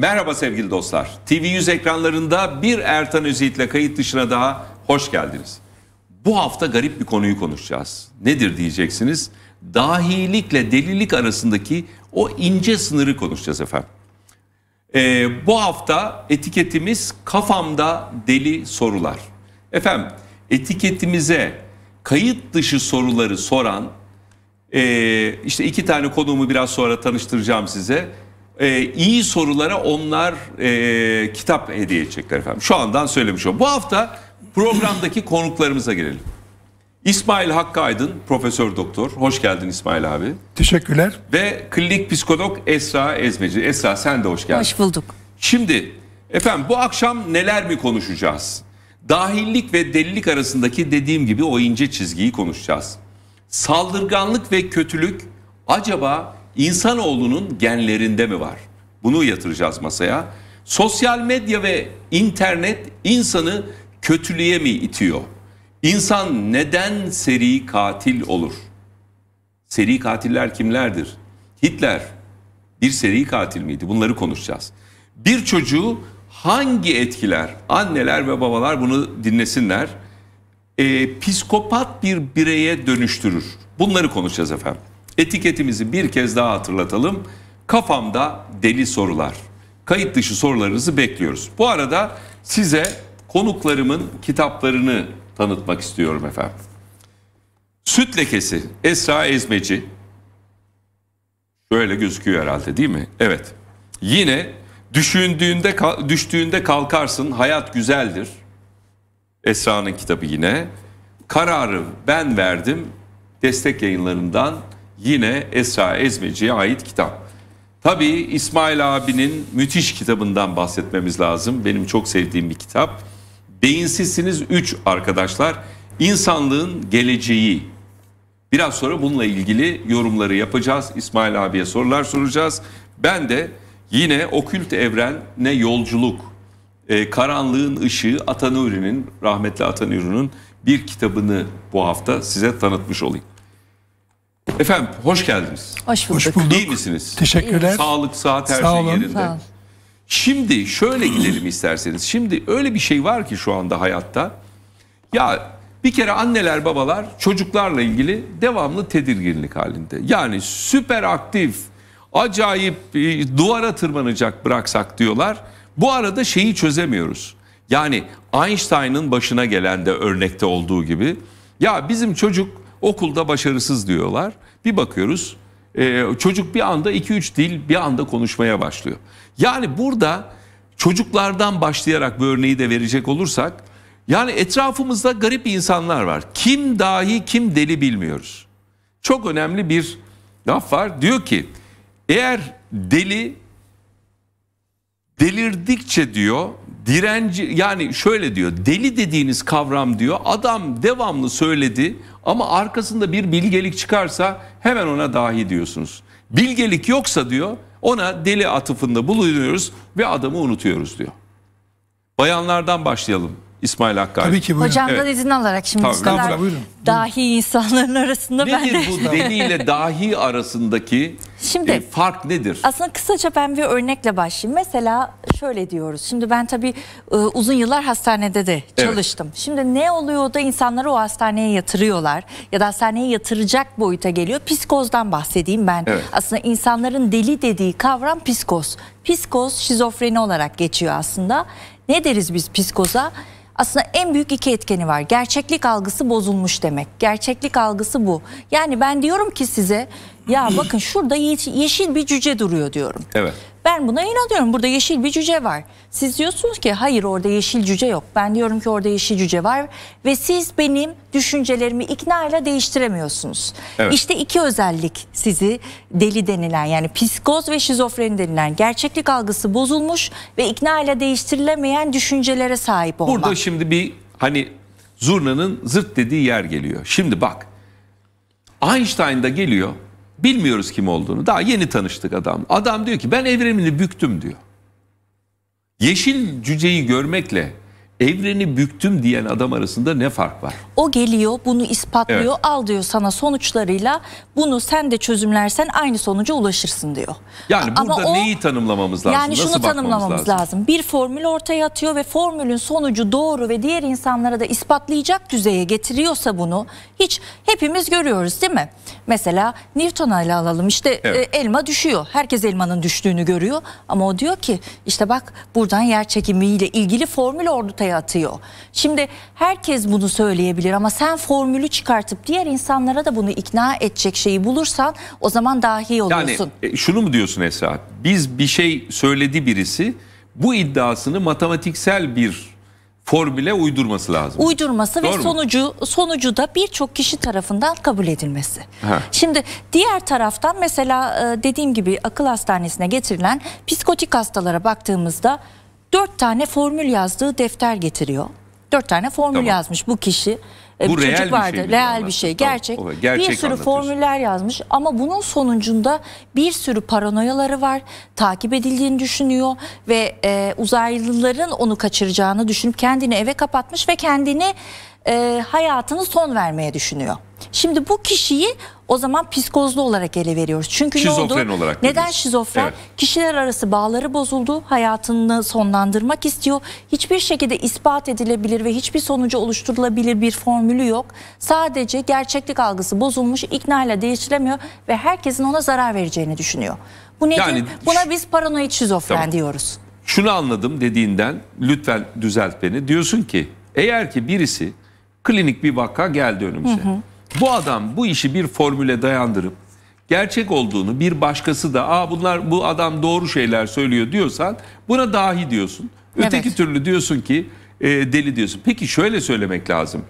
Merhaba sevgili dostlar. TV100 ekranlarında bir Ertan Özyiğit'le kayıt dışına daha hoş geldiniz. Bu hafta garip bir konuyu konuşacağız. Nedir diyeceksiniz? Dahilikle delilik arasındaki o ince sınırı konuşacağız efendim. Ee, bu hafta etiketimiz kafamda deli sorular. Efendim etiketimize kayıt dışı soruları soran, e, işte iki tane konuğumu biraz sonra tanıştıracağım size e, iyi sorulara onlar e, kitap hediye edecekler efendim. Şu andan söylemiş o. Bu hafta programdaki konuklarımıza girelim. İsmail Hakkı Aydın, Profesör Doktor. Hoş geldin İsmail abi. Teşekkürler. Ve klinik psikolog Esra Ezmeci. Esra sen de hoş geldin. Hoş bulduk. Şimdi efendim bu akşam neler mi konuşacağız? Dahillik ve delilik arasındaki dediğim gibi o ince çizgiyi konuşacağız. Saldırganlık ve kötülük acaba insanoğlunun genlerinde mi var? Bunu yatıracağız masaya. Sosyal medya ve internet insanı kötülüğe mi itiyor? İnsan neden seri katil olur? Seri katiller kimlerdir? Hitler bir seri katil miydi? Bunları konuşacağız. Bir çocuğu hangi etkiler? Anneler ve babalar bunu dinlesinler. E, psikopat bir bireye dönüştürür. Bunları konuşacağız efendim. Etiketimizi bir kez daha hatırlatalım. Kafamda deli sorular. Kayıt dışı sorularınızı bekliyoruz. Bu arada size konuklarımın kitaplarını tanıtmak istiyorum efendim. Süt lekesi Esra Ezmeci. Şöyle gözüküyor herhalde değil mi? Evet. Yine düşündüğünde düştüğünde kalkarsın hayat güzeldir. Esra'nın kitabı yine. Kararı ben verdim. Destek yayınlarından yine Esra Ezmeci'ye ait kitap. Tabii İsmail abinin müthiş kitabından bahsetmemiz lazım. Benim çok sevdiğim bir kitap. Beyinsizsiniz 3 arkadaşlar. İnsanlığın geleceği. Biraz sonra bununla ilgili yorumları yapacağız. İsmail abiye sorular soracağız. Ben de yine okült evren ne yolculuk, e, Karanlığın ışığı Atanuri'nin, rahmetli Atanuri'nin bir kitabını bu hafta size tanıtmış olayım. Efendim hoş geldiniz. Hoş bulduk. Hoş bulduk. İyi misiniz? Teşekkürler. Sağlık, saat her Sağ şey yerinde. Sağ ol. Şimdi şöyle gidelim isterseniz. Şimdi öyle bir şey var ki şu anda hayatta. Ya bir kere anneler babalar çocuklarla ilgili devamlı tedirginlik halinde. Yani süper aktif, acayip e, duvara tırmanacak bıraksak diyorlar. Bu arada şeyi çözemiyoruz. Yani Einstein'ın başına gelen de örnekte olduğu gibi ya bizim çocuk Okulda başarısız diyorlar. Bir bakıyoruz e, çocuk bir anda 2-3 dil bir anda konuşmaya başlıyor. Yani burada çocuklardan başlayarak bu örneği de verecek olursak yani etrafımızda garip insanlar var. Kim dahi kim deli bilmiyoruz. Çok önemli bir laf var. Diyor ki eğer deli delirdikçe diyor direnci yani şöyle diyor deli dediğiniz kavram diyor adam devamlı söyledi ama arkasında bir bilgelik çıkarsa hemen ona dahi diyorsunuz. Bilgelik yoksa diyor ona deli atıfında bulunuyoruz ve adamı unutuyoruz diyor. Bayanlardan başlayalım. İsmail Hakkari. Tabii ki buyurun. Hocamdan evet. izin alarak şimdi Tabii, bu kadar lütfen. Buyurun. dahi insanların arasında nedir ben Nedir bu deli ile dahi arasındaki şimdi, e, fark nedir? Aslında kısaca ben bir örnekle başlayayım. Mesela şöyle diyoruz. Şimdi ben tabii e, uzun yıllar hastanede de çalıştım. Evet. Şimdi ne oluyor da insanları o hastaneye yatırıyorlar ya da hastaneye yatıracak boyuta geliyor. Psikozdan bahsedeyim ben. Evet. Aslında insanların deli dediği kavram psikoz. Psikoz şizofreni olarak geçiyor aslında. Ne deriz biz psikoza? aslında en büyük iki etkeni var. Gerçeklik algısı bozulmuş demek. Gerçeklik algısı bu. Yani ben diyorum ki size ya bakın şurada yeşil bir cüce duruyor diyorum. Evet. Ben buna inanıyorum. Burada yeşil bir cüce var. Siz diyorsunuz ki hayır orada yeşil cüce yok. Ben diyorum ki orada yeşil cüce var ve siz benim düşüncelerimi ikna ile değiştiremiyorsunuz. Evet. İşte iki özellik sizi deli denilen yani psikoz ve şizofreni denilen gerçeklik algısı bozulmuş ve ikna ile değiştirilemeyen düşüncelere sahip olmak. Burada şimdi bir hani zurnanın zırt dediği yer geliyor. Şimdi bak Einstein da geliyor Bilmiyoruz kim olduğunu. Daha yeni tanıştık adam. Adam diyor ki ben evrimini büktüm diyor. Yeşil cüceyi görmekle evreni büktüm diyen adam arasında ne fark var? O geliyor, bunu ispatlıyor, evet. al diyor sana sonuçlarıyla. Bunu sen de çözümlersen aynı sonuca ulaşırsın diyor. Yani burada Ama o, neyi tanımlamamız lazım? Yani şunu Nasıl tanımlamamız lazım? lazım. Bir formül ortaya atıyor ve formülün sonucu doğru ve diğer insanlara da ispatlayacak düzeye getiriyorsa bunu hiç hepimiz görüyoruz değil mi? Mesela Newton'a ile alalım. işte e, evet. e, elma düşüyor. Herkes elmanın düştüğünü görüyor ama o diyor ki işte bak buradan yer çekimiyle ilgili formül ortaya ortaya atıyor. Şimdi herkes bunu söyleyebilir ama sen formülü çıkartıp diğer insanlara da bunu ikna edecek şeyi bulursan o zaman dahi oluyorsun. Yani e, şunu mu diyorsun Esra? Biz bir şey söyledi birisi bu iddiasını matematiksel bir formüle uydurması lazım. Uydurması Doğru ve mu? sonucu sonucu da birçok kişi tarafından kabul edilmesi. Ha. Şimdi diğer taraftan mesela e, dediğim gibi akıl hastanesine getirilen psikotik hastalara baktığımızda dört tane formül yazdığı defter getiriyor. Dört tane formül tamam. yazmış bu kişi. E, bu bir real çocuk vardı. şey real bir şey, gerçek. Tamam, gerçek bir sürü formüller yazmış ama bunun sonucunda bir sürü paranoyaları var. Takip edildiğini düşünüyor ve e, uzaylıların onu kaçıracağını düşünüp kendini eve kapatmış ve kendini e, hayatını son vermeye düşünüyor. Şimdi bu kişiyi o zaman psikozlu olarak ele veriyoruz. Çünkü şizofren ne oldu? Olarak Neden şizofren? Evet. Kişiler arası bağları bozuldu. Hayatını sonlandırmak istiyor. Hiçbir şekilde ispat edilebilir ve hiçbir sonucu oluşturulabilir bir formülü yok. Sadece gerçeklik algısı bozulmuş, ikna ile değiştiremiyor ve herkesin ona zarar vereceğini düşünüyor. Bu nedir? Yani, Buna biz paranoid şizofren tamam. diyoruz. Şunu anladım dediğinden lütfen düzelt beni. Diyorsun ki eğer ki birisi klinik bir vaka geldi önümüze. Hı hı. Bu adam bu işi bir formüle dayandırıp gerçek olduğunu bir başkası da Aa bunlar bu adam doğru şeyler söylüyor diyorsan buna dahi diyorsun. Öteki evet. türlü diyorsun ki e, deli diyorsun. Peki şöyle söylemek lazım.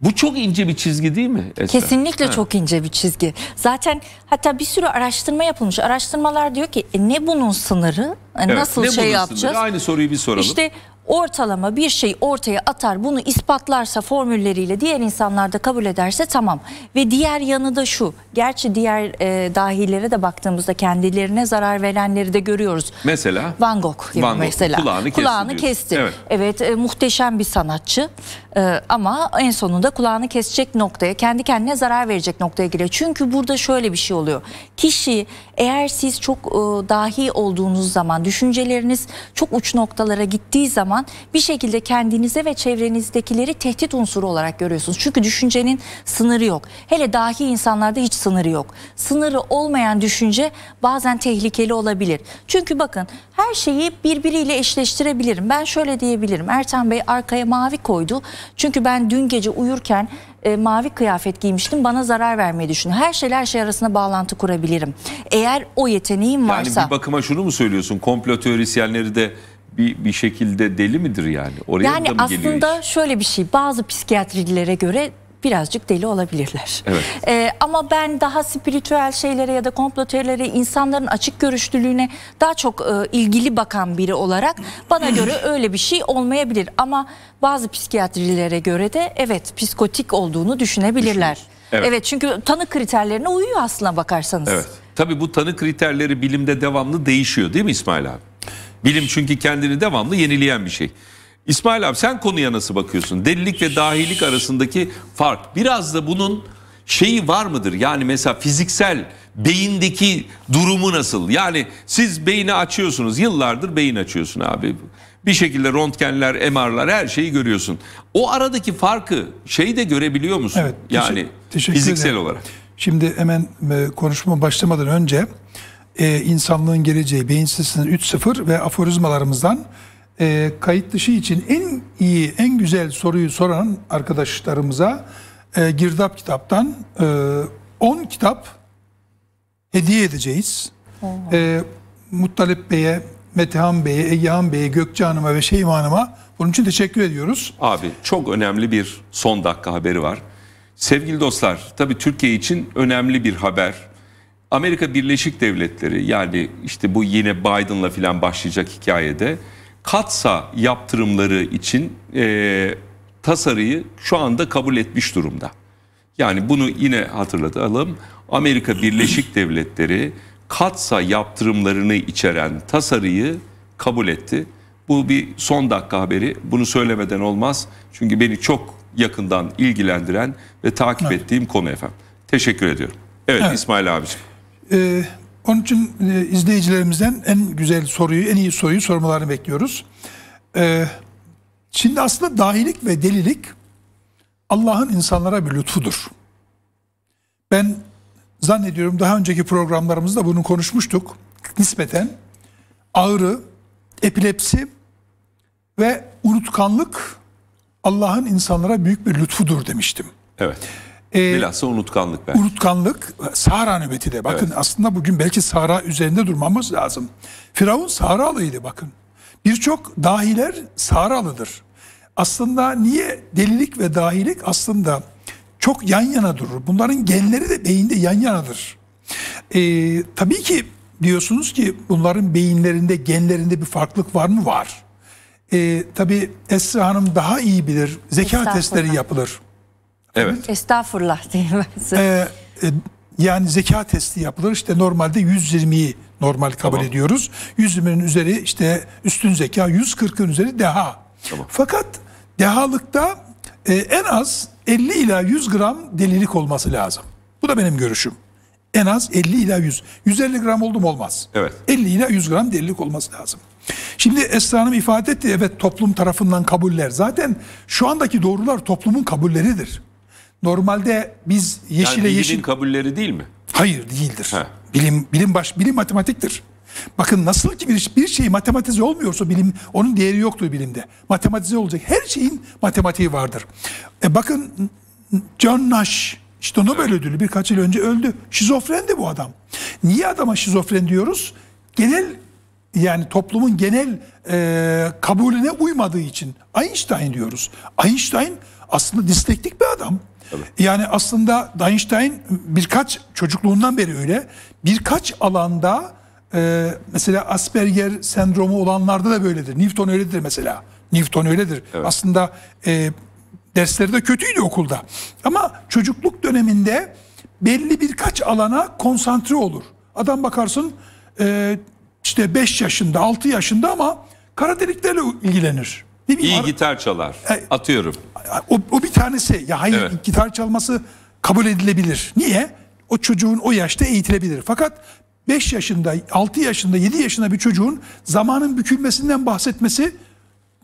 Bu çok ince bir çizgi değil mi? Esra? Kesinlikle ha. çok ince bir çizgi. Zaten hatta bir sürü araştırma yapılmış. Araştırmalar diyor ki e, ne bunun sınırı? E, evet, nasıl ne şey bunun yapacağız? Sınırı? Aynı soruyu bir soralım. İşte ortalama bir şey ortaya atar bunu ispatlarsa formülleriyle diğer insanlar da kabul ederse tamam. Ve diğer yanı da şu gerçi diğer e, dahilere de baktığımızda kendilerine zarar verenleri de görüyoruz. Mesela? Van Gogh gibi Van Gogh, mesela. Kulağını, kulağını kesti. Evet, evet e, muhteşem bir sanatçı e, ama en sonunda kulağını kesecek noktaya kendi kendine zarar verecek noktaya geliyor. Çünkü burada şöyle bir şey oluyor. Kişi eğer siz çok e, dahi olduğunuz zaman, düşünceleriniz çok uç noktalara gittiği zaman bir şekilde kendinize ve çevrenizdekileri tehdit unsuru olarak görüyorsunuz. Çünkü düşüncenin sınırı yok. Hele dahi insanlarda hiç sınırı yok. Sınırı olmayan düşünce bazen tehlikeli olabilir. Çünkü bakın her şeyi birbiriyle eşleştirebilirim. Ben şöyle diyebilirim. Ertan Bey arkaya mavi koydu. Çünkü ben dün gece uyurken e, mavi kıyafet giymiştim bana zarar vermeyi düşündü. Her şeyler, şey arasında bağlantı kurabilirim. Eğer o yeteneğim varsa. Yani bir bakıma şunu mu söylüyorsun komplo teorisyenleri de bir, bir şekilde deli midir yani? Oraya yani da mı aslında geliyor şöyle bir şey bazı psikiyatrilere göre birazcık deli olabilirler. Evet. Ee, ama ben daha spiritüel şeylere ya da komplo teorileri insanların açık görüşlülüğüne daha çok e, ilgili bakan biri olarak bana göre öyle bir şey olmayabilir. Ama bazı psikiyatrilere göre de evet psikotik olduğunu düşünebilirler. Evet. evet çünkü tanı kriterlerine uyuyor aslına bakarsanız. Evet. Tabii bu tanı kriterleri bilimde devamlı değişiyor değil mi İsmail abi? Bilim çünkü kendini devamlı yenileyen bir şey. İsmail abi sen konuya nasıl bakıyorsun? Delilik ve dahilik arasındaki fark. Biraz da bunun şeyi var mıdır? Yani mesela fiziksel beyindeki durumu nasıl? Yani siz beyni açıyorsunuz. Yıllardır beyin açıyorsun abi. Bir şekilde röntgenler, MR'lar her şeyi görüyorsun. O aradaki farkı şeyi de görebiliyor musun? Evet. Yani teşekkür fiziksel ederim. olarak. Şimdi hemen e, konuşma başlamadan önce e, insanlığın geleceği beyin sesinin 3.0 ve aforizmalarımızdan e, kayıt dışı için en iyi, en güzel soruyu soran arkadaşlarımıza e, Girdap kitaptan 10 e, kitap hediye edeceğiz. E, Muttalip Bey'e, Metehan Bey'e, Egehan Bey'e, Gökçe Hanım'a ve Şeyma Hanım'a bunun için teşekkür ediyoruz. Abi çok önemli bir son dakika haberi var. Sevgili dostlar, tabii Türkiye için önemli bir haber. Amerika Birleşik Devletleri yani işte bu yine Biden'la filan başlayacak hikayede katsa yaptırımları için e, tasarıyı şu anda kabul etmiş durumda. Yani bunu yine hatırlatalım. Amerika Birleşik Devletleri katsa yaptırımlarını içeren tasarıyı kabul etti. Bu bir son dakika haberi. Bunu söylemeden olmaz. Çünkü beni çok yakından ilgilendiren ve takip evet. ettiğim konu efendim. Teşekkür ediyorum. Evet, evet. İsmail abiciğim. Ee, onun için e, izleyicilerimizden en güzel soruyu, en iyi soruyu sormalarını bekliyoruz. E, şimdi aslında dahilik ve delilik Allah'ın insanlara bir lütfudur. Ben zannediyorum daha önceki programlarımızda bunu konuşmuştuk. Nispeten ağrı, epilepsi ve unutkanlık Allah'ın insanlara büyük bir lütfudur demiştim. Evet. Ee, Bilhassa unutkanlık ben Unutkanlık, Sahra nöbeti de. Bakın evet. aslında bugün belki Sahra üzerinde durmamız lazım. Firavun Sahralıydı bakın. Birçok dahiler Sahralıdır. Aslında niye delilik ve dahilik aslında çok yan yana durur. Bunların genleri de beyinde yan yanadır. Ee, tabii ki diyorsunuz ki bunların beyinlerinde, genlerinde bir farklılık var mı? Var. Ee, tabii Esra Hanım daha iyi bilir. Zeka testleri yapılır. Evet. Estağfurullah diyeyim ben Ee, e, yani zeka testi yapılır. İşte normalde 120'yi normal kabul Tamam. ediyoruz. 120'nin üzeri işte üstün zeka, 140'ın üzeri deha. Tamam. Fakat dehalıkta e, en az 50 ila 100 gram delilik olması lazım. Bu da benim görüşüm. En az 50 ila 100. 150 gram oldu mu olmaz. Evet. 50 ila 100 gram delilik olması lazım. Şimdi Esra Hanım ifade etti. Evet toplum tarafından kabuller. Zaten şu andaki doğrular toplumun kabulleridir. Normalde biz yeşile yani yeşil kabulleri değil mi? Hayır değildir. Ha. Bilim bilim baş bilim matematiktir. Bakın nasıl ki bir, bir şey matematize olmuyorsa bilim onun değeri yoktur bilimde. Matematize olacak her şeyin matematiği vardır. E bakın John Nash işte Nobel ödülü birkaç yıl önce öldü. Şizofrendi bu adam. Niye adama şizofren diyoruz? Genel yani toplumun genel e, kabulüne uymadığı için Einstein diyoruz. Einstein aslında dislektik bir adam. Tabii. Yani aslında Einstein birkaç çocukluğundan beri öyle birkaç alanda e, mesela Asperger sendromu olanlarda da böyledir. Newton öyledir mesela. Newton öyledir. Evet. Aslında e, dersleri de kötüydü okulda. Ama çocukluk döneminde belli birkaç alana konsantre olur. Adam bakarsın e, işte 5 yaşında 6 yaşında ama kara deliklerle ilgilenir. Ne bileyim, İyi gitar çalar. E- Atıyorum. o, o bir tanesi. Ya hayır Evet. gitar çalması kabul edilebilir. Niye? O çocuğun o yaşta eğitilebilir. Fakat 5 yaşında, 6 yaşında, 7 yaşında bir çocuğun zamanın bükülmesinden bahsetmesi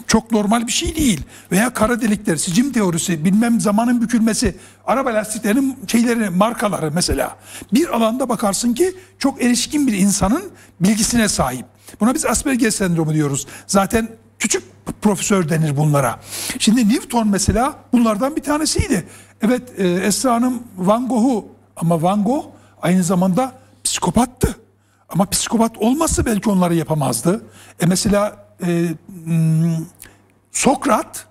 çok normal bir şey değil. Veya kara delikler, sicim teorisi, bilmem zamanın bükülmesi, araba lastiklerinin şeyleri, markaları mesela. Bir alanda bakarsın ki çok erişkin bir insanın bilgisine sahip. Buna biz Asperger sendromu diyoruz. Zaten Küçük profesör denir bunlara. Şimdi Newton mesela bunlardan bir tanesiydi. Evet e, Esra Hanım Van Gogh'u ama Van Gogh aynı zamanda psikopattı. Ama psikopat olması belki onları yapamazdı. E mesela e, hmm, Sokrat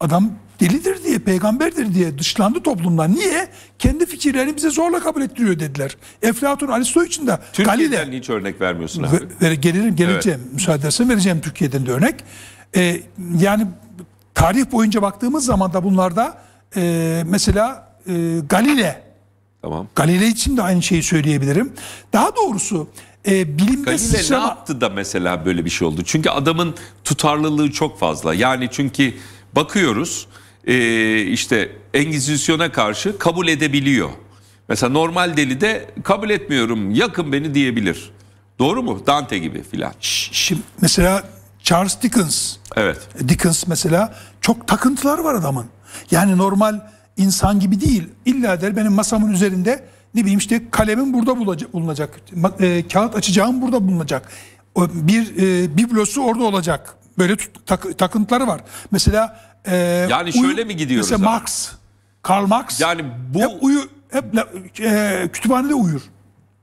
adam delidir diye, peygamberdir diye dışlandı toplumdan. Niye? Kendi fikirlerini bize zorla kabul ettiriyor dediler. Eflatun, Aristo için de Türkiye'den Galile. hiç örnek vermiyorsun abi. Ver, gelirim, geleceğim. Evet. Müsaade edersen vereceğim Türkiye'den de örnek. Ee, yani tarih boyunca baktığımız zaman da bunlarda e, mesela e, Galile. Tamam. Galile için de aynı şeyi söyleyebilirim. Daha doğrusu e, bilimde Galile sıçrama... ne yaptı da mesela böyle bir şey oldu? Çünkü adamın tutarlılığı çok fazla. Yani çünkü bakıyoruz e, işte engizisyona karşı kabul edebiliyor. Mesela normal deli de kabul etmiyorum yakın beni diyebilir. Doğru mu? Dante gibi filan. Şimdi mesela Charles Dickens. Evet. Dickens mesela çok takıntılar var adamın. Yani normal insan gibi değil. İlla der benim masamın üzerinde ne bileyim işte kalemim burada bulunacak. E, kağıt açacağım burada bulunacak. Bir e, biblosu orada olacak. Böyle tak, takıntıları var. Mesela e, yani şöyle uyu, mi gidiyoruz? Mesela Marx, Karl Marx. Yani bu hep, uyu, hep e, kütüphanede uyur.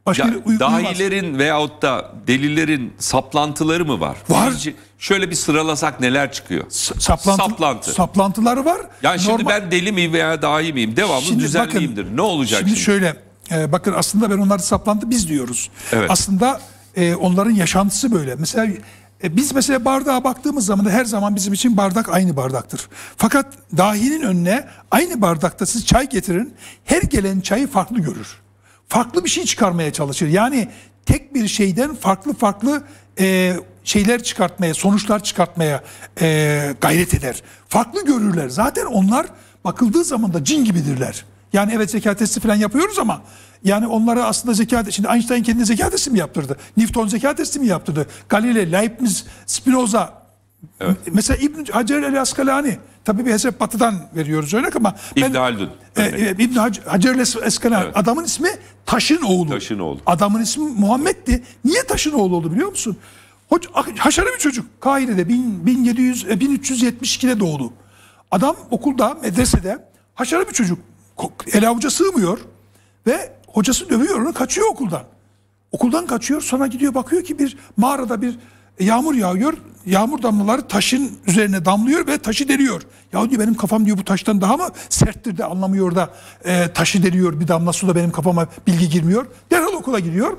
Başka ya, uy, dahilerin uyumaz. veyahut da delillerin saplantıları mı var? Var. Birinci, şöyle bir sıralasak neler çıkıyor? S saplantı, saplantı. Saplantıları var. Yani Normal... şimdi ben deli miyim veya dahi miyim? Devamlı şimdi düzenliyimdir. Bakın, ne olacak şimdi? Şimdi şöyle e, bakın aslında ben onları saplantı biz diyoruz. Evet. Aslında e, onların yaşantısı böyle. Mesela e biz mesela bardağa baktığımız zaman da her zaman bizim için bardak aynı bardaktır. Fakat dahinin önüne aynı bardakta siz çay getirin, her gelen çayı farklı görür. Farklı bir şey çıkarmaya çalışır. Yani tek bir şeyden farklı farklı e, şeyler çıkartmaya, sonuçlar çıkartmaya e, gayret eder. Farklı görürler. Zaten onlar bakıldığı zaman da cin gibidirler. Yani evet zekat testi falan yapıyoruz ama yani onlara aslında zeka, şimdi Einstein kendi zeka testi mi yaptırdı? Newton zeka testi mi yaptırdı? Galilei, Leibniz, Spinoza. Evet. Mesela İbn Hacer el Askalani. Tabii bir hesap batıdan veriyoruz örnek ama ben, İbn E, e, İbn Hacer el Askalani. Evet. Adamın ismi Taşın oğlu. Taşın oğlu. Adamın ismi Muhammed'ti. Niye Taşın oğlu oldu biliyor musun? Ah, haşarı bir çocuk. Kahire'de 1700, 1372'de e, doğdu. Adam okulda, medresede haşarı bir çocuk. Ele avuca sığmıyor ve hocası dövüyor onu kaçıyor okuldan. Okuldan kaçıyor sonra gidiyor bakıyor ki bir mağarada bir yağmur yağıyor. Yağmur damlaları taşın üzerine damlıyor ve taşı deliyor. Ya diyor benim kafam diyor bu taştan daha mı serttir de anlamıyor da e, taşı deliyor bir damla su da benim kafama bilgi girmiyor. Derhal okula gidiyor.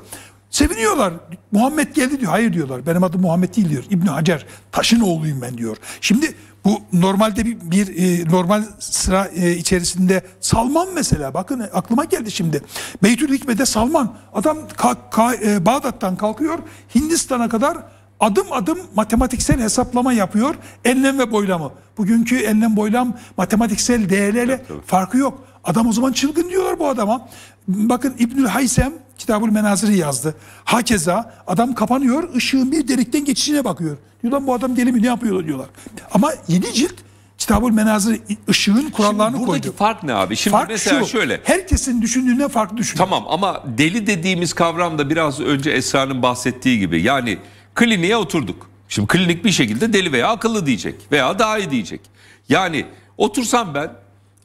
Seviniyorlar. Muhammed geldi diyor. Hayır diyorlar. Benim adım Muhammed değil diyor. İbni Hacer. Taşın oğluyum ben diyor. Şimdi bu normalde bir, bir e, normal sıra e, içerisinde Salman mesela. Bakın aklıma geldi şimdi. Beytül Hikme'de Salman. Adam ka, ka, e, Bağdat'tan kalkıyor. Hindistan'a kadar adım adım matematiksel hesaplama yapıyor. Enlem ve boylamı. Bugünkü enlem boylam matematiksel değerlerle evet, farkı yok. Adam o zaman çılgın diyorlar bu adama. Bakın İbnül Haysem Kitabul Menazir'i yazdı. Hakeza adam kapanıyor ışığın bir delikten geçişine bakıyor. Diyorlar bu adam deli mi ne yapıyor diyorlar. Ama yedi cilt Kitabul Menazir ışığın kurallarını Şimdi buradaki koydu. fark ne abi? Şimdi fark mesela şu, şöyle. Herkesin düşündüğüne farklı düşünüyor. Tamam ama deli dediğimiz kavram da biraz önce Esra'nın bahsettiği gibi. Yani Kliniğe oturduk. Şimdi klinik bir şekilde deli veya akıllı diyecek veya daha iyi diyecek. Yani otursam ben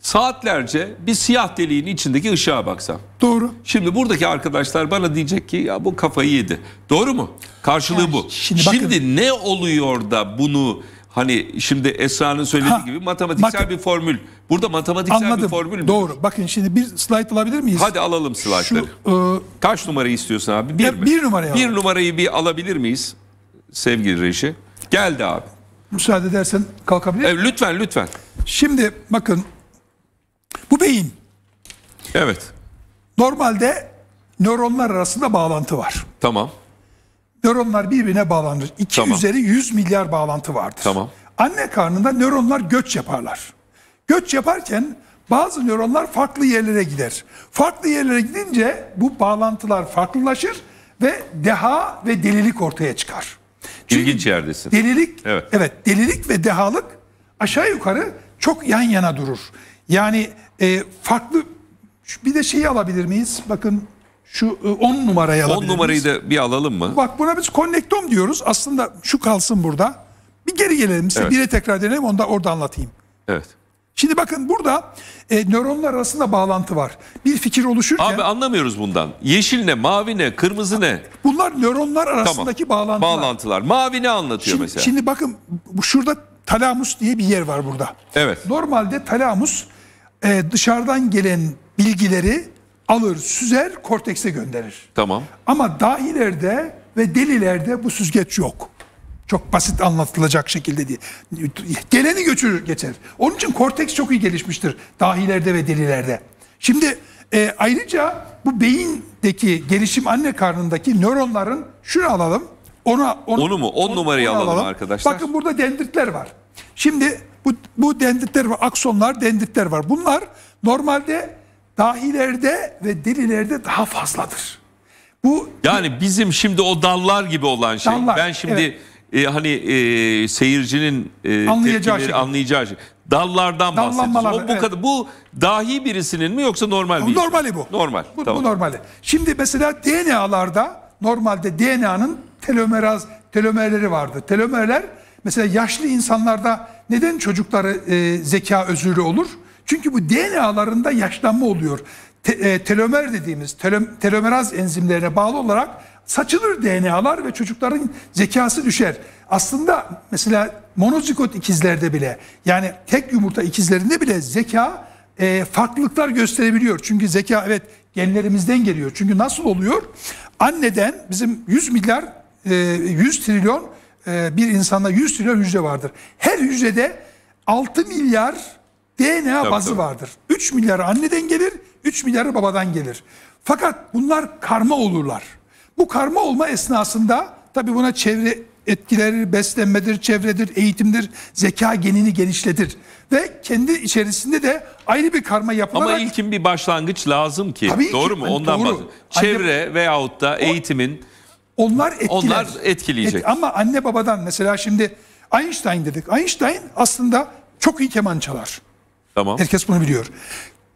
saatlerce bir siyah deliğin içindeki ışığa baksam. Doğru. Şimdi buradaki arkadaşlar bana diyecek ki ya bu kafayı yedi. Doğru mu? Karşılığı ya, bu. Şimdi, şimdi ne oluyor da bunu Hani şimdi Esra'nın söylediği ha, gibi matematiksel bakın, bir formül. Burada matematiksel anladım, bir formül mü? Doğru. Bakın şimdi bir slide alabilir miyiz? Hadi alalım slide'ları. Şu, e, Kaç numarayı istiyorsun abi? Bir, ya, mi? bir numarayı Bir alalım. numarayı bir alabilir miyiz? Sevgili Reşi. Geldi abi. Müsaade edersen kalkabilir e, miyim? E, lütfen lütfen. Şimdi bakın bu beyin. Evet. Normalde nöronlar arasında bağlantı var. Tamam. Nöronlar birbirine bağlanır. 2 Tamam. üzeri 100 milyar bağlantı vardır. Tamam. Anne karnında nöronlar göç yaparlar. Göç yaparken bazı nöronlar farklı yerlere gider. Farklı yerlere gidince bu bağlantılar farklılaşır ve deha ve delilik ortaya çıkar. Çünkü İlginç yerdesin. Delilik, Evet. evet. delilik ve dehalık aşağı yukarı çok yan yana durur. Yani e, farklı, bir de şeyi alabilir miyiz? Bakın şu 10 e, numarayı alabilir 10 numarayı da bir alalım mı? Bak buna biz konnektom diyoruz. Aslında şu kalsın burada. Bir geri gelelim size. Evet. Bire tekrar dönelim onu da orada anlatayım. Evet. Şimdi bakın burada e, nöronlar arasında bağlantı var. Bir fikir oluşurken... Abi anlamıyoruz bundan. Yeşil ne, mavi ne, kırmızı ne? Bunlar nöronlar arasındaki bağlantılar. Bağlantılar. Mavi ne anlatıyor Şimdi, mesela? Şimdi bakın şurada talamus diye bir yer var burada. Evet. Normalde talamus e, dışarıdan gelen bilgileri alır, süzer, kortekse gönderir. Tamam. Ama dahilerde ve delilerde bu süzgeç yok. Çok basit anlatılacak şekilde değil. Geleni götürür geçer. Onun için korteks çok iyi gelişmiştir dahilerde ve delilerde. Şimdi e, ayrıca bu beyindeki gelişim anne karnındaki nöronların şunu alalım. Ona, onu, onu mu? on numarayı alalım, alalım arkadaşlar. Bakın burada dendritler var. Şimdi bu, bu dendritler var. Aksonlar, dendritler var. Bunlar normalde dahilerde ve delilerde daha fazladır. Bu yani bizim şimdi o dallar gibi olan şey. Dallar, ben şimdi evet e, hani e, seyircinin e, anlayacağı şey. anlayacağı şey. Dallardan bahsediyoruz. bu evet. bu dahi birisinin mi yoksa normal bir Normali bu. Normal. Bu, tamam. bu normali. Şimdi mesela DNA'larda normalde DNA'nın telomeraz telomerleri vardı. Telomerler mesela yaşlı insanlarda neden çocukları e, zeka özürlü olur? Çünkü bu DNA'larında yaşlanma oluyor. Te, e, telomer dediğimiz telom, telomeraz enzimlerine bağlı olarak saçılır DNA'lar ve çocukların zekası düşer. Aslında mesela monozigot ikizlerde bile yani tek yumurta ikizlerinde bile zeka e, farklılıklar gösterebiliyor. Çünkü zeka evet genlerimizden geliyor. Çünkü nasıl oluyor? Anneden bizim 100 milyar e, 100 trilyon e, bir insanda 100 trilyon hücre vardır. Her hücrede 6 milyar DNA tabii, bazı tabii. vardır. 3 milyarı anneden gelir, 3 milyarı babadan gelir. Fakat bunlar karma olurlar. Bu karma olma esnasında tabii buna çevre etkileri beslenmedir, çevredir, eğitimdir, zeka genini genişletir. Ve kendi içerisinde de ayrı bir karma yapılarak... Ama ilkin bir başlangıç lazım ki. Tabii doğru ki, mu? Hani Ondan doğru. Çevre anne, veyahut da eğitimin... Onlar etkiler. Onlar etkileyecek. Et, ama anne babadan mesela şimdi Einstein dedik. Einstein aslında çok iyi keman çalar. Tamam. Herkes bunu biliyor.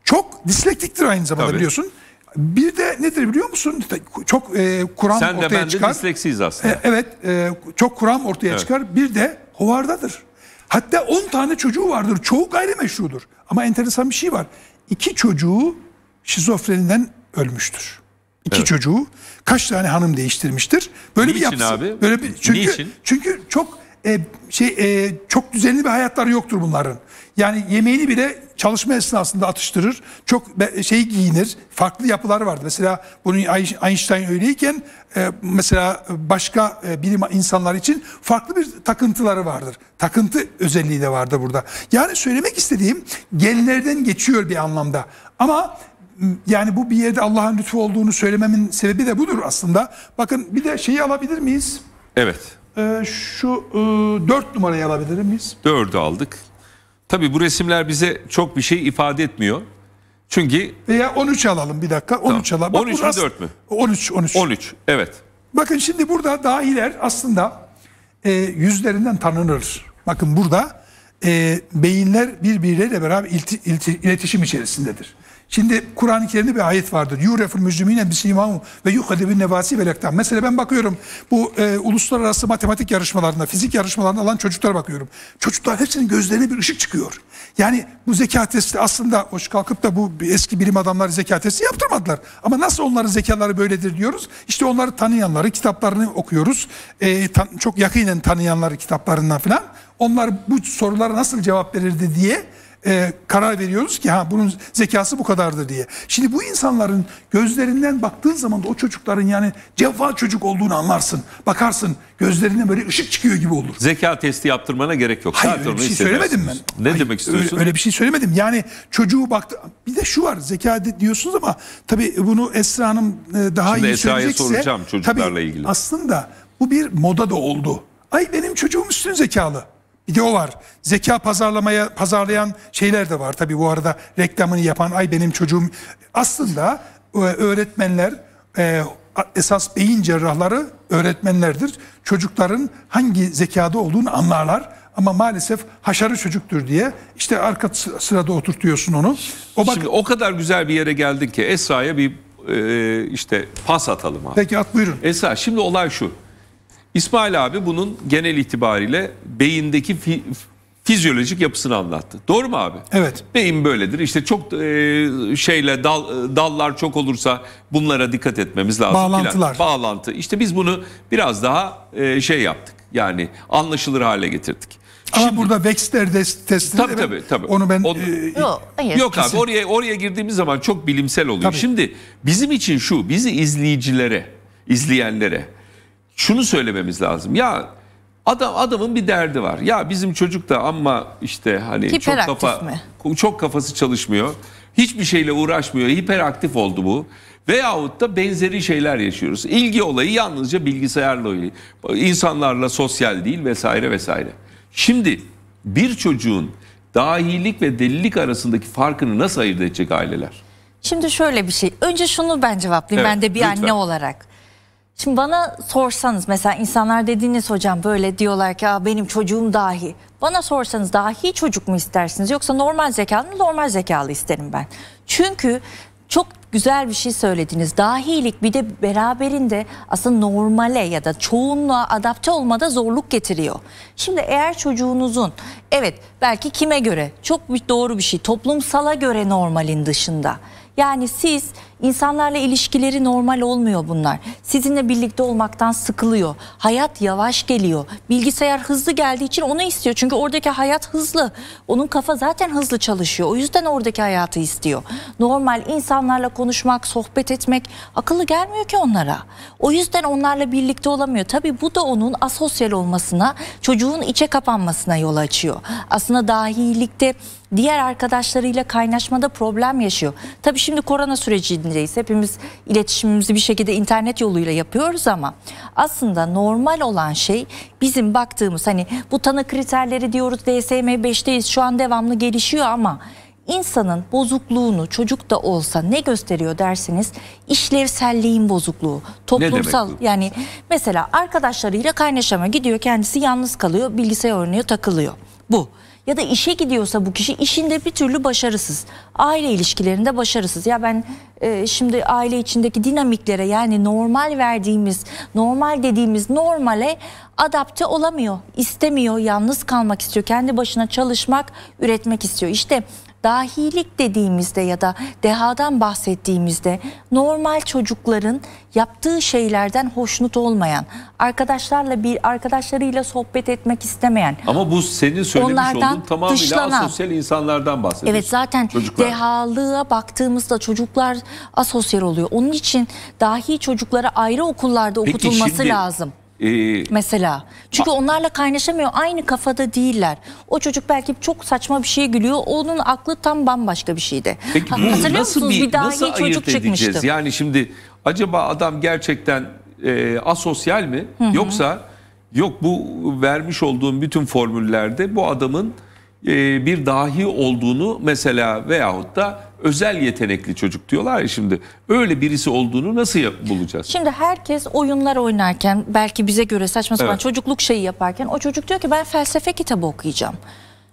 Çok dislektiktir aynı zamanda Tabii. biliyorsun. Bir de nedir biliyor musun? Çok e, Kur'an ortaya çıkar. Sen de ben çıkar. de disleksiyiz e, aslında. E, evet. E, çok Kur'an ortaya evet. çıkar. Bir de hovardadır. Hatta 10 tane çocuğu vardır. Çoğu gayrimeşrudur. Ama enteresan bir şey var. İki çocuğu şizofreniden ölmüştür. İki evet. çocuğu kaç tane hanım değiştirmiştir? Böyle Niçin bir yapsın. Abi? Böyle bir çünkü Niçin? çünkü çok e, şey e, çok düzenli bir hayatları yoktur bunların. Yani yemeğini bile çalışma esnasında atıştırır. Çok şey giyinir. Farklı yapılar vardır. Mesela bunun Einstein öyleyken e, mesela başka e, bilim insanlar için farklı bir takıntıları vardır. Takıntı özelliği de vardır burada. Yani söylemek istediğim genlerden geçiyor bir anlamda. Ama yani bu bir yerde Allah'ın lütfu olduğunu söylememin sebebi de budur aslında. Bakın bir de şeyi alabilir miyiz? Evet. Ee, şu e, 4 numarayı alabilir miyiz? 4'ü aldık. Tabi bu resimler bize çok bir şey ifade etmiyor. Çünkü... Veya 13 alalım bir dakika. 13 tamam. alalım. Bak, 13 burası... mi 4 mü? 13, 13. 13, evet. Bakın şimdi burada dahiler aslında e, yüzlerinden tanınır. Bakın burada e, beyinler birbirleriyle beraber ilti, ilti, iletişim içerisindedir. Şimdi Kur'an-ı Kerim'de bir ayet vardır. Yureful mücrimine bisimamu ve yuhadebin nevasi velektan. Mesela ben bakıyorum bu e, uluslararası matematik yarışmalarında, fizik yarışmalarında alan çocuklara bakıyorum. Çocuklar hepsinin gözlerine bir ışık çıkıyor. Yani bu zeka testi aslında hoş kalkıp da bu eski bilim adamları zeka testi yaptırmadılar. Ama nasıl onların zekaları böyledir diyoruz. İşte onları tanıyanları, kitaplarını okuyoruz. E, tan çok yakinen tanıyanları kitaplarından falan. Onlar bu sorulara nasıl cevap verirdi diye e, karar veriyoruz ki ha bunun zekası bu kadardır diye. Şimdi bu insanların gözlerinden baktığın zaman da o çocukların yani cevval çocuk olduğunu anlarsın. Bakarsın gözlerinden böyle ışık çıkıyor gibi olur. Zeka testi yaptırmana gerek yok. Hayır Zaten öyle bir şey söylemedim ben. Ne Hayır, demek istiyorsun? Öyle, bir şey söylemedim. Yani çocuğu baktı. Bir de şu var zeka diyorsunuz ama tabii bunu Esra Hanım e, daha Şimdi iyi söyleyecekse. Şimdi soracağım çocuklarla tabii, ilgili. Aslında bu bir moda da oldu. Ay benim çocuğum üstün zekalı. Bir de o var. Zeka pazarlamaya pazarlayan şeyler de var. Tabii bu arada reklamını yapan ay benim çocuğum. Aslında e, öğretmenler e, esas beyin cerrahları öğretmenlerdir. Çocukların hangi zekada olduğunu anlarlar. Ama maalesef haşarı çocuktur diye işte arka sırada oturtuyorsun onu. O bak Şimdi o kadar güzel bir yere geldin ki Esra'ya bir e, işte pas atalım abi. Peki at buyurun. Esra şimdi olay şu. İsmail abi bunun genel itibariyle beyindeki fi, fizyolojik yapısını anlattı. Doğru mu abi? Evet. Beyin böyledir. İşte çok e, şeyle dal, dallar çok olursa bunlara dikkat etmemiz lazım. Bağlantılar. Falan. Bağlantı. İşte biz bunu biraz daha e, şey yaptık. Yani anlaşılır hale getirdik. Ama Şimdi, burada Wexler testini tabii, tabii, ben, tabii. onu ben... O, e, yok, hayır. yok abi oraya, oraya girdiğimiz zaman çok bilimsel oluyor. Tabii. Şimdi bizim için şu bizi izleyicilere, izleyenlere şunu söylememiz lazım. Ya adam adamın bir derdi var. Ya bizim çocuk da ama işte hani çok kafa mi? çok kafası çalışmıyor. Hiçbir şeyle uğraşmıyor. Hiperaktif oldu bu. Veyahut da benzeri şeyler yaşıyoruz. İlgi olayı yalnızca bilgisayarla olayı. insanlarla sosyal değil vesaire vesaire. Şimdi bir çocuğun dahilik ve delilik arasındaki farkını nasıl ayırt edecek aileler? Şimdi şöyle bir şey. Önce şunu ben cevaplayayım evet, ben de bir lütfen. anne olarak. Şimdi bana sorsanız mesela insanlar dediğiniz hocam böyle diyorlar ki benim çocuğum dahi. Bana sorsanız dahi çocuk mu istersiniz yoksa normal zekalı mı normal zekalı isterim ben. Çünkü çok güzel bir şey söylediniz. Dahilik bir de beraberinde aslında normale ya da çoğunluğa adapte olmada zorluk getiriyor. Şimdi eğer çocuğunuzun evet belki kime göre çok doğru bir şey toplumsala göre normalin dışında yani siz insanlarla ilişkileri normal olmuyor bunlar. Sizinle birlikte olmaktan sıkılıyor. Hayat yavaş geliyor. Bilgisayar hızlı geldiği için onu istiyor. Çünkü oradaki hayat hızlı. Onun kafa zaten hızlı çalışıyor. O yüzden oradaki hayatı istiyor. Normal insanlarla konuşmak, sohbet etmek akıllı gelmiyor ki onlara. O yüzden onlarla birlikte olamıyor. Tabii bu da onun asosyal olmasına, çocuğun içe kapanmasına yol açıyor. Aslında dahilikte diğer arkadaşlarıyla kaynaşmada problem yaşıyor. Tabii şimdi korona sürecindeyiz. Hepimiz iletişimimizi bir şekilde internet yoluyla yapıyoruz ama aslında normal olan şey bizim baktığımız hani bu tanı kriterleri diyoruz DSM-5'teyiz şu an devamlı gelişiyor ama insanın bozukluğunu çocuk da olsa ne gösteriyor derseniz işlevselliğin bozukluğu, toplumsal yani mesela arkadaşlarıyla kaynaşama gidiyor kendisi yalnız kalıyor bilgisayar oynuyor takılıyor. Bu ya da işe gidiyorsa bu kişi işinde bir türlü başarısız. Aile ilişkilerinde başarısız. Ya ben e, şimdi aile içindeki dinamiklere yani normal verdiğimiz, normal dediğimiz normale adapte olamıyor. istemiyor, yalnız kalmak istiyor. Kendi başına çalışmak, üretmek istiyor. İşte dahilik dediğimizde ya da dehadan bahsettiğimizde normal çocukların yaptığı şeylerden hoşnut olmayan, arkadaşlarla bir arkadaşlarıyla sohbet etmek istemeyen. Ama bu senin söylemiş onlardan olduğun tamamıyla dışlanan, asosyal insanlardan bahsediyorsun. Evet zaten çocuklar. dehalığa baktığımızda çocuklar asosyal oluyor. Onun için dahi çocuklara ayrı okullarda Peki okutulması şimdi, lazım. Ee, Mesela. Çünkü onlarla kaynaşamıyor. Aynı kafada değiller. O çocuk belki çok saçma bir şey gülüyor. Onun aklı tam bambaşka bir şeydi. Peki bu nasıl musunuz? bir, Bir daha nasıl iyi ayırt çocuk edeceğiz? çıkmıştı. Yani şimdi acaba adam gerçekten e, asosyal mi? Yoksa yok bu vermiş olduğum bütün formüllerde bu adamın e, bir dahi olduğunu mesela veyahut da özel yetenekli çocuk diyorlar ya şimdi. Öyle birisi olduğunu nasıl bulacağız? Şimdi herkes oyunlar oynarken belki bize göre saçma sapan evet. çocukluk şeyi yaparken o çocuk diyor ki ben felsefe kitabı okuyacağım.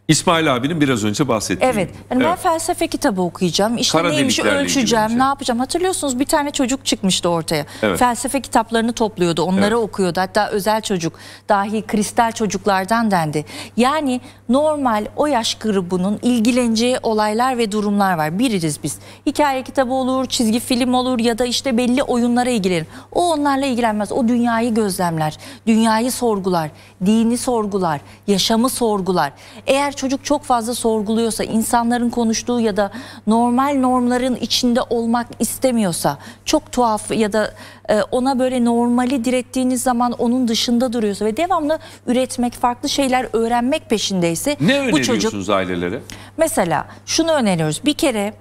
İsmail abinin biraz önce bahsettiği. Evet. Yani evet. Ben felsefe kitabı okuyacağım. İşte Kara neymiş ölçeceğim, ne yapacağım. Hatırlıyorsunuz bir tane çocuk çıkmıştı ortaya. Evet. Felsefe kitaplarını topluyordu, onları evet. okuyordu. Hatta özel çocuk, dahi kristal çocuklardan dendi. Yani normal o yaş grubunun ilgileneceği olaylar ve durumlar var. Biriz biz. Hikaye kitabı olur, çizgi film olur ya da işte belli oyunlara ilgilenir. O onlarla ilgilenmez. O dünyayı gözlemler, dünyayı sorgular, dini sorgular, yaşamı sorgular. Eğer çocuk çok fazla sorguluyorsa, insanların konuştuğu ya da normal normların içinde olmak istemiyorsa, çok tuhaf ya da e, ona böyle normali direttiğiniz zaman onun dışında duruyorsa ve devamlı üretmek, farklı şeyler öğrenmek peşindeyse ne bu çocuk Ne öneriyorsunuz ailelere? Mesela şunu öneriyoruz. Bir kere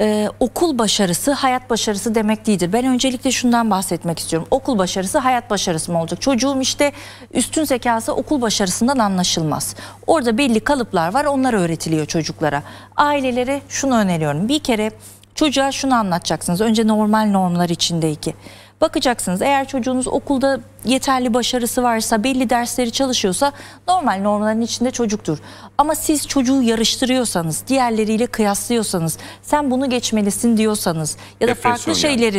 e, okul başarısı hayat başarısı demek değildir. Ben öncelikle şundan bahsetmek istiyorum. Okul başarısı hayat başarısı mı olacak? Çocuğum işte üstün zekası okul başarısından anlaşılmaz. Orada belli kalıplar var onlar öğretiliyor çocuklara. Ailelere şunu öneriyorum. Bir kere çocuğa şunu anlatacaksınız. Önce normal normlar içindeyki. Bakacaksınız eğer çocuğunuz okulda yeterli başarısı varsa, belli dersleri çalışıyorsa normal normların içinde çocuktur. Ama siz çocuğu yarıştırıyorsanız, diğerleriyle kıyaslıyorsanız, sen bunu geçmelisin diyorsanız ya da Efendim farklı şeylerin...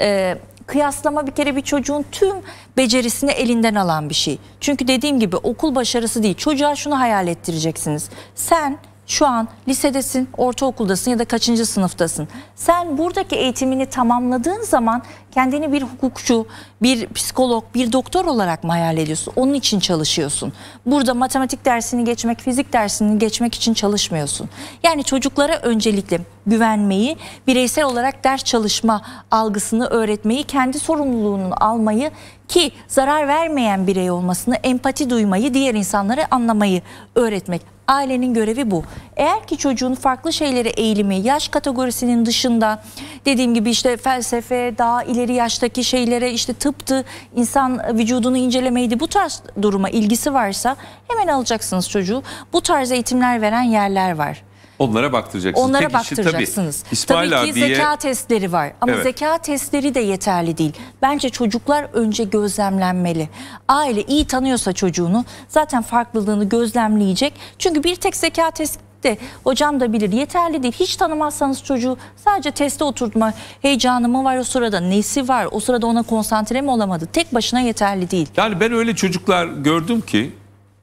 Yani. E, kıyaslama bir kere bir çocuğun tüm becerisini elinden alan bir şey. Çünkü dediğim gibi okul başarısı değil. Çocuğa şunu hayal ettireceksiniz. Sen şu an lisedesin, ortaokuldasın ya da kaçıncı sınıftasın. Sen buradaki eğitimini tamamladığın zaman kendini bir hukukçu, bir psikolog, bir doktor olarak mı hayal ediyorsun? Onun için çalışıyorsun. Burada matematik dersini geçmek, fizik dersini geçmek için çalışmıyorsun. Yani çocuklara öncelikle güvenmeyi, bireysel olarak ders çalışma algısını öğretmeyi, kendi sorumluluğunu almayı ki zarar vermeyen birey olmasını, empati duymayı, diğer insanları anlamayı öğretmek. Ailenin görevi bu. Eğer ki çocuğun farklı şeylere eğilimi yaş kategorisinin dışında dediğim gibi işte felsefe, daha ileri yaştaki şeylere işte tıptı, insan vücudunu incelemeydi bu tarz duruma ilgisi varsa hemen alacaksınız çocuğu. Bu tarz eğitimler veren yerler var. Onlara baktıracaksınız. Onlara Tek baktıracaksınız. Işi, tabii, İsmail tabii ki abiye... zeka testleri var ama evet. zeka testleri de yeterli değil. Bence çocuklar önce gözlemlenmeli. Aile iyi tanıyorsa çocuğunu zaten farklılığını gözlemleyecek. Çünkü bir tek zeka testi de hocam da bilir yeterli değil. Hiç tanımazsanız çocuğu sadece teste oturtma heyecanı mı var o sırada nesi var o sırada ona konsantre mi olamadı tek başına yeterli değil. Yani ben öyle çocuklar gördüm ki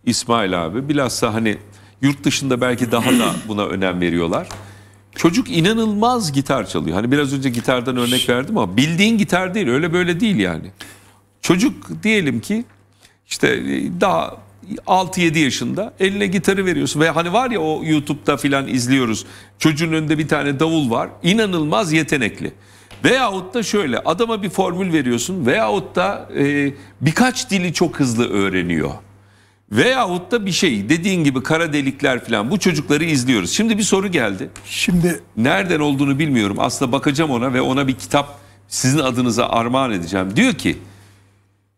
İsmail abi bilhassa hani Yurt dışında belki daha da buna önem veriyorlar. Çocuk inanılmaz gitar çalıyor. Hani biraz önce gitardan örnek verdim ama bildiğin gitar değil öyle böyle değil yani. Çocuk diyelim ki işte e, daha 6-7 yaşında eline gitarı veriyorsun ve hani var ya o YouTube'da filan izliyoruz. Çocuğun önünde bir tane davul var. İnanılmaz yetenekli. Veyahut da şöyle adama bir formül veriyorsun veyahut da e, birkaç dili çok hızlı öğreniyor. Veyahut da bir şey dediğin gibi kara delikler falan bu çocukları izliyoruz. Şimdi bir soru geldi. Şimdi nereden olduğunu bilmiyorum. Aslında bakacağım ona ve ona bir kitap sizin adınıza armağan edeceğim. Diyor ki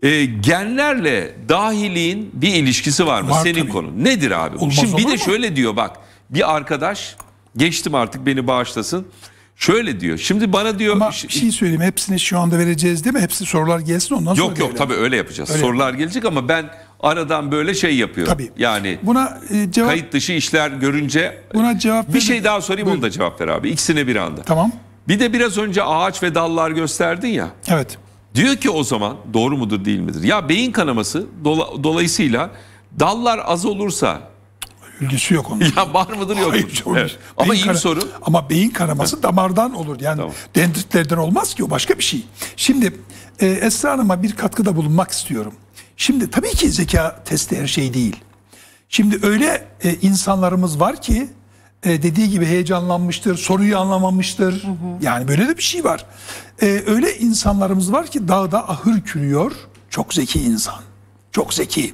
e, genlerle dahiliğin bir ilişkisi var mı? Var, Senin tabii. konun. Nedir abi? Olmaz Şimdi bir de mu? şöyle diyor bak. Bir arkadaş geçtim artık beni bağışlasın. Şöyle diyor. Şimdi bana diyor Ama bir şey söyleyeyim. Hepsini şu anda vereceğiz değil mi? Hepsi sorular gelsin ondan yok, sonra. Yok yok tabii öyle yapacağız. Öyle sorular gelecek ama ben aradan böyle şey yapıyor. Tabii. Yani buna e, cevap kayıt dışı işler görünce buna cevap bir şey daha sorayım Buyurun. onu da cevap ver abi. İkisine bir anda. Tamam. Bir de biraz önce ağaç ve dallar gösterdin ya. Evet. Diyor ki o zaman doğru mudur değil midir? Ya beyin kanaması dola, dolayısıyla dallar az olursa ilgisi yok onun. Ya var mıdır yok mu? Evet. Ama iyi bir soru. Ama beyin kanaması damardan olur. Yani tamam. dendritlerden olmaz ki o başka bir şey. Şimdi e, Esra Hanım'a bir katkıda bulunmak istiyorum. Şimdi tabii ki zeka testi her şey değil. Şimdi öyle e, insanlarımız var ki e, dediği gibi heyecanlanmıştır, soruyu anlamamıştır. Hı hı. Yani böyle de bir şey var. E, öyle insanlarımız var ki dağda ahır kürüyor. Çok zeki insan. Çok zeki.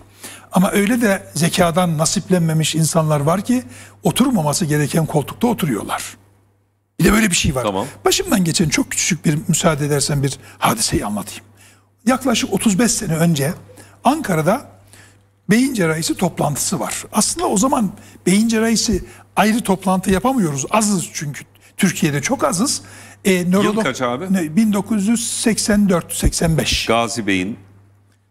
Ama öyle de zekadan nasiplenmemiş insanlar var ki oturmaması gereken koltukta oturuyorlar. Bir de böyle bir şey var. Tamam. Başımdan geçen çok küçük bir müsaade edersen bir hadiseyi anlatayım. Yaklaşık 35 sene önce Ankara'da beyin cerrahisi toplantısı var. Aslında o zaman beyin cerrahisi ayrı toplantı yapamıyoruz. Azız çünkü Türkiye'de çok azız. E, nörolog, Yıl kaç abi? 1984-85. Gazi Bey'in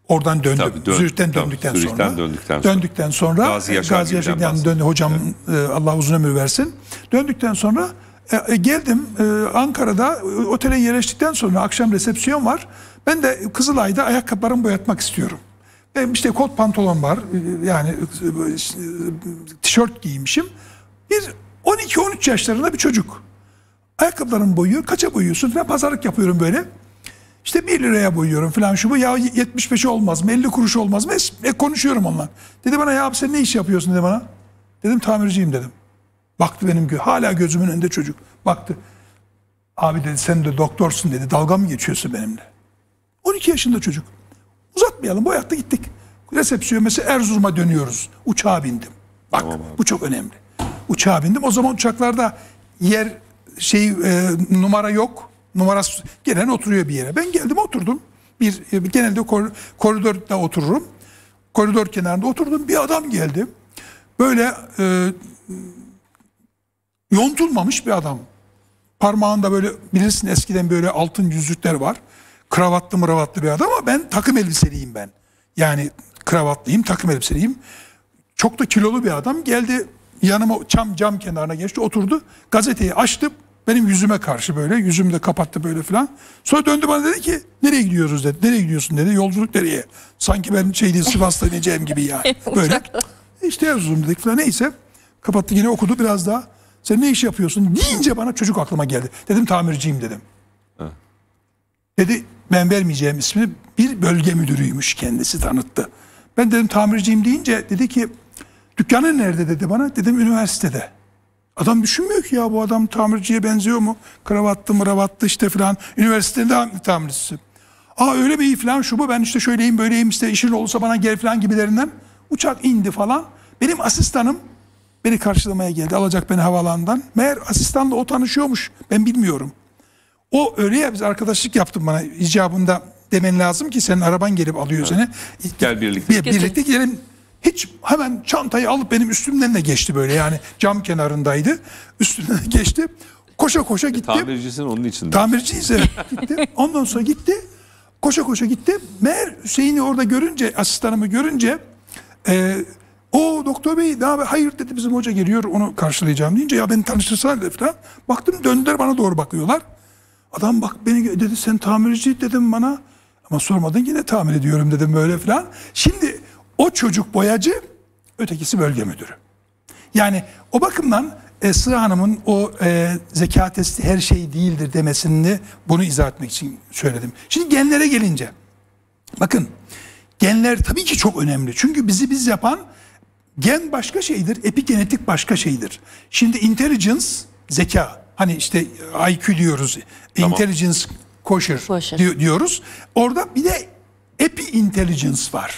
Oradan döndü. Tabii, dön, Zürih'ten tabii, döndükten Zürih'ten sonra. Döndükten sonra. Döndükten sonra Gazi e, Yaşar Gazi Yaşar'dan döndü. Hocam evet. e, Allah uzun ömür versin. Döndükten sonra e, e geldim e, Ankara'da e, otele yerleştikten sonra akşam resepsiyon var. Ben de Kızılay'da ayakkabılarımı boyatmak istiyorum. E, işte kot pantolon var. E, yani e, e, tişört giymişim. Bir 12-13 yaşlarında bir çocuk. Ayakkabıların boyuyor. Kaça boyuyorsun Ben pazarlık yapıyorum böyle. İşte 1 liraya boyuyorum falan şu bu. Ya 75 olmaz mı? 50 kuruş olmaz mı? E, konuşuyorum onunla. Dedi bana ya abi sen ne iş yapıyorsun dedi bana. Dedim tamirciyim dedim. Baktı benim gö hala gözümün önünde çocuk. Baktı. Abi dedi sen de doktorsun dedi. Dalga mı geçiyorsun benimle? 12 yaşında çocuk. Uzatmayalım. bu Boyakta gittik. Resepsiyon mesela Erzurum'a dönüyoruz. Uçağa bindim. Bak tamam bu çok önemli. Uçağa bindim. O zaman uçaklarda yer şey e, numara yok. Numarası gelen oturuyor bir yere. Ben geldim oturdum. Bir e, genelde kor, koridorda otururum. Koridor kenarında oturdum. Bir adam geldi. Böyle e, yontulmamış bir adam. Parmağında böyle bilirsin eskiden böyle altın yüzükler var kravatlı mıravatlı bir adam ama ben takım elbiseliyim ben. Yani kravatlıyım, takım elbiseliyim. Çok da kilolu bir adam geldi yanıma cam, cam kenarına geçti oturdu. Gazeteyi açtı benim yüzüme karşı böyle yüzümü de kapattı böyle filan. Sonra döndü bana dedi ki nereye gidiyoruz dedi. Nereye gidiyorsun dedi. Yolculuk nereye? Sanki ben şeydi değil Sivas'ta ineceğim gibi yani Böyle. işte yazdım dedik filan neyse. Kapattı yine okudu biraz daha. Sen ne iş yapıyorsun deyince bana çocuk aklıma geldi. Dedim tamirciyim dedim. Dedi ben vermeyeceğim ismi bir bölge müdürüymüş kendisi tanıttı. Ben dedim tamirciyim deyince dedi ki dükkanın nerede dedi bana. Dedim üniversitede. Adam düşünmüyor ki ya bu adam tamirciye benziyor mu? Kravatlı mıravatlı işte filan. Üniversitede tamircisi. Aa öyle bir iyi filan şu bu ben işte şöyleyim böyleyim işte işin olursa bana gel filan gibilerinden. Uçak indi falan. Benim asistanım beni karşılamaya geldi. Alacak beni havalandan. Meğer asistanla o tanışıyormuş. Ben bilmiyorum. O öyle ya biz arkadaşlık yaptım bana icabında demen lazım ki senin araban gelip alıyor seni. Gel birlikte. Bir, birlikte gidelim. Hiç hemen çantayı alıp benim üstümden de geçti böyle yani cam kenarındaydı. Üstümden de geçti. Koşa koşa gitti. Tamircisin onun için. Tamirciyiz evet. Gitti. Ondan sonra gitti. Koşa koşa gitti. Meğer Hüseyin'i orada görünce, asistanımı görünce e, o doktor bey daha haber? Hayır dedi bizim hoca geliyor onu karşılayacağım deyince ya beni tanıştırsana dedi falan. Baktım döndüler bana doğru bakıyorlar. Adam bak beni dedi sen tamirci dedim bana. Ama sormadın yine tamir ediyorum dedim böyle filan. Şimdi o çocuk boyacı, ötekisi bölge müdürü. Yani o bakımdan Esra Hanım'ın o e, zeka testi her şey değildir demesini bunu izah etmek için söyledim. Şimdi genlere gelince. Bakın genler tabii ki çok önemli. Çünkü bizi biz yapan gen başka şeydir, epigenetik başka şeydir. Şimdi intelligence, zeka. Hani işte IQ diyoruz. Tamam. Intelligence koşur diyoruz. Orada bir de epi intelligence var.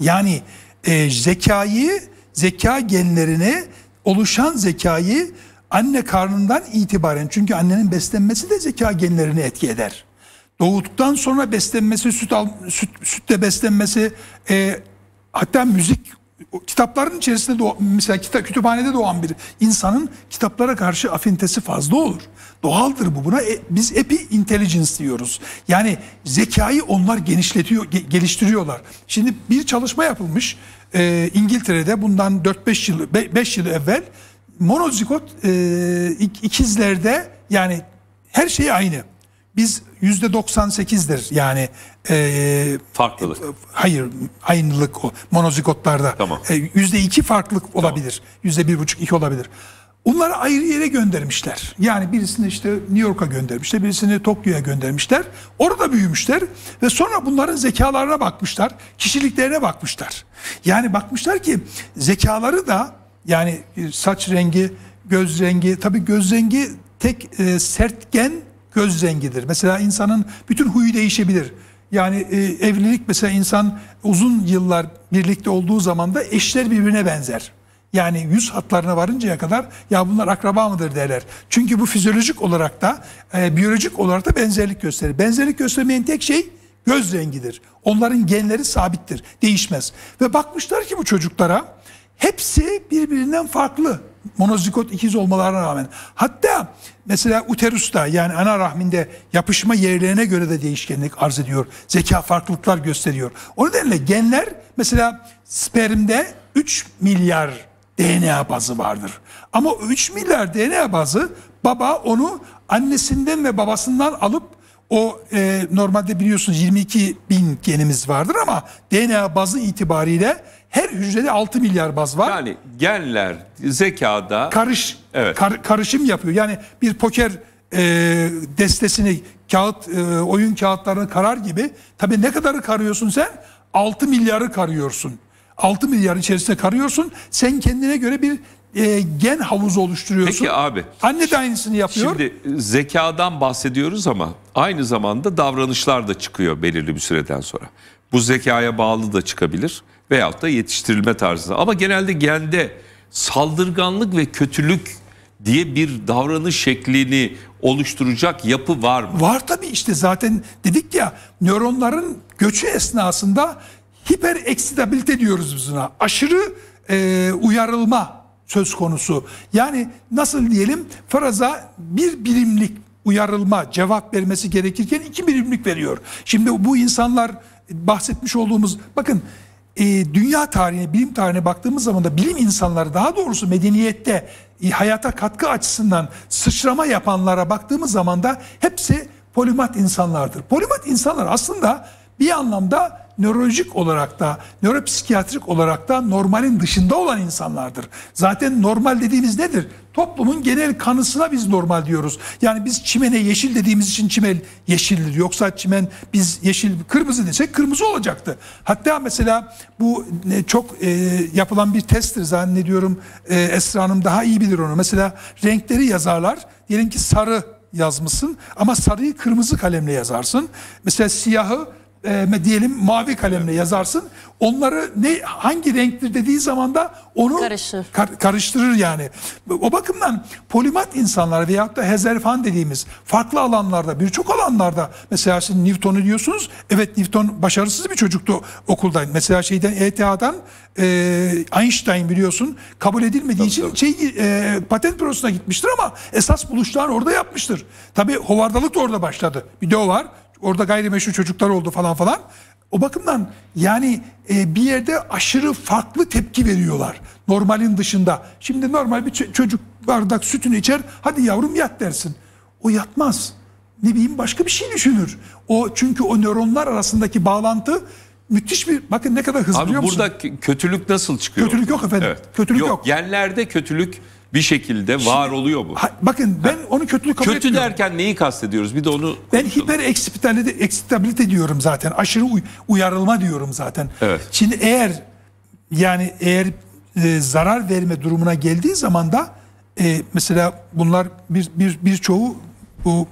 Yani e, zekayı, zeka genlerini, oluşan zekayı anne karnından itibaren çünkü annenin beslenmesi de zeka genlerini etki eder. Doğduktan sonra beslenmesi, süt al, süt, sütle beslenmesi, e, hatta müzik kitapların içerisinde doğan, mesela kitap, kütüphanede doğan bir insanın kitaplara karşı afintesi fazla olur. Doğaldır bu. Buna e, biz epi intelligence diyoruz. Yani zekayı onlar genişletiyor, ge, geliştiriyorlar. Şimdi bir çalışma yapılmış e, İngiltere'de bundan 4-5 yıl 5 yıl evvel monozikot e, ikizlerde yani her şey aynı biz yüzde 98'dir yani e, farklılık. E, hayır aynılık o monozigotlarda. Tamam. E, yüzde iki farklılık olabilir. Yüzde bir buçuk iki olabilir. Onları ayrı yere göndermişler. Yani birisini işte New York'a göndermişler, birisini Tokyo'ya göndermişler. Orada büyümüşler ve sonra bunların zekalarına bakmışlar, kişiliklerine bakmışlar. Yani bakmışlar ki zekaları da yani saç rengi, göz rengi, tabii göz rengi tek e, sertgen göz zengidir. Mesela insanın bütün huyu değişebilir. Yani e, evlilik mesela insan uzun yıllar birlikte olduğu zaman da eşler birbirine benzer. Yani yüz hatlarına varıncaya kadar ya bunlar akraba mıdır derler. Çünkü bu fizyolojik olarak da e, biyolojik olarak da benzerlik gösterir. Benzerlik göstermeyen tek şey göz rengidir. Onların genleri sabittir, değişmez. Ve bakmışlar ki bu çocuklara hepsi birbirinden farklı. Monozikot ikiz olmalarına rağmen. Hatta mesela uterusta yani ana rahminde yapışma yerlerine göre de değişkenlik arz ediyor. Zeka farklılıklar gösteriyor. O nedenle genler mesela spermde 3 milyar DNA bazı vardır. Ama 3 milyar DNA bazı baba onu annesinden ve babasından alıp o e, normalde biliyorsunuz 22 bin genimiz vardır ama DNA bazı itibariyle her hücrede 6 milyar baz var. Yani genler zekada karış evet. kar, karışım yapıyor. Yani bir poker e, destesini kağıt e, oyun kağıtlarını karar gibi tabii ne kadarı karıyorsun sen? 6 milyarı karıyorsun. 6 milyar içerisinde karıyorsun. Sen kendine göre bir e, gen havuzu oluşturuyorsun. Peki abi. Anne de aynısını yapıyor. Şimdi e, zekadan bahsediyoruz ama aynı zamanda davranışlar da çıkıyor belirli bir süreden sonra. Bu zekaya bağlı da çıkabilir veyahut da yetiştirilme tarzı. Ama genelde gende saldırganlık ve kötülük diye bir davranış şeklini oluşturacak yapı var mı? Var tabii işte zaten dedik ya nöronların göçü esnasında hiper eksitabilite diyoruz biz buna. Aşırı e, uyarılma söz konusu. Yani nasıl diyelim faraza bir birimlik uyarılma cevap vermesi gerekirken iki birimlik veriyor. Şimdi bu insanlar bahsetmiş olduğumuz bakın e, dünya tarihine, bilim tarihine baktığımız zaman da bilim insanları daha doğrusu medeniyette e, hayata katkı açısından sıçrama yapanlara baktığımız zaman da hepsi polimat insanlardır. Polimat insanlar aslında bir anlamda nörolojik olarak da, nöropsikiyatrik olarak da normalin dışında olan insanlardır. Zaten normal dediğimiz nedir? Toplumun genel kanısına biz normal diyoruz. Yani biz çimene yeşil dediğimiz için çimen yeşildir. Yoksa çimen biz yeşil, kırmızı desek kırmızı olacaktı. Hatta mesela bu e, çok e, yapılan bir testtir zannediyorum. E, Esra Hanım daha iyi bilir onu. Mesela renkleri yazarlar. Diyelim ki sarı yazmışsın ama sarıyı kırmızı kalemle yazarsın. Mesela siyahı e, diyelim mavi kalemle yazarsın. Onları ne hangi renktir dediği zaman da onu karışır. Kar, karıştırır yani. O bakımdan polimat insanlar veyahut da hezerfan dediğimiz farklı alanlarda birçok alanlarda mesela siz Newton'u diyorsunuz. Evet Newton başarısız bir çocuktu okulda. Mesela şeyden ETA'dan e, Einstein biliyorsun kabul edilmediği tabii, için tabii. şey e, patent bürosuna gitmiştir ama esas buluşlar orada yapmıştır. Tabii hovardalık da orada başladı. Bir de o var. Orada gayrimeşru çocuklar oldu falan falan. O bakımdan yani e, bir yerde aşırı farklı tepki veriyorlar. Normalin dışında. Şimdi normal bir çocuk bardak sütünü içer. Hadi yavrum yat dersin. O yatmaz. Ne bileyim başka bir şey düşünür. O çünkü o nöronlar arasındaki bağlantı müthiş bir bakın ne kadar hızlı Abi biliyor burada kötülük nasıl çıkıyor? Kötülük yok efendim. Evet. Kötülük yok. yok. Genlerde kötülük bir şekilde var oluyor bu. Ha, bakın ben ha. onu kötülük kabul Kötü etmiyorum. derken neyi kastediyoruz? Bir de onu Ben hiper ekstabilite diyorum zaten. Aşırı uy uyarılma diyorum zaten. Evet. Şimdi eğer yani eğer e, zarar verme durumuna geldiği zaman da e, mesela bunlar bir bir birçoğu bu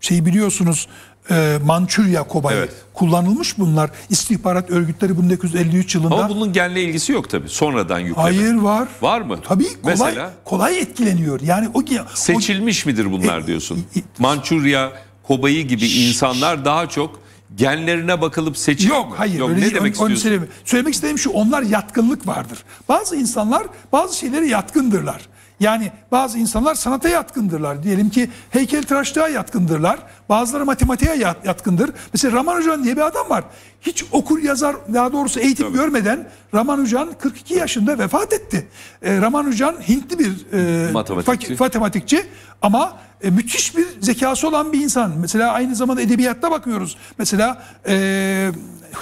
şeyi biliyorsunuz e, Mançurya kobayı evet. kullanılmış bunlar. İstihbarat örgütleri 1953 yılında. Ama bunun genle ilgisi yok tabii. Sonradan yükleme. Hayır var. Var mı? Tabii kolay, Mesela, kolay etkileniyor. Yani o Seçilmiş o, midir bunlar e, diyorsun? E, e, Mançurya kobayı gibi şş, insanlar daha çok genlerine bakılıp seçiyor Yok hayır. Yok, öyle ne değil, demek ön, istiyorsun? Söylemek, söylemek istediğim şu onlar yatkınlık vardır. Bazı insanlar bazı şeylere yatkındırlar. Yani bazı insanlar sanata yatkındırlar. Diyelim ki heykel heykeltıraşlığa yatkındırlar. Bazıları matematiğe yatkındır. Mesela Ramanujan diye bir adam var. Hiç okur yazar daha doğrusu eğitim Tabii. görmeden Ramanujan 42 yaşında vefat etti. E, ee, Ramanujan Hintli bir e, matematikçi. matematikçi ama e, müthiş bir zekası olan bir insan. Mesela aynı zamanda edebiyatta bakıyoruz. Mesela e,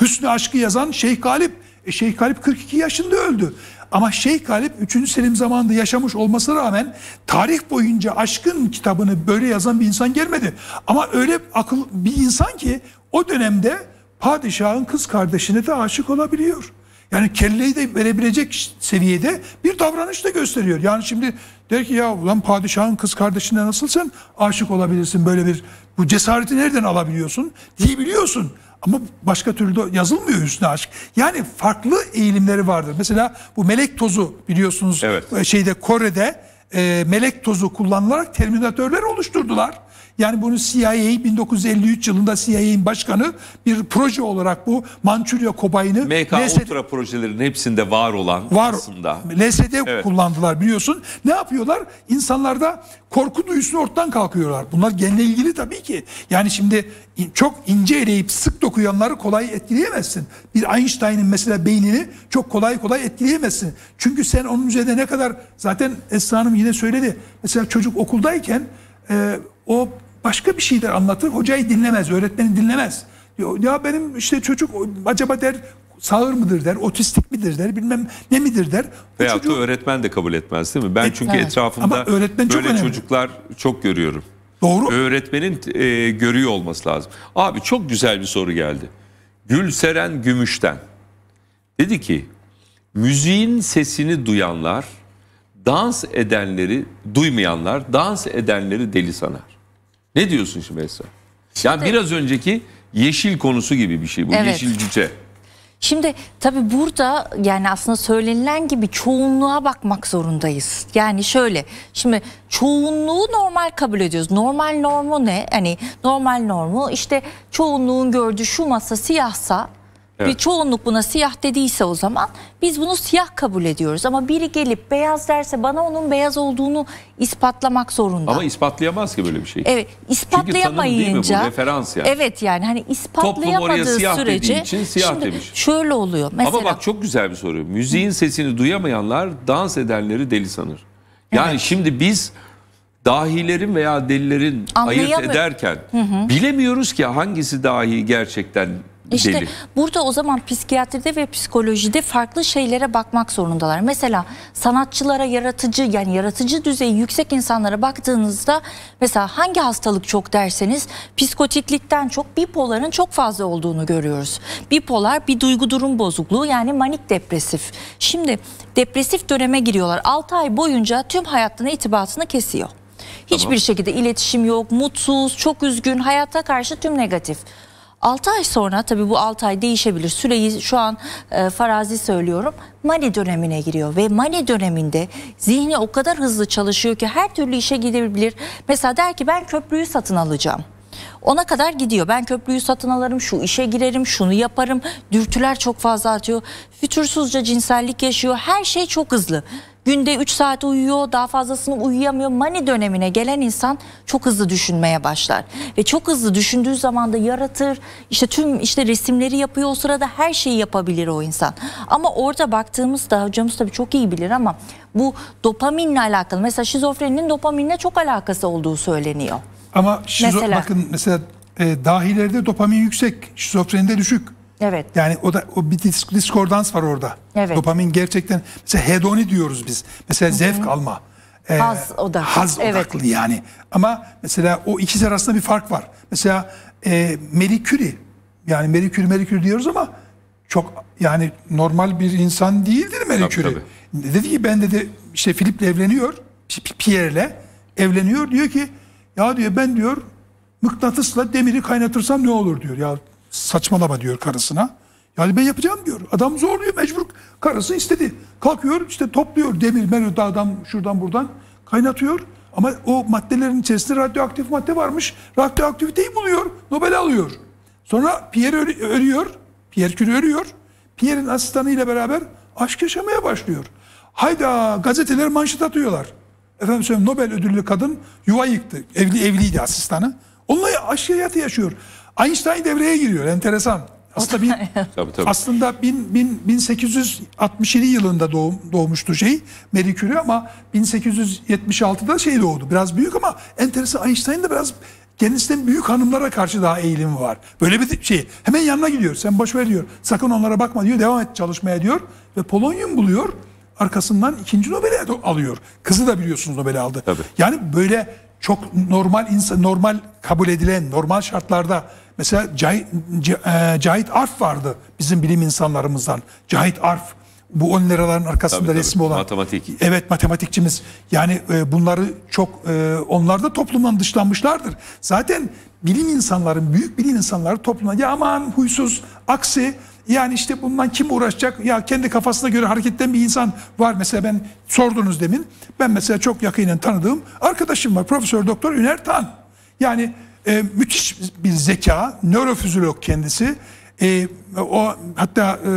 Hüsnü Aşk'ı yazan Şeyh Galip. E, Şeyh Galip 42 yaşında öldü. Ama Şeyh Galip 3. Selim zamanında yaşamış olmasına rağmen tarih boyunca aşkın kitabını böyle yazan bir insan gelmedi. Ama öyle akıl bir insan ki o dönemde padişahın kız kardeşine de aşık olabiliyor. Yani kelleyi de verebilecek seviyede bir davranış da gösteriyor. Yani şimdi der ki ya ulan padişahın kız kardeşine nasıl sen aşık olabilirsin böyle bir bu cesareti nereden alabiliyorsun diyebiliyorsun. biliyorsun. Ama başka türlü de yazılmıyor Hüsnü Aşk. Yani farklı eğilimleri vardır. Mesela bu melek tozu biliyorsunuz evet. E, şeyde Kore'de e, melek tozu kullanılarak terminatörler oluşturdular. Yani bunu CIA 1953 yılında CIA'nin başkanı bir proje olarak bu Mançurya kobayını MK LSD, Ultra projelerinin hepsinde var olan var, aslında. LSD evet. kullandılar biliyorsun. Ne yapıyorlar? İnsanlarda korku duyusunu ortadan kalkıyorlar. Bunlar genle ilgili tabii ki. Yani şimdi çok ince eleyip sık dokuyanları kolay etkileyemezsin. Bir Einstein'ın mesela beynini çok kolay kolay etkileyemezsin. Çünkü sen onun üzerinde ne kadar zaten Esra Hanım yine söyledi. Mesela çocuk okuldayken e, o başka bir şeyler anlatır. Hocayı dinlemez, öğretmeni dinlemez. Diyor, ya benim işte çocuk acaba der sağır mıdır der, otistik midir der, bilmem ne midir der. Bu Veyahut çocuğu... da öğretmen de kabul etmez değil mi? Ben çünkü evet. etrafımda Ama öğretmen böyle çok çocuklar çok görüyorum. Doğru. Öğretmenin e, görüyor olması lazım. Abi çok güzel bir soru geldi. Gülseren Gümüş'ten. Dedi ki müziğin sesini duyanlar, dans edenleri duymayanlar, dans edenleri deli sanar. Ne diyorsun şimdi Esra? Şimdi, ya biraz önceki yeşil konusu gibi bir şey bu. Evet. Yeşil cüce. Şimdi tabii burada yani aslında söylenilen gibi çoğunluğa bakmak zorundayız. Yani şöyle şimdi çoğunluğu normal kabul ediyoruz. Normal normu ne? Hani normal normu işte çoğunluğun gördüğü şu masa siyahsa Evet. Bir çoğunluk buna siyah dediyse o zaman biz bunu siyah kabul ediyoruz. Ama biri gelip beyaz derse bana onun beyaz olduğunu ispatlamak zorunda. Ama ispatlayamaz ki böyle bir şey. Evet ispatlayamayınca. Çünkü tanım değil mi bu referans yani. Evet yani hani ispatlayamadığı Toplum siyah sürece. Toplum için siyah şimdi demiş. Şöyle oluyor. Mesela, Ama bak çok güzel bir soru. Müziğin sesini duyamayanlar dans edenleri deli sanır. Yani evet. şimdi biz dahilerin veya delilerin ayırt ederken hı hı. bilemiyoruz ki hangisi dahi gerçekten işte deli. burada o zaman psikiyatride ve psikolojide farklı şeylere bakmak zorundalar. Mesela sanatçılara yaratıcı yani yaratıcı düzeyi yüksek insanlara baktığınızda mesela hangi hastalık çok derseniz psikotiklikten çok bipoların çok fazla olduğunu görüyoruz. Bipolar bir duygu durum bozukluğu yani manik depresif. Şimdi depresif döneme giriyorlar. 6 ay boyunca tüm hayatına itibatını kesiyor. Hiçbir tamam. şekilde iletişim yok, mutsuz, çok üzgün, hayata karşı tüm negatif. 6 ay sonra tabi bu 6 ay değişebilir. Süreyi şu an e, farazi söylüyorum. Mali dönemine giriyor ve Mali döneminde zihni o kadar hızlı çalışıyor ki her türlü işe gidebilir. Mesela der ki ben köprüyü satın alacağım. Ona kadar gidiyor. Ben köprüyü satın alırım, şu işe girerim, şunu yaparım Dürtüler çok fazla atıyor. Fütursuzca cinsellik yaşıyor. Her şey çok hızlı günde 3 saat uyuyor, daha fazlasını uyuyamıyor. Mani dönemine gelen insan çok hızlı düşünmeye başlar. Ve çok hızlı düşündüğü zaman da yaratır. İşte tüm işte resimleri yapıyor o sırada her şeyi yapabilir o insan. Ama orada baktığımızda hocamız tabii çok iyi bilir ama bu dopaminle alakalı. Mesela şizofreninin dopaminle çok alakası olduğu söyleniyor. Ama şizo- mesela, bakın mesela e, dahilerde dopamin yüksek, şizofrenide düşük. Evet. Yani o da o bir diskordans var orada. Evet. Dopamin gerçekten mesela hedoni diyoruz biz. Mesela Hı-hı. zevk alma. E, haz odaklı. Haz evet. yani. Ama mesela o ikisi arasında bir fark var. Mesela e, Marie yani Marie Curie diyoruz ama çok yani normal bir insan değildir Marie tabii, Dedi ki ben dedi işte Philip'le evleniyor. Pierre'le evleniyor diyor ki ya diyor ben diyor mıknatısla demiri kaynatırsam ne olur diyor. Ya Saçmalama diyor karısına. Yani ben yapacağım diyor. Adam zorluyor mecbur. Karısı istedi. Kalkıyor işte topluyor demir merhaba adam şuradan buradan kaynatıyor. Ama o maddelerin içerisinde radyoaktif madde varmış. Radyoaktiviteyi buluyor. Nobel alıyor. Sonra Pierre örüyor, Pierre Curie örüyor. Pierre'in asistanıyla beraber aşk yaşamaya başlıyor. Hayda gazeteler manşet atıyorlar. Efendim söyleyeyim Nobel ödüllü kadın yuva yıktı. Evli evliydi asistanı. Onunla aşk hayatı yaşıyor. Einstein devreye giriyor enteresan. Aslında, bin, tabii, tabii. aslında bin, bin, 1867 yılında doğum, doğmuştu şey Marie ama 1876'da şey doğdu. Biraz büyük ama enteresan Einstein de biraz kendisinden büyük hanımlara karşı daha eğilimi var. Böyle bir şey. Hemen yanına gidiyor. Sen boş ver diyor. Sakın onlara bakma diyor. Devam et çalışmaya diyor. Ve polonyum buluyor. Arkasından ikinci nobele alıyor. Kızı da biliyorsunuz Nobel'i aldı. Tabii. Yani böyle çok normal insan normal kabul edilen normal şartlarda Mesela e, Cahit, Arf vardı bizim bilim insanlarımızdan. Cahit Arf bu 10 liraların arkasında tabii, tabii. resmi olan. Matematik. Evet matematikçimiz. Yani e, bunları çok e, onlar da toplumdan dışlanmışlardır. Zaten bilim insanların, büyük bilim insanları toplumdan ya aman huysuz, aksi yani işte bundan kim uğraşacak? Ya kendi kafasına göre hareketten bir insan var. Mesela ben sordunuz demin. Ben mesela çok yakinen tanıdığım arkadaşım var. Profesör Doktor Üner Tan. Yani e, müthiş bir zeka, nörofüzyolog kendisi. E, o hatta e,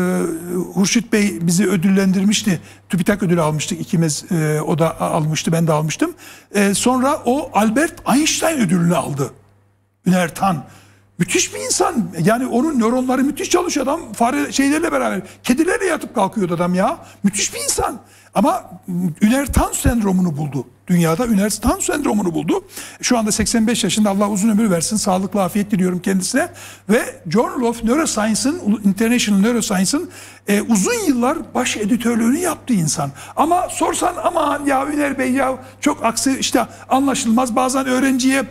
Hurşit Bey bizi ödüllendirmişti. TÜBİTAK ödülü almıştık ikimiz. E, o da almıştı, ben de almıştım. E, sonra o Albert Einstein ödülünü aldı. Üner Tan. Müthiş bir insan. Yani onun nöronları müthiş çalışıyor adam. Fare şeylerle beraber. Kedilerle yatıp kalkıyordu adam ya. Müthiş bir insan. Ama Üner Tan sendromunu buldu. Dünyada Üner Tan sendromunu buldu. Şu anda 85 yaşında Allah uzun ömür versin. Sağlıklı afiyet diliyorum kendisine. Ve Journal of Neuroscience'ın, International Neuroscience'ın e, uzun yıllar baş editörlüğünü yaptı insan. Ama sorsan ama ya Üner Bey ya çok aksi işte anlaşılmaz. Bazen öğrenciye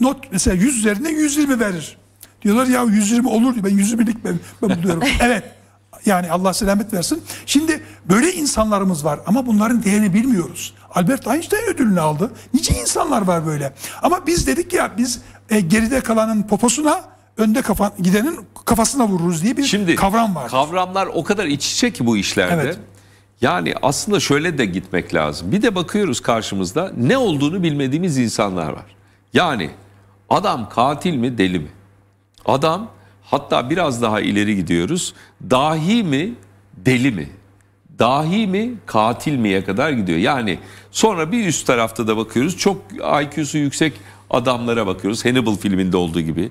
not mesela 100 üzerine 120 verir. Diyorlar ya 120 olur ben 120'lik ben, ben buluyorum. evet. Yani Allah selamet versin. Şimdi böyle insanlarımız var ama bunların değerini bilmiyoruz. Albert Einstein ödülünü aldı. Nice insanlar var böyle. Ama biz dedik ya biz e, geride kalanın poposuna önde kafa, gidenin kafasına vururuz diye bir Şimdi, kavram var. Kavramlar o kadar iç içe ki bu işlerde. Evet. Yani aslında şöyle de gitmek lazım. Bir de bakıyoruz karşımızda ne olduğunu bilmediğimiz insanlar var. Yani adam katil mi deli mi? Adam hatta biraz daha ileri gidiyoruz. Dahi mi deli mi? Dahi mi katil miye kadar gidiyor. Yani sonra bir üst tarafta da bakıyoruz. Çok IQ'su yüksek adamlara bakıyoruz. Hannibal filminde olduğu gibi.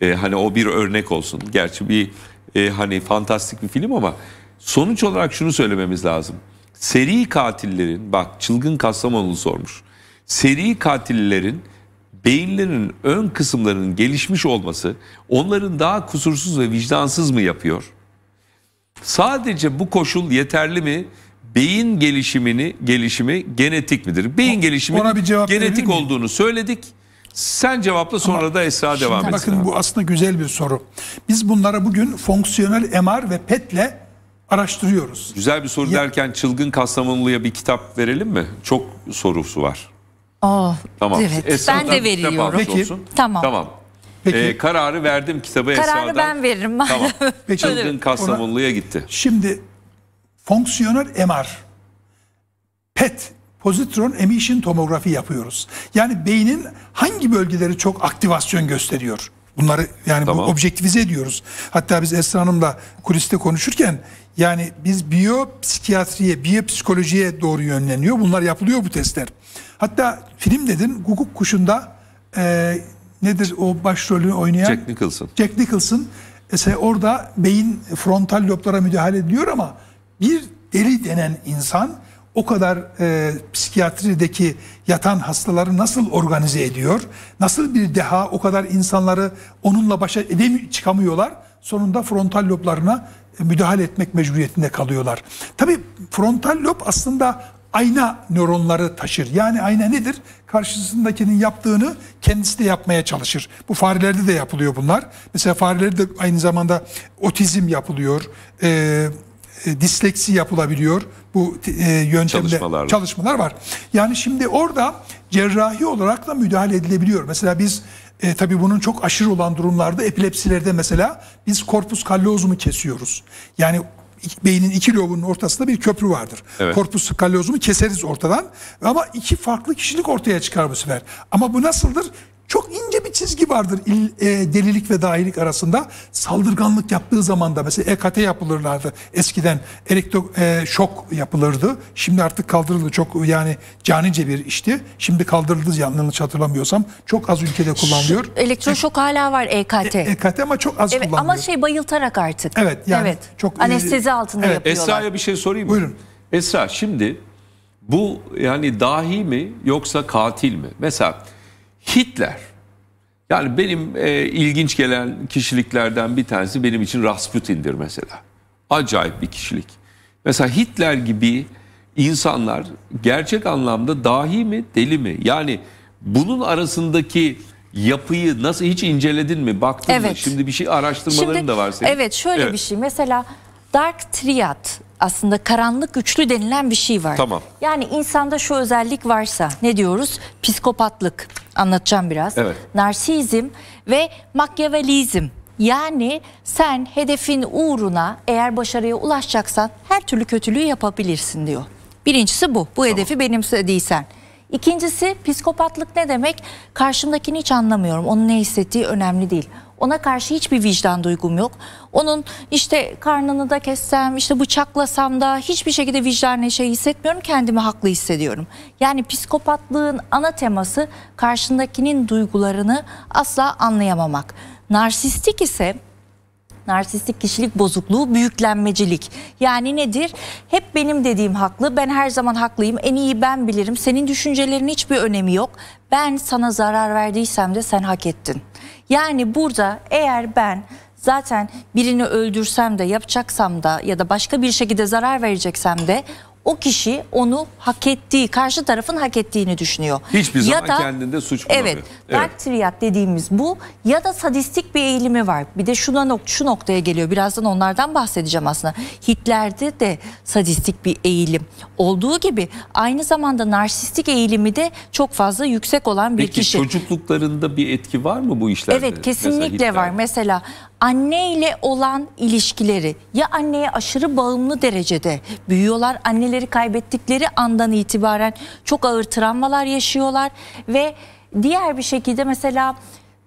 Ee, hani o bir örnek olsun. Gerçi bir e, hani fantastik bir film ama sonuç olarak şunu söylememiz lazım. Seri katillerin bak çılgın Kastamonulu sormuş. Seri katillerin beyinlerin ön kısımlarının gelişmiş olması onların daha kusursuz ve vicdansız mı yapıyor? Sadece bu koşul yeterli mi? Beyin gelişimini gelişimi genetik midir? Beyin gelişimi genetik olduğunu söyledik. Sen cevapla sonra Ama da Esra devam etsin. Bakın abi. bu aslında güzel bir soru. Biz bunlara bugün fonksiyonel MR ve PET'le araştırıyoruz. Güzel bir soru ya, derken Çılgın kastamonluya bir kitap verelim mi? Çok sorusu var. Oh, Tamam. Evet. Esra'dan ben de veriyorum. Peki. olsun. Tamam. Tamam. Peki. Ee, kararı verdim kitabı Kararı Esra'dan. ben veririm. Tamam. Peki. Çılgın Kastamonu'ya gitti. Şimdi fonksiyonel MR, PET, pozitron emission tomografi yapıyoruz. Yani beynin hangi bölgeleri çok aktivasyon gösteriyor? Bunları yani Tamam. bu objektivize ediyoruz. Hatta biz Esra Hanım'la kuliste konuşurken yani biz biyopsikiyatriye, biyopsikolojiye doğru yönleniyor. Bunlar yapılıyor bu testler. Hatta film dedin hukuk kuşunda e, nedir o başrolü oynayan? Jack Nicholson. Jack Nicholson. Mesela orada beyin frontal loblara müdahale ediyor ama bir deli denen insan o kadar e, psikiyatrideki yatan hastaları nasıl organize ediyor? Nasıl bir deha o kadar insanları onunla başa edemi çıkamıyorlar? Sonunda frontal loblarına e, müdahale etmek mecburiyetinde kalıyorlar. Tabii frontal lob aslında ayna nöronları taşır. Yani ayna nedir? Karşısındakinin yaptığını kendisi de yapmaya çalışır. Bu farelerde de yapılıyor bunlar. Mesela farelerde aynı zamanda otizm yapılıyor, e, e, disleksi yapılabiliyor. Bu e, yöntemde çalışmalar var. Yani şimdi orada cerrahi olarak da müdahale edilebiliyor. Mesela biz e, tabii bunun çok aşırı olan durumlarda epilepsilerde mesela biz korpus kallozumu kesiyoruz. Yani beynin iki lobunun ortasında bir köprü vardır. Evet. Korpus skalyozumu keseriz ortadan ama iki farklı kişilik ortaya çıkar bu sefer. Ama bu nasıldır? Çok ince bir çizgi vardır il, e, delilik ve dahilik arasında. Saldırganlık yaptığı zaman da mesela EKT yapılırlardı. Eskiden elektro e, şok yapılırdı. Şimdi artık kaldırıldı. Çok yani canice bir işti. Şimdi kaldırıldı yanlış hatırlamıyorsam. Çok az ülkede kullanılıyor. Elektro şok hala var EKT. E, EKT e, e ama çok az evet, kullanılıyor. Ama şey bayıltarak artık. Evet. Yani evet. çok e, anestezi altında evet. yapıyorlar. Esra'ya bir şey sorayım mı? Buyurun. Esra şimdi bu yani dahi mi yoksa katil mi? Mesela Hitler. Yani benim e, ilginç gelen kişiliklerden bir tanesi benim için Rasputin'dir mesela. Acayip bir kişilik. Mesela Hitler gibi insanlar gerçek anlamda dahi mi deli mi? Yani bunun arasındaki yapıyı nasıl hiç inceledin mi? Baktın evet. mı? Şimdi bir şey araştırmaların Şimdi, da var senin. Evet şöyle evet. bir şey mesela Dark Triad aslında karanlık güçlü denilen bir şey var. Tamam. Yani insanda şu özellik varsa ne diyoruz? Psikopatlık, anlatacağım biraz. Evet. Narsizm ve makyavelizm. Yani sen hedefin uğruna eğer başarıya ulaşacaksan her türlü kötülüğü yapabilirsin diyor. Birincisi bu. Bu tamam. hedefi benimsediysen. İkincisi psikopatlık ne demek? Karşımdakini hiç anlamıyorum. Onun ne hissettiği önemli değil. Ona karşı hiçbir vicdan duygum yok. Onun işte karnını da kessem, işte bıçaklasam da hiçbir şekilde vicdan şey hissetmiyorum. Kendimi haklı hissediyorum. Yani psikopatlığın ana teması karşındakinin duygularını asla anlayamamak. Narsistik ise narsistik kişilik bozukluğu büyüklenmecilik. Yani nedir? Hep benim dediğim haklı, ben her zaman haklıyım, en iyi ben bilirim, senin düşüncelerin hiçbir önemi yok. Ben sana zarar verdiysem de sen hak ettin. Yani burada eğer ben zaten birini öldürsem de yapacaksam da ya da başka bir şekilde zarar vereceksem de o kişi onu hak ettiği, karşı tarafın hak ettiğini düşünüyor. Hiçbir ya zaman da, kendinde suç bulamıyor. Evet, dark evet. triad dediğimiz bu ya da sadistik bir eğilimi var. Bir de şuna nok şu noktaya geliyor. Birazdan onlardan bahsedeceğim aslında. Hitler'de de sadistik bir eğilim olduğu gibi aynı zamanda narsistik eğilimi de çok fazla yüksek olan bir Peki, kişi. Peki çocukluklarında bir etki var mı bu işlerde? Evet, kesinlikle Mesela var. Mesela anne ile olan ilişkileri ya anneye aşırı bağımlı derecede büyüyorlar. Anneler kendileri kaybettikleri andan itibaren çok ağır travmalar yaşıyorlar ve diğer bir şekilde mesela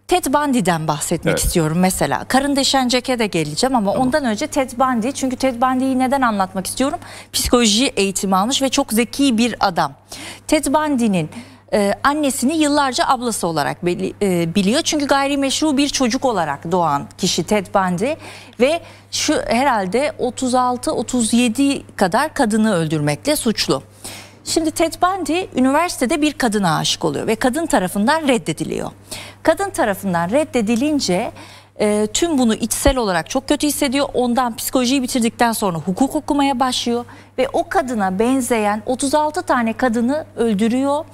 Ted Bundy'den bahsetmek evet. istiyorum mesela. Karın deşen ceke de geleceğim ama tamam. ondan önce Ted Bundy. Çünkü Ted Bundy'yi neden anlatmak istiyorum? Psikoloji eğitimi almış ve çok zeki bir adam. Ted Bundy'nin e, annesini yıllarca ablası olarak e, biliyor. Çünkü gayrimeşru bir çocuk olarak doğan kişi Ted Bundy ve şu herhalde 36-37 kadar kadını öldürmekle suçlu. Şimdi Ted Bundy üniversitede bir kadına aşık oluyor ve kadın tarafından reddediliyor. Kadın tarafından reddedilince e, tüm bunu içsel olarak çok kötü hissediyor. Ondan psikolojiyi bitirdikten sonra hukuk okumaya başlıyor ve o kadına benzeyen 36 tane kadını öldürüyor,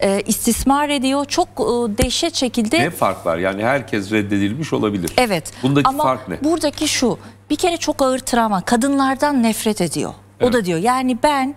e, istismar ediyor. Çok e, dehşet şekilde. Ne fark var? Yani herkes reddedilmiş olabilir. Evet. Bundaki Ama fark ne? Buradaki şu. Bir kere çok ağır travma. Kadınlardan nefret ediyor. Evet. O da diyor yani ben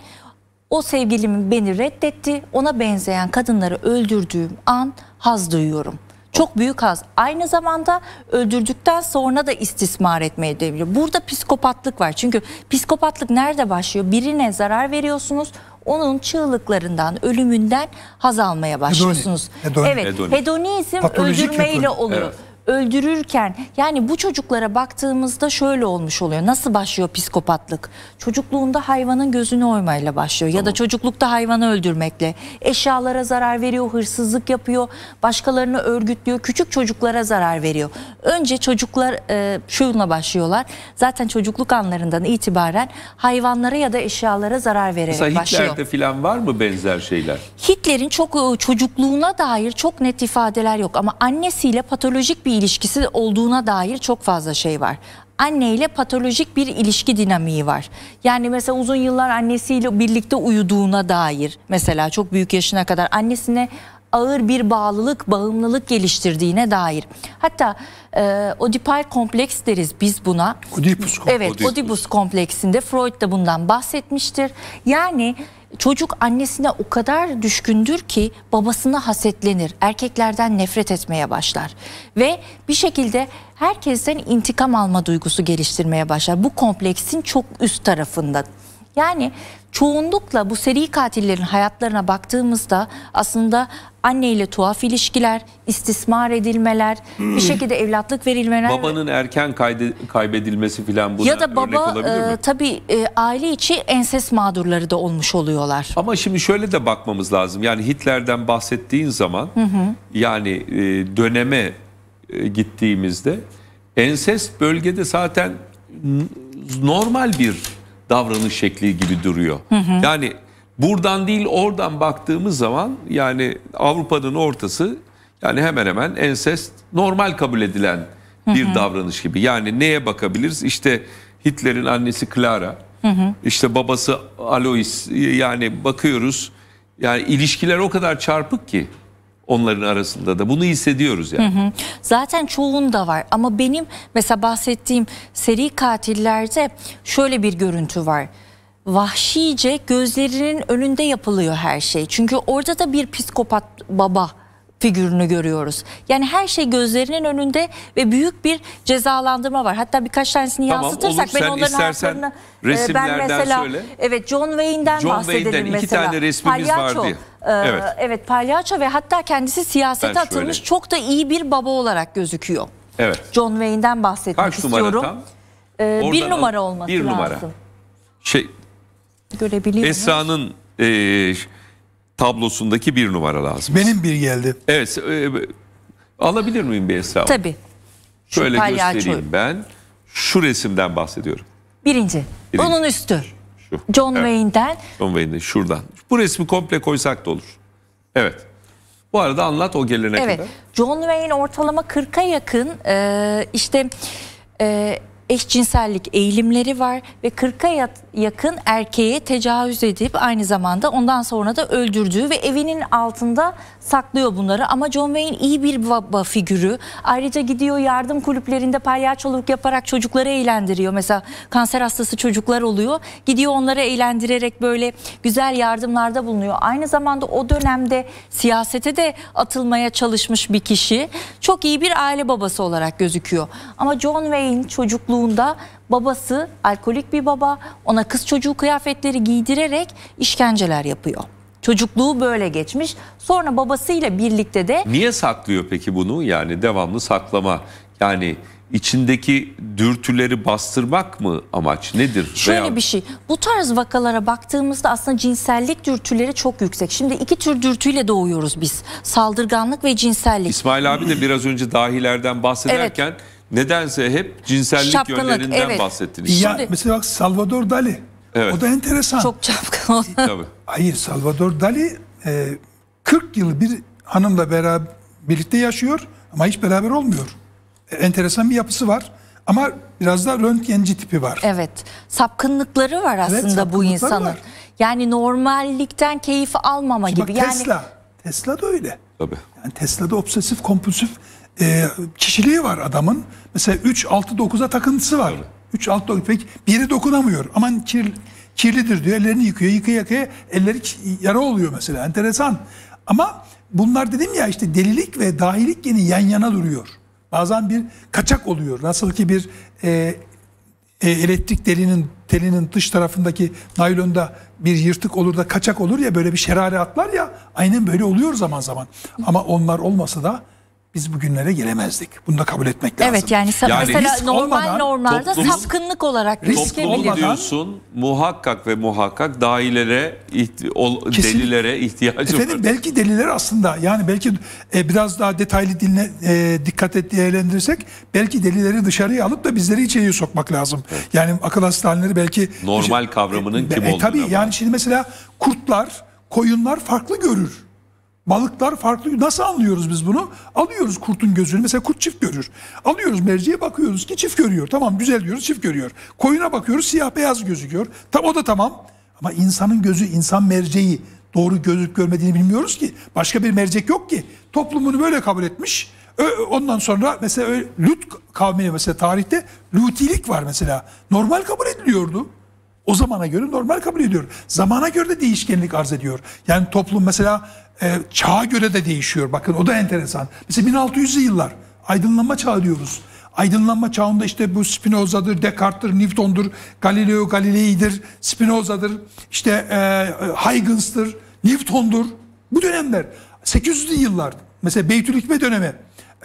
o sevgilim beni reddetti. Ona benzeyen kadınları öldürdüğüm an haz duyuyorum çok büyük haz. Aynı zamanda öldürdükten sonra da istismar etmeye edebiliyor. Burada psikopatlık var. Çünkü psikopatlık nerede başlıyor? Birine zarar veriyorsunuz onun çığlıklarından, ölümünden haz almaya başlıyorsunuz. Hedoni. Hedoni. Evet, hedonizm Patolojik öldürmeyle olur. Evet öldürürken yani bu çocuklara baktığımızda şöyle olmuş oluyor. Nasıl başlıyor psikopatlık? Çocukluğunda hayvanın gözünü oymayla başlıyor tamam. ya da çocuklukta hayvanı öldürmekle. Eşyalara zarar veriyor, hırsızlık yapıyor, başkalarını örgütlüyor, küçük çocuklara zarar veriyor. Önce çocuklar e, şununla başlıyorlar. Zaten çocukluk anlarından itibaren hayvanlara ya da eşyalara zarar vererek Mesela başlıyor. Hitler'de falan var mı benzer şeyler? Hitler'in çok e, çocukluğuna dair çok net ifadeler yok ama annesiyle patolojik bir bir ilişkisi olduğuna dair çok fazla şey var. Anne ile patolojik bir ilişki dinamiği var. Yani mesela uzun yıllar annesiyle birlikte uyuduğuna dair mesela çok büyük yaşına kadar annesine ağır bir bağlılık, bağımlılık geliştirdiğine dair. Hatta e, Oedipal kompleks deriz biz buna. Oedipus kompleks. Evet, Oedipus kompleksinde Freud da bundan bahsetmiştir. Yani Çocuk annesine o kadar düşkündür ki babasına hasetlenir. Erkeklerden nefret etmeye başlar. Ve bir şekilde herkesten intikam alma duygusu geliştirmeye başlar. Bu kompleksin çok üst tarafında yani çoğunlukla bu seri katillerin hayatlarına baktığımızda aslında anneyle tuhaf ilişkiler, istismar edilmeler, bir hmm. şekilde evlatlık verilmeler. Babanın erken kaydı, kaybedilmesi filan buna Ya da baba e, tabii e, aile içi enses mağdurları da olmuş oluyorlar. Ama şimdi şöyle de bakmamız lazım. Yani Hitler'den bahsettiğin zaman hı hı. yani e, döneme e, gittiğimizde enses bölgede zaten normal bir davranış şekli gibi duruyor. Hı hı. Yani buradan değil oradan baktığımız zaman yani Avrupa'nın ortası yani hemen hemen ensest normal kabul edilen bir hı hı. davranış gibi. Yani neye bakabiliriz? İşte Hitler'in annesi Clara, hı hı. işte babası Alois yani bakıyoruz. Yani ilişkiler o kadar çarpık ki onların arasında da bunu hissediyoruz yani. Hı hı. Zaten çoğunda var ama benim mesela bahsettiğim seri katillerde şöyle bir görüntü var. Vahşice gözlerinin önünde yapılıyor her şey. Çünkü orada da bir psikopat baba figürünü görüyoruz. Yani her şey gözlerinin önünde ve büyük bir cezalandırma var. Hatta birkaç tanesini tamam, yansıtırsak olur, ben onların haklarını e, resimlerden ben mesela söyle. evet John Wayne'den John bahsedelim Wayne'den iki mesela. tane resmimiz Palyaço. vardı. E, evet. Ee, evet palyaço ve hatta kendisi siyasete atılmış şöyle. çok da iyi bir baba olarak gözüküyor. Evet. John Wayne'den bahsetmek Kaç istiyorum. tam? Ee, bir numara olması bir numara. Şey, Görebiliyor Esra'nın e, tablosundaki bir numara lazım. Benim bir geldi. Evet. E, alabilir miyim bir hesabı? Tabii. Şöyle Şu göstereyim ben. Şu resimden bahsediyorum. Birinci. Birinci. Onun üstü. Şu. John evet. Wayne'den. John Wayne'den şuradan. Bu resmi komple koysak da olur. Evet. Bu arada anlat o gelene evet. kadar. John Wayne ortalama 40'a yakın e, işte e, eşcinsellik eğilimleri var ve 40'a yakın yakın erkeğe tecavüz edip aynı zamanda ondan sonra da öldürdüğü ve evinin altında saklıyor bunları. Ama John Wayne iyi bir baba figürü. Ayrıca gidiyor yardım kulüplerinde palyaçoluk yaparak çocukları eğlendiriyor. Mesela kanser hastası çocuklar oluyor. Gidiyor onları eğlendirerek böyle güzel yardımlarda bulunuyor. Aynı zamanda o dönemde siyasete de atılmaya çalışmış bir kişi. Çok iyi bir aile babası olarak gözüküyor. Ama John Wayne çocukluğunda Babası alkolik bir baba ona kız çocuğu kıyafetleri giydirerek işkenceler yapıyor. Çocukluğu böyle geçmiş. Sonra babasıyla birlikte de... Niye saklıyor peki bunu? Yani devamlı saklama. Yani içindeki dürtüleri bastırmak mı amaç nedir? Şöyle Veya... bir şey bu tarz vakalara baktığımızda aslında cinsellik dürtüleri çok yüksek. Şimdi iki tür dürtüyle doğuyoruz biz saldırganlık ve cinsellik. İsmail abi de biraz önce dahilerden bahsederken... Evet nedense hep cinsellik Şapkınlık, yönlerinden evet. bahsettiniz. Ya, Mesela bak Salvador Dali. Evet. O da enteresan. Çok çapkın. Tabii. Hayır Salvador Dali e, 40 yıl bir hanımla beraber birlikte yaşıyor ama hiç beraber olmuyor. E, enteresan bir yapısı var. Ama biraz da röntgenci tipi var. Evet. Sapkınlıkları var aslında evet, bu insanın. Var. Yani normallikten keyif almama Şimdi gibi. Bak, yani Tesla. Tesla da öyle. Tabii. Yani Tesla'da obsesif kompulsif e, kişiliği var adamın. Mesela 3-6-9'a takıntısı var. Tabii. 3-6-9 peki biri dokunamıyor. Aman kirli, kirlidir diyor ellerini yıkıyor. yıkıyor yıkıyor. elleri yara oluyor mesela enteresan. Ama bunlar dedim ya işte delilik ve dahilik geni yan yana duruyor. Bazen bir kaçak oluyor. Nasıl ki bir e, e, elektrik delinin telinin dış tarafındaki naylonda bir yırtık olur da kaçak olur ya böyle bir şerare atlar ya aynen böyle oluyor zaman zaman. Ama onlar olmasa da biz bugünlere gelemezdik. Bunu da kabul etmek lazım. Evet yani, yani mesela normal olmadan, normlarda toplum, sapkınlık olarak risklebilir. diyorsun muhakkak ve muhakkak dahilere, ihti, ol, delilere ihtiyacı Efendim, Belki deliler aslında yani belki e, biraz daha detaylı dinle, e, dikkat et değerlendirirsek belki delileri dışarıya alıp da bizleri içeriye sokmak lazım. Evet. Yani akıl hastaneleri belki... Normal şey- kavramının e, kim e, olduğuna. Tabii yani şimdi mesela kurtlar, koyunlar farklı görür. Balıklar farklı. Nasıl anlıyoruz biz bunu? Alıyoruz kurtun gözünü. Mesela kurt çift görür. Alıyoruz merceğe bakıyoruz ki çift görüyor. Tamam güzel diyoruz çift görüyor. Koyuna bakıyoruz siyah beyaz gözüküyor. Tam o da tamam. Ama insanın gözü, insan merceği doğru gözüp görmediğini bilmiyoruz ki. Başka bir mercek yok ki. Toplum bunu böyle kabul etmiş. Ondan sonra mesela lüt Lut kavmine mesela tarihte Lutilik var mesela. Normal kabul ediliyordu. O zamana göre normal kabul ediyor. Zamana göre de değişkenlik arz ediyor. Yani toplum mesela e, çağa göre de değişiyor. Bakın o da enteresan. Mesela 1600'lü yıllar aydınlanma çağı diyoruz. Aydınlanma çağında işte bu Spinoza'dır, Descartes'tir, Newton'dur, Galileo Galilei'dir, Spinoza'dır, işte e, Huyggens'tır, Newton'dur. Bu dönemler 800'lü yıllar. Mesela Beytül Hikme dönemi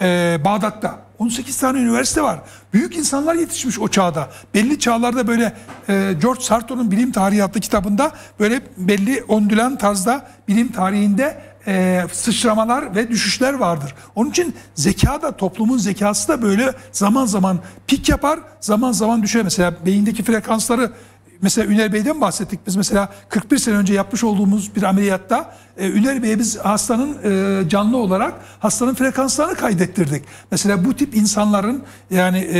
e, Bağdat'ta 18 tane üniversite var. Büyük insanlar yetişmiş o çağda. Belli çağlarda böyle e, George Sarton'un bilim tarihi adlı kitabında böyle belli ondülen tarzda bilim tarihinde e, sıçramalar ve düşüşler vardır. Onun için zeka da toplumun zekası da böyle zaman zaman pik yapar, zaman zaman düşer. Mesela beyindeki frekansları Mesela Üner Bey'den bahsettik. Biz mesela 41 sene önce yapmış olduğumuz bir ameliyatta e, Üner Bey'e biz hastanın e, canlı olarak hastanın frekanslarını kaydettirdik. Mesela bu tip insanların yani e,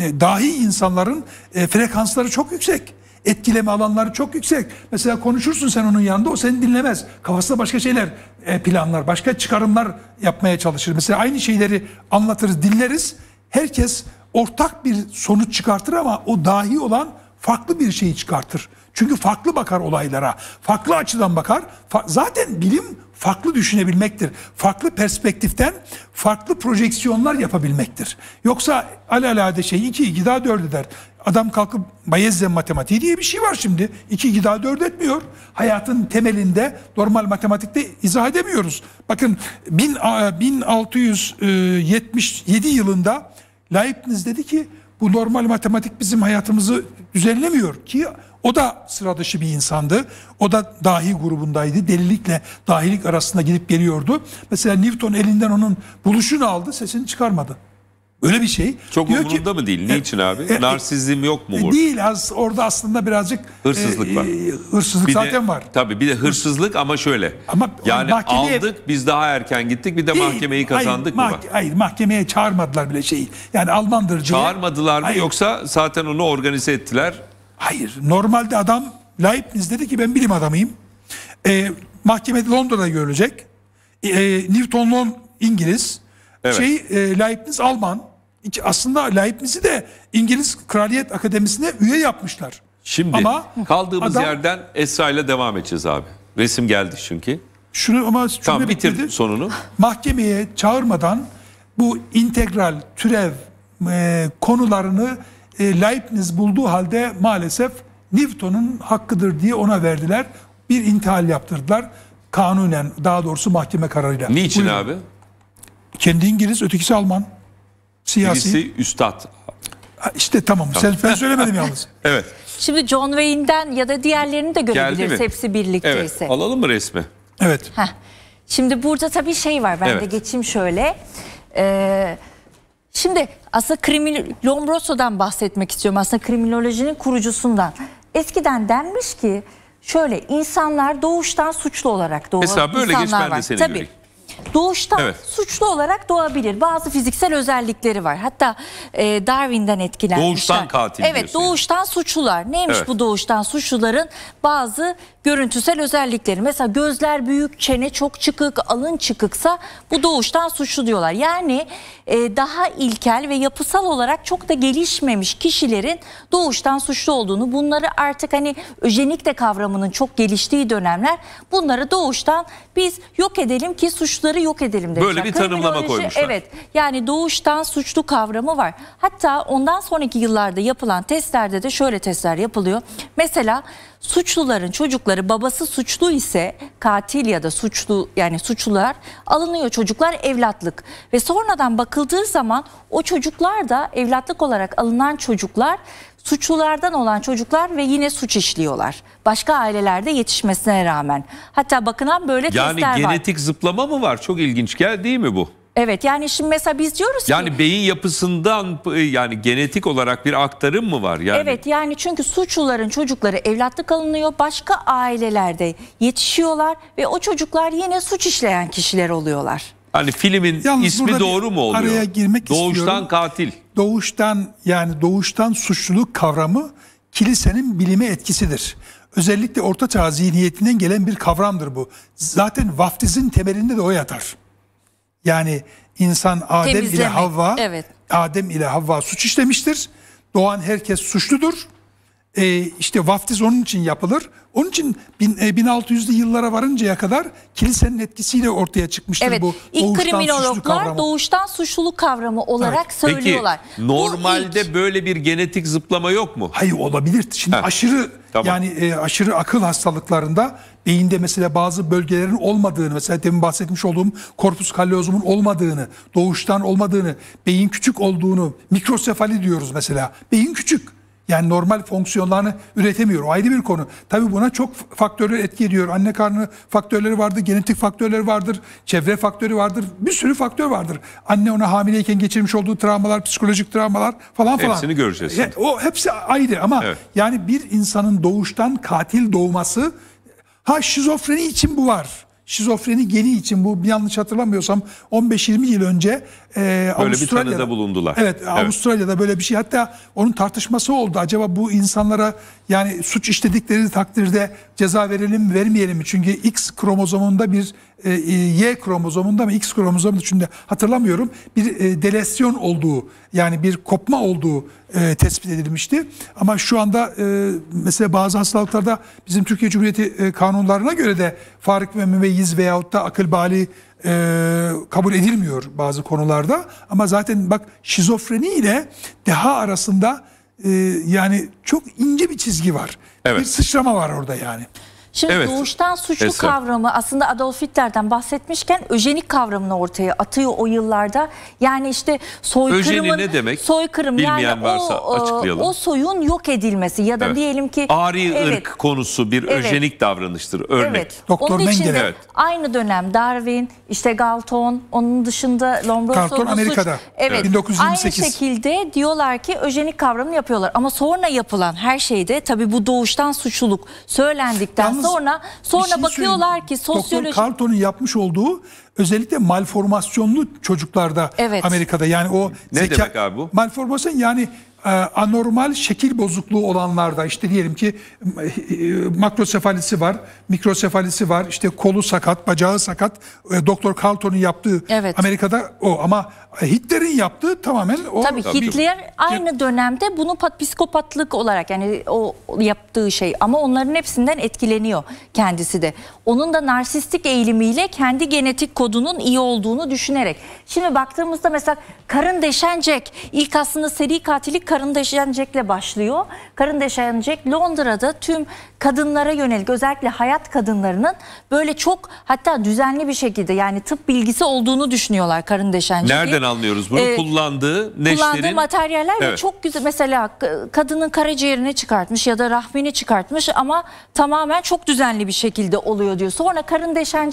e, dahi insanların e, frekansları çok yüksek. Etkileme alanları çok yüksek. Mesela konuşursun sen onun yanında o seni dinlemez. Kafasında başka şeyler e, planlar, başka çıkarımlar yapmaya çalışır. Mesela aynı şeyleri anlatırız, dinleriz. Herkes ortak bir sonuç çıkartır ama o dahi olan farklı bir şey çıkartır. Çünkü farklı bakar olaylara, farklı açıdan bakar. Fa zaten bilim farklı düşünebilmektir. Farklı perspektiften farklı projeksiyonlar yapabilmektir. Yoksa alalade şey 2 2 daha 4 eder. Adam kalkıp Bayezid matematiği diye bir şey var şimdi. 2 2 daha 4 etmiyor. Hayatın temelinde normal matematikte izah edemiyoruz. Bakın 1677 e, yılında Leibniz dedi ki bu normal matematik bizim hayatımızı düzenlemiyor ki o da sıra dışı bir insandı. O da dahi grubundaydı. Delilikle dahilik arasında gidip geliyordu. Mesela Newton elinden onun buluşunu aldı, sesini çıkarmadı. Öyle bir şey. Çok diyor umurunda ki, mı değil? E, Niçin abi? E, e, Narsizm yok mu e, burada? Değil. Az, orada aslında birazcık hırsızlık e, var. E, hırsızlık bir zaten de, var. Tabii bir de hırsızlık ama şöyle. Ama yani mahkemeye, aldık biz daha erken gittik bir de değil, mahkemeyi kazandık hayır, mı? Mah, hayır mahkemeye çağırmadılar bile şeyi. Yani Almandırcıya. Çağırmadılar mı hayır. yoksa zaten onu organize ettiler? Hayır. Normalde adam Leibniz dedi ki ben bilim adamıyım. E, mahkemede Londra'da görülecek. E, Newton Lon İngiliz. Evet. Şey, e, Leibniz Alman aslında Leibniz'i de İngiliz Kraliyet Akademisi'ne üye yapmışlar. Şimdi ama kaldığımız adam, yerden Esra ile devam edeceğiz abi. Resim geldi çünkü. Şunu ama tam tamam, bitirdim sonunu. Mahkemeye çağırmadan bu integral türev e, konularını e, Leibniz bulduğu halde maalesef Newton'un hakkıdır diye ona verdiler. Bir intihal yaptırdılar kanunen daha doğrusu mahkeme kararıyla. Niçin Buyurun. abi? Kendi İngiliz ötekisi Alman. Siyasi. Birisi üstad. İşte tamam. Sen, ben söylemedim yalnız. Evet. Şimdi John Wayne'den ya da diğerlerini de görebiliriz mi? hepsi Evet. birlikteyse. Alalım mı resmi? Evet. Heh. Şimdi burada tabii şey var. Ben de Evet. geçeyim şöyle. Ee, şimdi aslında krimin, Lombroso'dan bahsetmek istiyorum. Aslında kriminolojinin kurucusundan. Eskiden denmiş ki şöyle insanlar doğuştan suçlu olarak doğru Mesela böyle geç, insanlar var. seni Tabii. göreyim doğuştan evet. suçlu olarak doğabilir. Bazı fiziksel özellikleri var. Hatta e, Darwin'den etkilenmişler. Doğuştan katil Evet doğuştan yani. suçlular. Neymiş evet. bu doğuştan suçluların bazı görüntüsel özellikleri. Mesela gözler büyük, çene çok çıkık, alın çıkıksa bu doğuştan suçlu diyorlar. Yani e, daha ilkel ve yapısal olarak çok da gelişmemiş kişilerin doğuştan suçlu olduğunu, bunları artık hani öjenik de kavramının çok geliştiği dönemler bunları doğuştan biz yok edelim ki suçları yok edelim demişler. Böyle bir tanımlama koymuşlar. Evet yani doğuştan suçlu kavramı var. Hatta ondan sonraki yıllarda yapılan testlerde de şöyle testler yapılıyor. Mesela Suçluların çocukları babası suçlu ise katil ya da suçlu yani suçlular alınıyor çocuklar evlatlık ve sonradan bakıldığı zaman o çocuklar da evlatlık olarak alınan çocuklar suçlulardan olan çocuklar ve yine suç işliyorlar. Başka ailelerde yetişmesine rağmen. Hatta bakınan böyle yani testler var. Yani genetik zıplama mı var? Çok ilginç gel değil mi bu? Evet yani şimdi mesela biz diyoruz yani ki... Yani beyin yapısından e, yani genetik olarak bir aktarım mı var? Yani? Evet yani çünkü suçluların çocukları evlatlık alınıyor başka ailelerde yetişiyorlar ve o çocuklar yine suç işleyen kişiler oluyorlar. Hani filmin Yalnız ismi doğru mu oluyor? Araya girmek doğuştan istiyorum. katil. Doğuştan yani doğuştan suçluluk kavramı kilisenin bilime etkisidir. Özellikle orta çağ zihniyetinden gelen bir kavramdır bu. Zaten vaftizin temelinde de o yatar. Yani insan Adem Temizlemek. ile Havva evet. Adem ile Havva suç işlemiştir. Doğan herkes suçludur. Ee, işte vaftiz onun için yapılır. Onun için bin, e, 1600'lü yıllara varıncaya kadar kilisenin etkisiyle ortaya çıkmıştır evet, bu ilk kriminologlar doğuştan suçluluk kavramı olarak evet. söylüyorlar. Peki, normalde ilk... böyle bir genetik zıplama yok mu? Hayır olabilir. Şimdi ha. aşırı tamam. yani e, aşırı akıl hastalıklarında beyinde mesela bazı bölgelerin olmadığını, mesela demin bahsetmiş olduğum korpus kallozumun olmadığını, doğuştan olmadığını, beyin küçük olduğunu, mikrosefali diyoruz mesela. Beyin küçük. Yani normal fonksiyonlarını üretemiyor. O ayrı bir konu. Tabii buna çok faktörler etki ediyor. Anne karnı faktörleri vardır, genetik faktörleri vardır, çevre faktörü vardır. Bir sürü faktör vardır. Anne ona hamileyken geçirmiş olduğu travmalar, psikolojik travmalar falan falan. Hepsini göreceğiz. He, o hepsi ayrı ama evet. yani bir insanın doğuştan katil doğması Ha şizofreni için bu var. Şizofreni geni için bu bir yanlış hatırlamıyorsam 15-20 yıl önce e, böyle Avustralya'da, bir tanıda bulundular. Evet, evet Avustralya'da böyle bir şey hatta onun tartışması oldu. Acaba bu insanlara yani suç işledikleri takdirde ceza verelim vermeyelim mi? Çünkü X kromozomunda bir e, e, y kromozomunda mı X kromozomunda şimdi hatırlamıyorum bir e, delesyon olduğu yani bir kopma olduğu e, tespit edilmişti. Ama şu anda mesela bazı hastalıklarda bizim Türkiye Cumhuriyeti kanunlarına göre de farik ve müveyyiz veyahut da akıl bali kabul edilmiyor bazı konularda. Ama zaten bak şizofreni ile deha arasında yani çok ince bir çizgi var. Evet. Bir sıçrama var orada yani. Şimdi evet. doğuştan suçlu Esra. kavramı aslında Adolf Hitler'den bahsetmişken öjenik kavramını ortaya atıyor o yıllarda. Yani işte soykırımın Öjeni ne demek? Soykırım Bilmeyen yani varsa o, açıklayalım. o soyun yok edilmesi ya da evet. diyelim ki Ari evet, ırk konusu bir evet. öjenik davranıştır örnek. Evet. Doktor onun Mengele. içinde evet. aynı dönem Darwin, işte Galton, onun dışında Lombroso Galton Amerika'da. Evet. 1928. Aynı şekilde diyorlar ki öjenik kavramını yapıyorlar ama sonra yapılan her şeyde tabii bu doğuştan suçluluk söylendikten Yalnız sonra sonra şey bakıyorlar ki sosyoloji Doktor Carlton'un yapmış olduğu özellikle malformasyonlu çocuklarda evet. Amerika'da yani o ne zeka... demek abi bu? Malformasyon yani e, anormal şekil bozukluğu olanlarda işte diyelim ki e, makrosefalisi var, mikrosefalisi var, işte kolu sakat, bacağı sakat. E, doktor Carlton'un yaptığı evet. Amerika'da o ama Hitler'in yaptığı tamamen o. Tabii, tabii Hitler aynı dönemde bunu psikopatlık olarak yani o yaptığı şey ama onların hepsinden etkileniyor kendisi de. Onun da narsistik eğilimiyle kendi genetik kodunun iyi olduğunu düşünerek. Şimdi baktığımızda mesela karın deşencek ilk aslında seri katili Karın Deşeyen başlıyor. Karın Deşeyen Londra'da tüm kadınlara yönelik özellikle hayat kadınlarının böyle çok hatta düzenli bir şekilde yani tıp bilgisi olduğunu düşünüyorlar Karın Deşeyen Nereden anlıyoruz bunu? Ee, kullandığı neşlerin. Kullandığı materyaller evet. ve çok güzel mesela kadının karaciğerini çıkartmış ya da rahmini çıkartmış ama tamamen çok düzenli bir şekilde oluyor diyor. Sonra Karın Deşeyen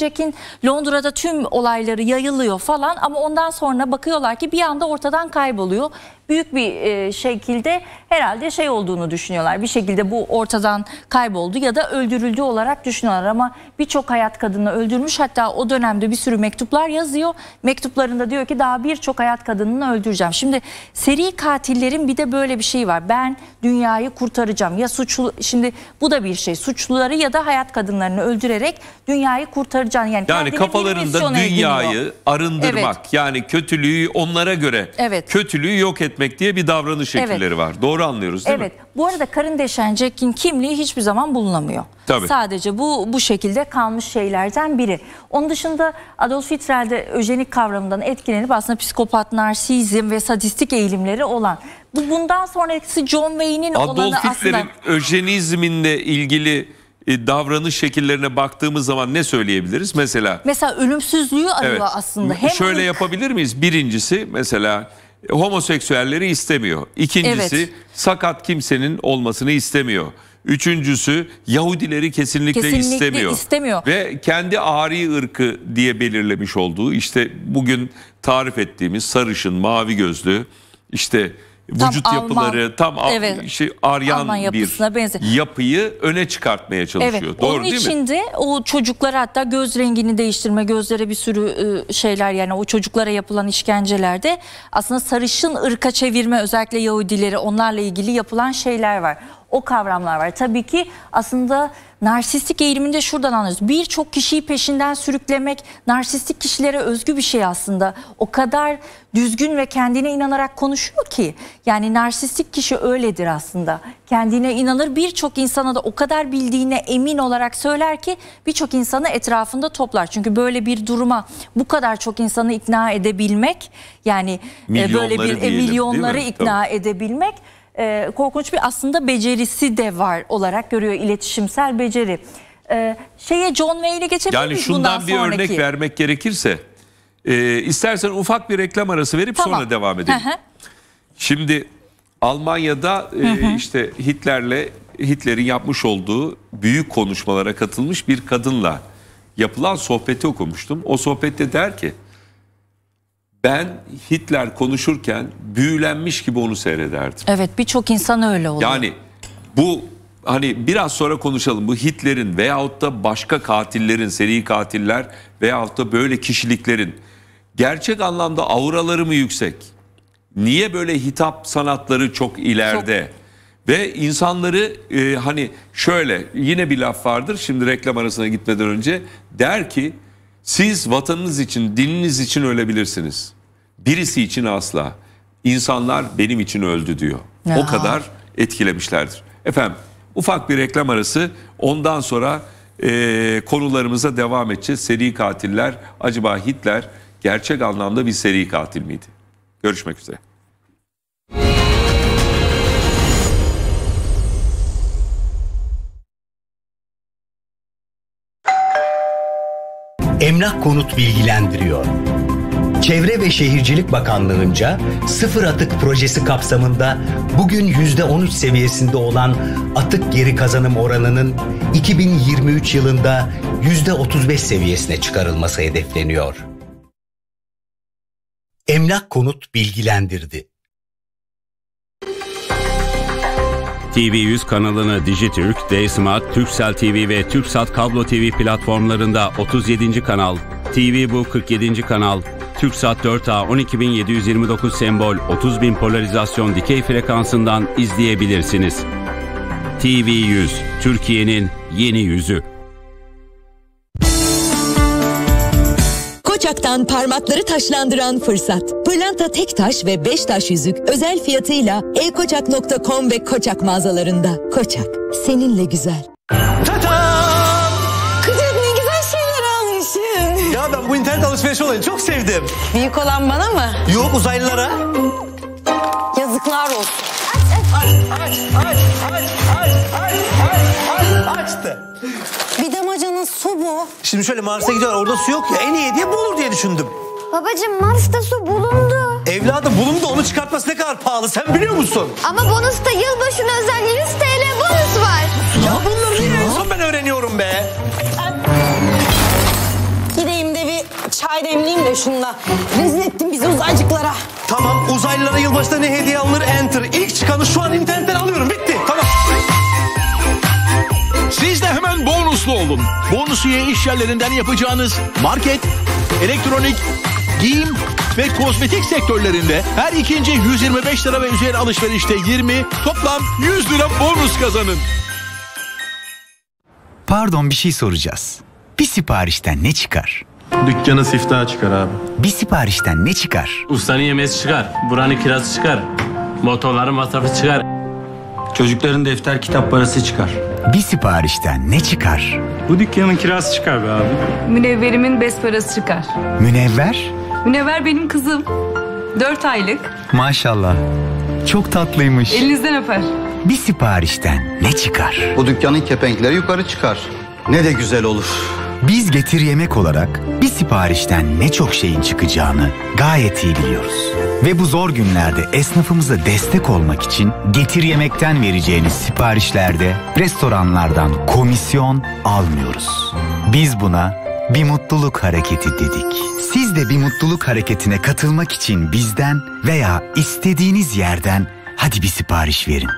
Londra'da tüm olayları yayılıyor falan ama ondan sonra bakıyorlar ki bir anda ortadan kayboluyor büyük bir şekilde herhalde şey olduğunu düşünüyorlar. Bir şekilde bu ortadan kayboldu ya da öldürüldü olarak düşünüyorlar ama birçok hayat kadını öldürmüş. Hatta o dönemde bir sürü mektuplar yazıyor. Mektuplarında diyor ki daha birçok hayat kadınını öldüreceğim. Şimdi seri katillerin bir de böyle bir şeyi var. Ben dünyayı kurtaracağım. Ya suçlu şimdi bu da bir şey. Suçluları ya da hayat kadınlarını öldürerek dünyayı kurtaracağım. Yani, yani kafalarında dünyayı ediniyor. arındırmak. Evet. Yani kötülüğü onlara göre evet. kötülüğü yok etmek diye bir davranış şekilleri evet. var. Doğru Bunları anlıyoruz değil evet. mi? Evet. Bu arada karın deşencekin kimliği hiçbir zaman bulunamıyor. Tabii. Sadece bu bu şekilde kalmış şeylerden biri. Onun dışında Adolf Hitlerde de öjenik kavramından etkilenip aslında psikopat, narsizm ve sadistik eğilimleri olan bu bundan sonraki John Wayne'in olanı aslında. Adolf Hitler'in öjenizminle ilgili e, davranış şekillerine baktığımız zaman ne söyleyebiliriz? Mesela Mesela ölümsüzlüğü arıyor evet, aslında. Hem şöyle yapabilir miyiz? Birincisi mesela homoseksüelleri istemiyor. İkincisi evet. sakat kimsenin olmasını istemiyor. Üçüncüsü Yahudileri kesinlikle, kesinlikle istemiyor. istemiyor. Ve kendi ari ırkı diye belirlemiş olduğu işte bugün tarif ettiğimiz sarışın, mavi gözlü işte vücut tam yapıları Alman, tam evet, şey Aryan Alman bir benzer. yapıyı öne çıkartmaya çalışıyor. Evet, Doğru onun değil için mi? de o çocuklar hatta göz rengini değiştirme, gözlere bir sürü ıı, şeyler yani o çocuklara yapılan işkencelerde aslında sarışın ırka çevirme özellikle Yahudileri onlarla ilgili yapılan şeyler var o kavramlar var. Tabii ki aslında narsistik eğiliminde şuradan anlıyoruz. Birçok kişiyi peşinden sürüklemek narsistik kişilere özgü bir şey aslında. O kadar düzgün ve kendine inanarak konuşuyor ki. Yani narsistik kişi öyledir aslında. Kendine inanır birçok insana da o kadar bildiğine emin olarak söyler ki birçok insanı etrafında toplar. Çünkü böyle bir duruma bu kadar çok insanı ikna edebilmek yani e, milyonları böyle bir e, diyelim, milyonları ikna Tabii. edebilmek e, korkunç bir aslında becerisi de var olarak görüyor iletişimsel beceri. E, şeye John Wayne'e geçebilir yani miyiz bundan sonraki? Yani şundan bir örnek vermek gerekirse e, istersen ufak bir reklam arası verip tamam. sonra devam edelim. Şimdi Almanya'da e, işte Hitler'le Hitler'in yapmış olduğu büyük konuşmalara katılmış bir kadınla yapılan sohbeti okumuştum. O sohbette der ki ben Hitler konuşurken büyülenmiş gibi onu seyrederdim. Evet birçok insan öyle oluyor. Yani bu hani biraz sonra konuşalım bu Hitler'in veyahut da başka katillerin, seri katiller veyahut da böyle kişiliklerin gerçek anlamda auraları mı yüksek? Niye böyle hitap sanatları çok ileride? Çok... Ve insanları e, hani şöyle yine bir laf vardır şimdi reklam arasına gitmeden önce der ki siz vatanınız için, dininiz için ölebilirsiniz. Birisi için asla. İnsanlar benim için öldü diyor. Ya. O kadar etkilemişlerdir. Efendim ufak bir reklam arası ondan sonra e, konularımıza devam edeceğiz. Seri katiller acaba Hitler gerçek anlamda bir seri katil miydi? Görüşmek üzere. Emlak Konut bilgilendiriyor. Çevre ve Şehircilik Bakanlığı'nca sıfır atık projesi kapsamında bugün %13 seviyesinde olan atık geri kazanım oranının 2023 yılında %35 seviyesine çıkarılması hedefleniyor. Emlak Konut bilgilendirdi. TV100 kanalını Dijitürk, D-Smart, Turkcell TV ve Turksat Kablo TV platformlarında 37. kanal, TV Bu 47. kanal, Turksat 4A 12729 sembol 30000 polarizasyon dikey frekansından izleyebilirsiniz. TV100, Türkiye'nin yeni yüzü. bıçaktan parmakları taşlandıran fırsat. Pırlanta tek taş ve beş taş yüzük özel fiyatıyla ekoçak.com ve Koçak mağazalarında. Koçak, seninle güzel. Ta-ta! Kıcık ne güzel şeyler almışsın. Ya ben bu internet alışverişi olayını çok sevdim. Büyük olan bana mı? Yok uzaylılara. Yazıklar olsun. Aç, aç, aç, aç, aç, aç, aç, aç, aç, açtı. Aman su bu. Şimdi şöyle Mars'a gidiyor orada su yok ya en iyi hediye bu olur diye düşündüm. Babacım Mars'ta su bulundu. Evladım bulundu onu çıkartması ne kadar pahalı sen biliyor musun? Ama bonusta yılbaşına özel 100 TL bonus var. Ya bunları niye en son ben öğreniyorum be? Gideyim de bir çay demleyeyim de şunla. Rezil ettin bizi uzaycıklara. Tamam uzaylılara yılbaşında ne hediye alınır enter. İlk çıkanı şu an internetten alıyorum bitti tamam. Siz de hemen bol şanslı olun. Bonusiye iş yerlerinden yapacağınız market, elektronik, giyim ve kozmetik sektörlerinde her ikinci 125 lira ve üzeri alışverişte 20 toplam 100 lira bonus kazanın. Pardon bir şey soracağız. Bir siparişten ne çıkar? Dükkanı siftah çıkar abi. Bir siparişten ne çıkar? Ustanın yemesi çıkar, buranın kirası çıkar, motorların masrafı çıkar. Çocukların defter kitap parası çıkar. Bir siparişten ne çıkar? Bu dükkanın kirası çıkar be abi. Münevverimin bes parası çıkar. Münevver? Münevver benim kızım. Dört aylık. Maşallah. Çok tatlıymış. Elinizden öper. Bir siparişten ne çıkar? Bu dükkanın kepenkleri yukarı çıkar. Ne de güzel olur. Biz getir yemek olarak bir siparişten ne çok şeyin çıkacağını gayet iyi biliyoruz. Ve bu zor günlerde esnafımıza destek olmak için getir yemekten vereceğiniz siparişlerde restoranlardan komisyon almıyoruz. Biz buna bir mutluluk hareketi dedik. Siz de bir mutluluk hareketine katılmak için bizden veya istediğiniz yerden hadi bir sipariş verin.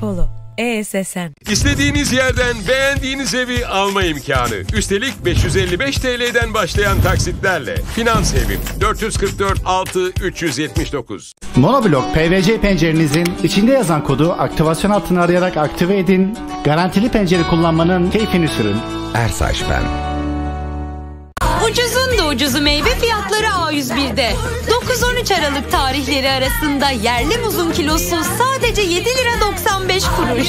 Polo. ESSN. İstediğiniz yerden beğendiğiniz evi alma imkanı. Üstelik 555 TL'den başlayan taksitlerle. Finans evim 444 6 379. Monoblok PVC pencerenizin içinde yazan kodu aktivasyon altına arayarak aktive edin. Garantili pencere kullanmanın keyfini sürün. Ersaç ben ucuzu meyve fiyatları A101'de. 9-13 Aralık tarihleri arasında yerli muzun kilosu sadece 7 lira 95 kuruş.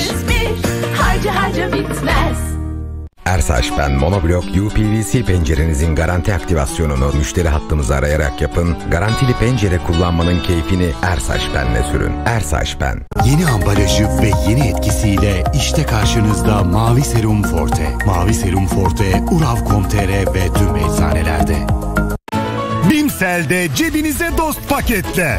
Harca harca bitmez. Ersaç Ben Monoblok UPVC pencerenizin garanti aktivasyonunu müşteri hattımızı arayarak yapın. Garantili pencere kullanmanın keyfini Ersaç Ben'le sürün. Ersaç Ben. Yeni ambalajı ve yeni etkisiyle işte karşınızda Mavi Serum Forte. Mavi Serum Forte, Urav.com.tr ve tüm eczanelerde. Bimsel'de cebinize dost paketler.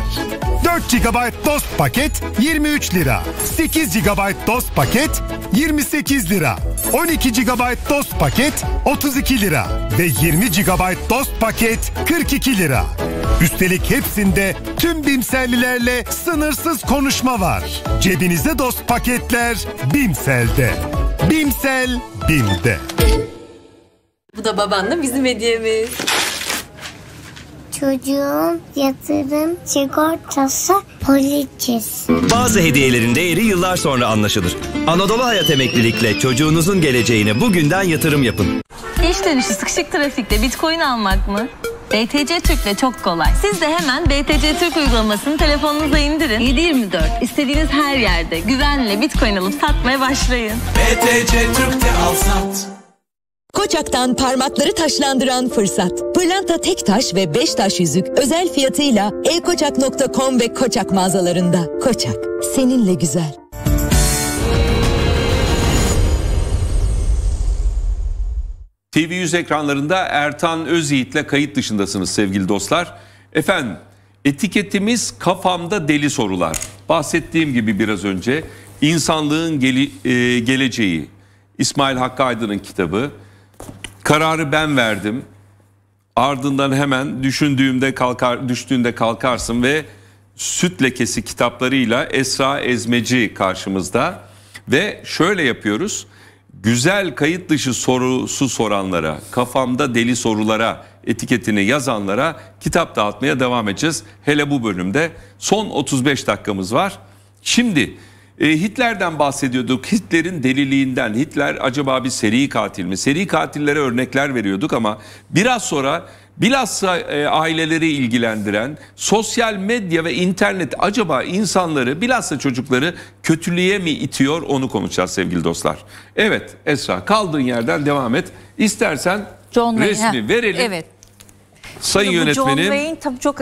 4 GB dost paket 23 lira. 8 GB dost paket 28 lira. 12 GB dost paket 32 lira ve 20 GB dost paket 42 lira. Üstelik hepsinde tüm Bimsellilerle sınırsız konuşma var. Cebinize dost paketler Bimsel'de. Bimsel Bim'de. Bu da babanla bizim hediyemiz çocuğun yatırım sigortası poliçesi. Bazı hediyelerin değeri yıllar sonra anlaşılır. Anadolu Hayat Emeklilik'le çocuğunuzun geleceğine bugünden yatırım yapın. İş dönüşü sıkışık trafikte bitcoin almak mı? BTC Türk'le çok kolay. Siz de hemen BTC Türk uygulamasını telefonunuza indirin. 7/24 istediğiniz her yerde güvenle Bitcoin alıp satmaya başlayın. BTC Türk'te al sat. Koçak'tan parmakları taşlandıran fırsat. Pırlanta tek taş ve beş taş yüzük özel fiyatıyla ekoçak.com ve Koçak mağazalarında. Koçak, seninle güzel. TV100 ekranlarında Ertan Özyiğit'le kayıt dışındasınız sevgili dostlar. Efendim, etiketimiz kafamda deli sorular. Bahsettiğim gibi biraz önce insanlığın gele, geleceği, İsmail Hakkı Aydın'ın kitabı, Kararı ben verdim. Ardından hemen düşündüğümde kalkar, düştüğünde kalkarsın ve süt lekesi kitaplarıyla Esra Ezmeci karşımızda ve şöyle yapıyoruz. Güzel kayıt dışı sorusu soranlara, kafamda deli sorulara etiketini yazanlara kitap dağıtmaya devam edeceğiz. Hele bu bölümde son 35 dakikamız var. Şimdi e, Hitler'den bahsediyorduk. Hitler'in deliliğinden. Hitler acaba bir seri katil mi? Seri katillere örnekler veriyorduk ama biraz sonra bilhassa e, aileleri ilgilendiren sosyal medya ve internet acaba insanları bilhassa çocukları kötülüğe mi itiyor onu konuşacağız sevgili dostlar. Evet Esra kaldığın yerden devam et. İstersen John resmi Wayne, verelim. Evet. Sayın yönetmenim. John Wayne tabii çok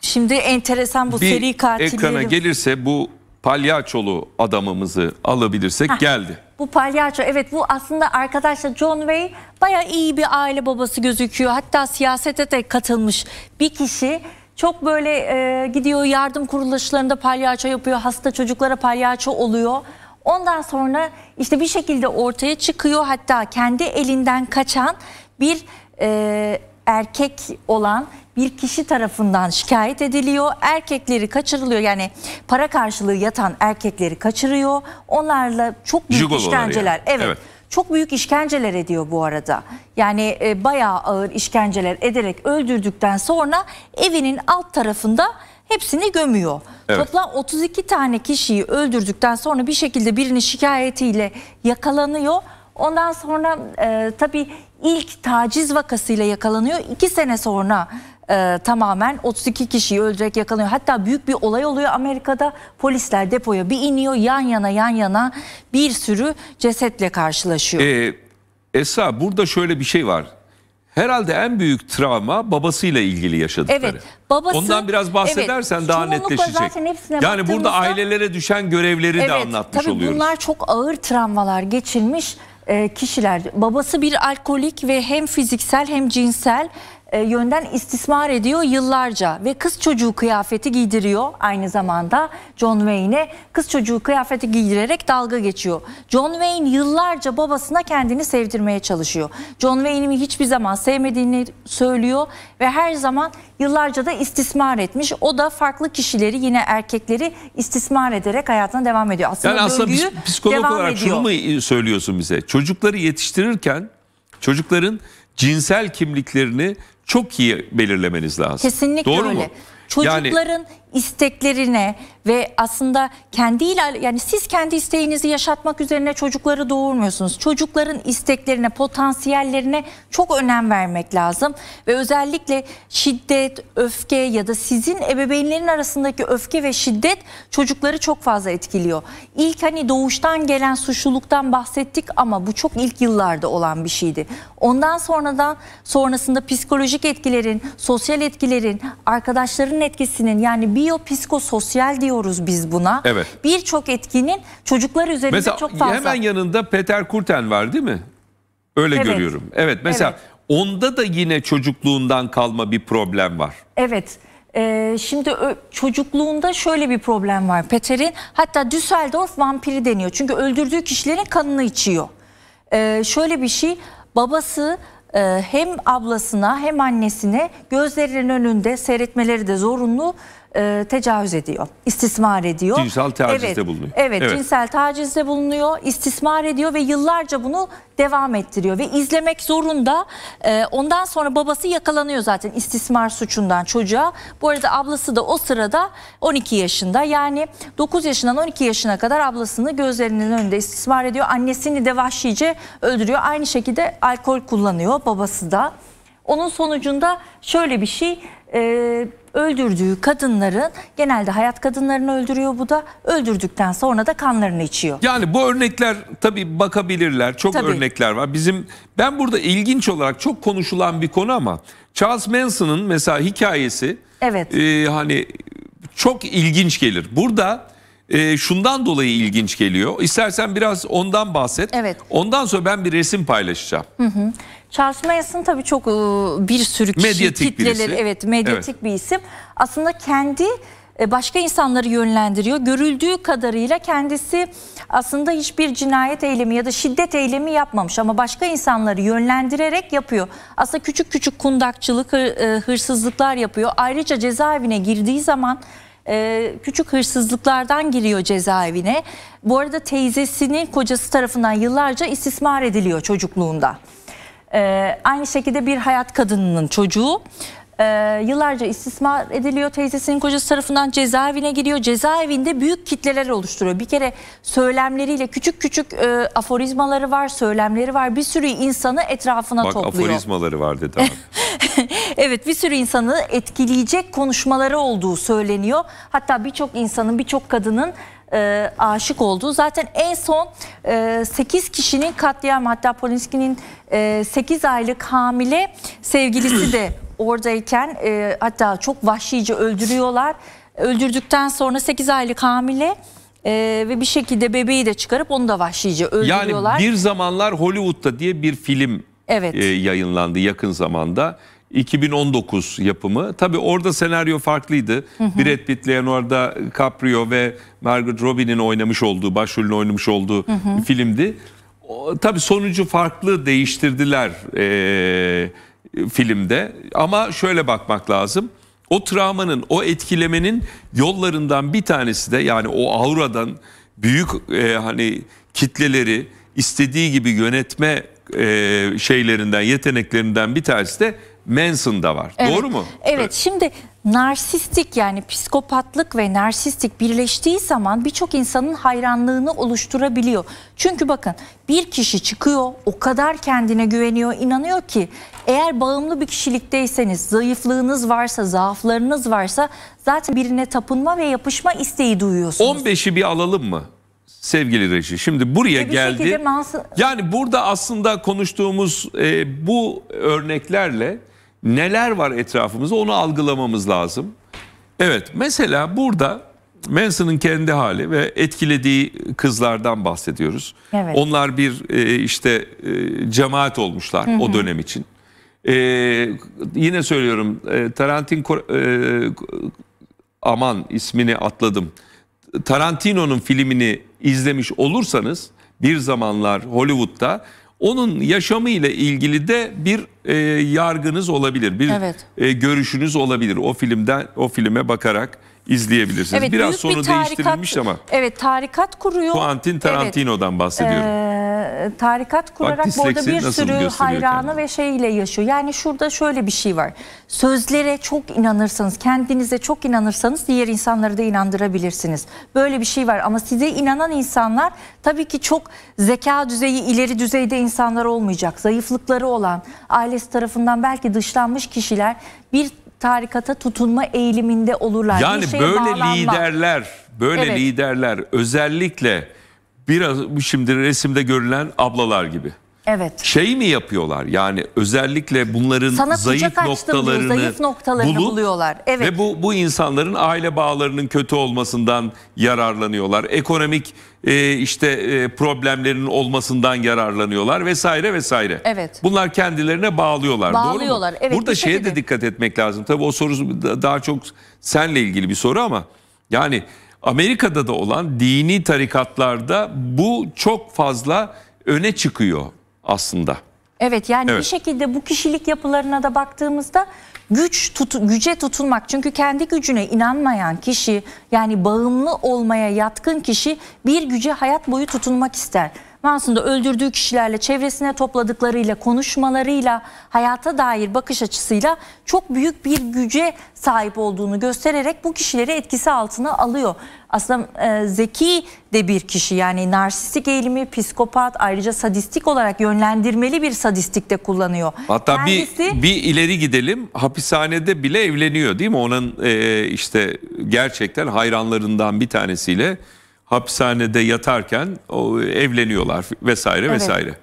Şimdi enteresan bu bir seri katillerin... ekrana gelirse bu palyaçolu adamımızı alabilirsek Heh. geldi. Bu palyaço evet bu aslında arkadaşlar John Wayne baya iyi bir aile babası gözüküyor. Hatta siyasete de katılmış bir kişi. Çok böyle e, gidiyor yardım kuruluşlarında palyaço yapıyor. Hasta çocuklara palyaço oluyor. Ondan sonra işte bir şekilde ortaya çıkıyor. Hatta kendi elinden kaçan bir e, erkek olan bir kişi tarafından şikayet ediliyor. Erkekleri kaçırılıyor yani para karşılığı yatan erkekleri kaçırıyor. Onlarla çok büyük Jugololar işkenceler. Yani. Evet. evet. Çok büyük işkenceler ediyor bu arada. Yani e, bayağı ağır işkenceler ederek öldürdükten sonra evinin alt tarafında hepsini gömüyor. Evet. Toplam 32 tane kişiyi öldürdükten sonra bir şekilde birinin şikayetiyle yakalanıyor. Ondan sonra e, tabii ilk taciz vakasıyla yakalanıyor. İki sene sonra e, tamamen 32 kişiyi öldürerek yakalıyor. Hatta büyük bir olay oluyor Amerika'da. Polisler depoya bir iniyor yan yana yan yana bir sürü cesetle karşılaşıyor. Ee, Esra burada şöyle bir şey var. Herhalde en büyük travma babasıyla ilgili yaşadıkları. Evet, babası. Ondan biraz bahsedersen evet, daha netleşecek. yani burada ailelere düşen görevleri evet, de anlatmış tabii oluyoruz. Bunlar çok ağır travmalar geçirmiş e, kişiler. Babası bir alkolik ve hem fiziksel hem cinsel e, yönden istismar ediyor yıllarca ve kız çocuğu kıyafeti giydiriyor aynı zamanda John Wayne'e kız çocuğu kıyafeti giydirerek dalga geçiyor. John Wayne yıllarca babasına kendini sevdirmeye çalışıyor. John Wayne'i hiçbir zaman sevmediğini söylüyor ve her zaman yıllarca da istismar etmiş. O da farklı kişileri yine erkekleri istismar ederek hayatına devam ediyor. Aslında yani aslında psikolog olarak ediyor. şunu mu söylüyorsun bize? Çocukları yetiştirirken çocukların cinsel kimliklerini çok iyi belirlemeniz lazım. Kesinlikle Doğru öyle. Mu? Çocukların yani, isteklerine ve aslında kendi yani siz kendi isteğinizi yaşatmak üzerine çocukları doğurmuyorsunuz. Çocukların isteklerine, potansiyellerine çok önem vermek lazım ve özellikle şiddet, öfke ya da sizin ebeveynlerin arasındaki öfke ve şiddet çocukları çok fazla etkiliyor. İlk hani doğuştan gelen suçluluktan bahsettik ama bu çok ilk yıllarda olan bir şeydi. Ondan sonradan sonrasında psikolojik etkilerin, sosyal etkilerin, arkadaşların etkisinin yani bir biyopsikososyal diyoruz biz buna. Evet. Birçok etkinin çocuklar üzerinde mesela, çok fazla. hemen yanında Peter Kurten var değil mi? Öyle evet. görüyorum. Evet mesela evet. onda da yine çocukluğundan kalma bir problem var. Evet. Ee, şimdi çocukluğunda şöyle bir problem var. Peter'in hatta Düsseldorf vampiri deniyor. Çünkü öldürdüğü kişilerin kanını içiyor. Ee, şöyle bir şey babası e, hem ablasına hem annesine gözlerinin önünde seyretmeleri de zorunlu e, tecavüz ediyor, istismar ediyor. Cinsel tacizde evet, bulunuyor. Evet, evet, cinsel tacizde bulunuyor, istismar ediyor ve yıllarca bunu devam ettiriyor ve izlemek zorunda. E, ondan sonra babası yakalanıyor zaten istismar suçundan çocuğa. Bu arada ablası da o sırada 12 yaşında. Yani 9 yaşından 12 yaşına kadar ablasını gözlerinin önünde istismar ediyor. Annesini de vahşice öldürüyor. Aynı şekilde alkol kullanıyor babası da. Onun sonucunda şöyle bir şey... E, öldürdüğü kadınların genelde hayat kadınlarını öldürüyor bu da öldürdükten sonra da kanlarını içiyor. Yani bu örnekler tabii bakabilirler. Çok Tabii. örnekler var. Bizim ben burada ilginç olarak çok konuşulan bir konu ama Charles Manson'ın mesela hikayesi Evet. e, hani çok ilginç gelir. Burada e, şundan dolayı ilginç geliyor. İstersen biraz ondan bahset. Evet. Ondan sonra ben bir resim paylaşacağım. Charles Manson tabii çok ıı, bir sürü kişi medyatik kitleleri, birisi. evet medyatik evet. bir isim. Aslında kendi e, başka insanları yönlendiriyor. Görüldüğü kadarıyla kendisi aslında hiçbir cinayet eylemi ya da şiddet eylemi yapmamış ama başka insanları yönlendirerek yapıyor. Aslında küçük küçük kundakçılık, e, hırsızlıklar yapıyor. Ayrıca cezaevine girdiği zaman e, küçük hırsızlıklardan giriyor cezaevine. Bu arada teyzesinin kocası tarafından yıllarca istismar ediliyor çocukluğunda. Ee, aynı şekilde bir hayat kadınının çocuğu e, yıllarca istismar ediliyor. Teyzesinin kocası tarafından cezaevine gidiyor. Cezaevinde büyük kitleler oluşturuyor. Bir kere söylemleriyle küçük küçük e, aforizmaları var, söylemleri var. Bir sürü insanı etrafına Bak, topluyor. Bak aforizmaları var dedi evet bir sürü insanı etkileyecek konuşmaları olduğu söyleniyor. Hatta birçok insanın, birçok kadının e, aşık olduğu. Zaten en son e, 8 kişinin katliam hatta Polinski'nin e, 8 aylık hamile sevgilisi de oradayken e, hatta çok vahşice öldürüyorlar. Öldürdükten sonra 8 aylık hamile ee, ve bir şekilde bebeği de çıkarıp onu da vahşice öldürüyorlar. Yani bir zamanlar Hollywood'da diye bir film evet. e, yayınlandı yakın zamanda. 2019 yapımı. Tabi orada senaryo farklıydı. Hı hı. Brad Pitt, Leonardo DiCaprio ve Margaret Robbie'nin oynamış olduğu, başrolünü oynamış olduğu hı hı. filmdi. Tabi sonucu farklı değiştirdiler e, filmde. Ama şöyle bakmak lazım. O travmanın, o etkilemenin yollarından bir tanesi de yani o auradan büyük e, hani kitleleri istediği gibi yönetme e, şeylerinden, yeteneklerinden bir tanesi de Manson'da var. Evet. Doğru mu? Evet. evet. Şimdi narsistik yani psikopatlık ve narsistik birleştiği zaman birçok insanın hayranlığını oluşturabiliyor. Çünkü bakın bir kişi çıkıyor o kadar kendine güveniyor inanıyor ki eğer bağımlı bir kişilikteyseniz zayıflığınız varsa zaaflarınız varsa zaten birine tapınma ve yapışma isteği duyuyorsunuz. 15'i bir alalım mı? sevgili reji. Şimdi buraya e geldi. Yani burada aslında konuştuğumuz e, bu örneklerle neler var etrafımızda onu algılamamız lazım. Evet mesela burada Manson'ın kendi hali ve etkilediği kızlardan bahsediyoruz. Evet. Onlar bir e, işte e, cemaat olmuşlar hı hı. o dönem için. E, yine söylüyorum e, e aman ismini atladım. Tarantino'nun filmini izlemiş olursanız bir zamanlar Hollywood'da onun yaşamı ile ilgili de bir e, yargınız olabilir, bir evet. e, görüşünüz olabilir o filmden o filme bakarak izleyebilirsiniz. Evet, Biraz sonu bir değiştirilmiş ama. Evet tarikat kuruyor. Quentin Tarantino'dan evet, bahsediyorum. E, tarikat kurarak Bak, burada bir sürü hayranı kendini. ve şeyle yaşıyor. Yani şurada şöyle bir şey var. Sözlere çok inanırsanız, kendinize çok inanırsanız diğer insanları da inandırabilirsiniz. Böyle bir şey var ama size inanan insanlar tabii ki çok zeka düzeyi ileri düzeyde insanlar olmayacak. Zayıflıkları olan, ailesi tarafından belki dışlanmış kişiler bir tarikata tutunma eğiliminde olurlar. Yani böyle bağlanma. liderler, böyle evet. liderler özellikle biraz şimdi resimde görülen ablalar gibi. Evet. Şey mi yapıyorlar? Yani özellikle bunların Sana zayıf noktalarını, diyor, zayıf noktalarını bulup, buluyorlar. Evet. Ve bu bu insanların aile bağlarının kötü olmasından yararlanıyorlar. Ekonomik e, işte e, problemlerinin olmasından yararlanıyorlar vesaire vesaire. Evet. Bunlar kendilerine bağlıyorlar. Bağlıyorlar. Evet. Burada şeye de dikkat etmek lazım. Tabii o soru daha çok senle ilgili bir soru ama yani Amerika'da da olan dini tarikatlarda bu çok fazla öne çıkıyor aslında. Evet yani evet. bir şekilde bu kişilik yapılarına da baktığımızda güç tutu, güce tutunmak çünkü kendi gücüne inanmayan kişi yani bağımlı olmaya yatkın kişi bir güce hayat boyu tutunmak ister. Aslında öldürdüğü kişilerle, çevresine topladıklarıyla, konuşmalarıyla, hayata dair bakış açısıyla çok büyük bir güce sahip olduğunu göstererek bu kişileri etkisi altına alıyor. Aslında e, zeki de bir kişi yani narsistik eğilimi, psikopat ayrıca sadistik olarak yönlendirmeli bir sadistik de kullanıyor. Hatta Kendisi, bir, bir ileri gidelim hapishanede bile evleniyor değil mi? Onun e, işte gerçekten hayranlarından bir tanesiyle hapishanede yatarken o, evleniyorlar vesaire evet. vesaire.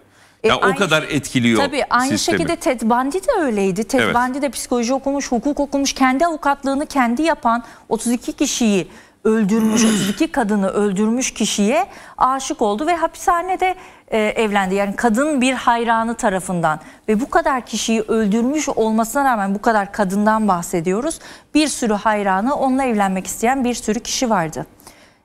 E, ya aynı, o kadar şey- etkiliyor Tabii aynı sistemi. şekilde Ted Bundy de öyleydi. Ted evet. Bundy de psikoloji okumuş, hukuk okumuş, kendi avukatlığını kendi yapan 32 kişiyi öldürmüş, 32 kadını öldürmüş kişiye aşık oldu ve hapishanede e, evlendi. Yani kadın bir hayranı tarafından ve bu kadar kişiyi öldürmüş olmasına rağmen bu kadar kadından bahsediyoruz. Bir sürü hayranı onunla evlenmek isteyen bir sürü kişi vardı.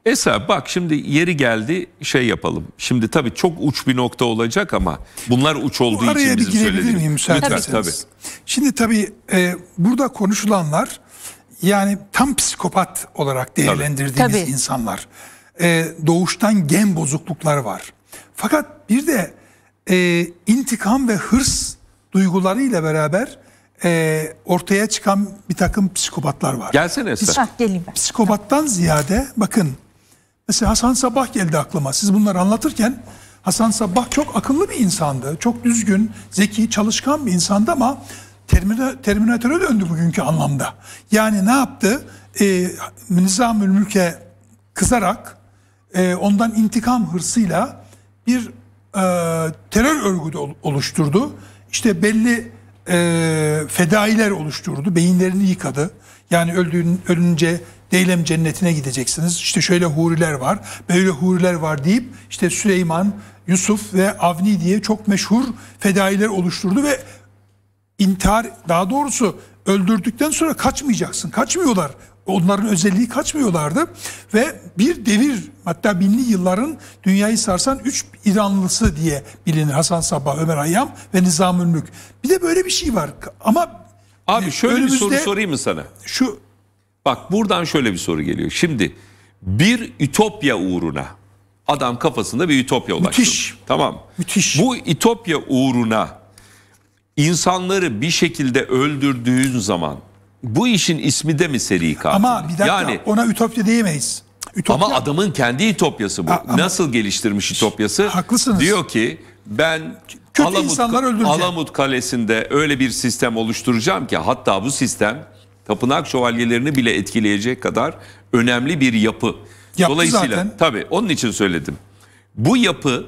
Esa bak şimdi yeri geldi şey yapalım. Şimdi tabii çok uç bir nokta olacak ama bunlar uç olduğu Bu için bizim söylediğimiz. Miyim, Lütfen tabii. Şimdi tabii e, burada konuşulanlar yani tam psikopat olarak değerlendirdiğimiz tabii. insanlar. E, doğuştan gen bozuklukları var. Fakat bir de e, intikam ve hırs duygularıyla beraber e, ortaya çıkan bir takım psikopatlar var. Gelsene Esra. Psik- Geleyim ben. Psikopattan ziyade bakın Mesela Hasan Sabah geldi aklıma. Siz bunları anlatırken Hasan Sabah çok akıllı bir insandı. Çok düzgün, zeki, çalışkan bir insandı ama termina, Terminatör'e döndü bugünkü anlamda. Yani ne yaptı? Ee, Nizamül Mülk'e kızarak e, ondan intikam hırsıyla bir e, terör örgütü oluşturdu. İşte belli e, fedailer oluşturdu. Beyinlerini yıkadı. Yani öldüğün, ölünce Deylem cennetine gideceksiniz. İşte şöyle huriler var, böyle huriler var deyip işte Süleyman, Yusuf ve Avni diye çok meşhur fedailer oluşturdu ve intihar daha doğrusu öldürdükten sonra kaçmayacaksın. Kaçmıyorlar. Onların özelliği kaçmıyorlardı. Ve bir devir hatta binli yılların dünyayı sarsan üç İranlısı diye bilinir. Hasan Sabbah, Ömer Hayyam ve Nizamülmülk. Bir de böyle bir şey var. Ama Abi şöyle bir soru sorayım mı sana? Şu Bak buradan şöyle bir soru geliyor. Şimdi bir ütopya uğruna adam kafasında bir ütopya ulaştı. Müthiş. Tamam. Müthiş. Bu ütopya uğruna insanları bir şekilde öldürdüğün zaman bu işin ismi de mi seri katil? Ama bir dakika yani, ona ütopya diyemeyiz. Ütopya. Ama adamın kendi ütopyası bu. ama, Nasıl geliştirmiş ütopyası? Haklısınız. Diyor ki ben Kötü Alamut, insanlar öldüreceğim. Alamut Kalesi'nde öyle bir sistem oluşturacağım ki hatta bu sistem tapınak şövalyelerini bile etkileyecek kadar önemli bir yapı. Yaptı Dolayısıyla zaten. tabii onun için söyledim. Bu yapı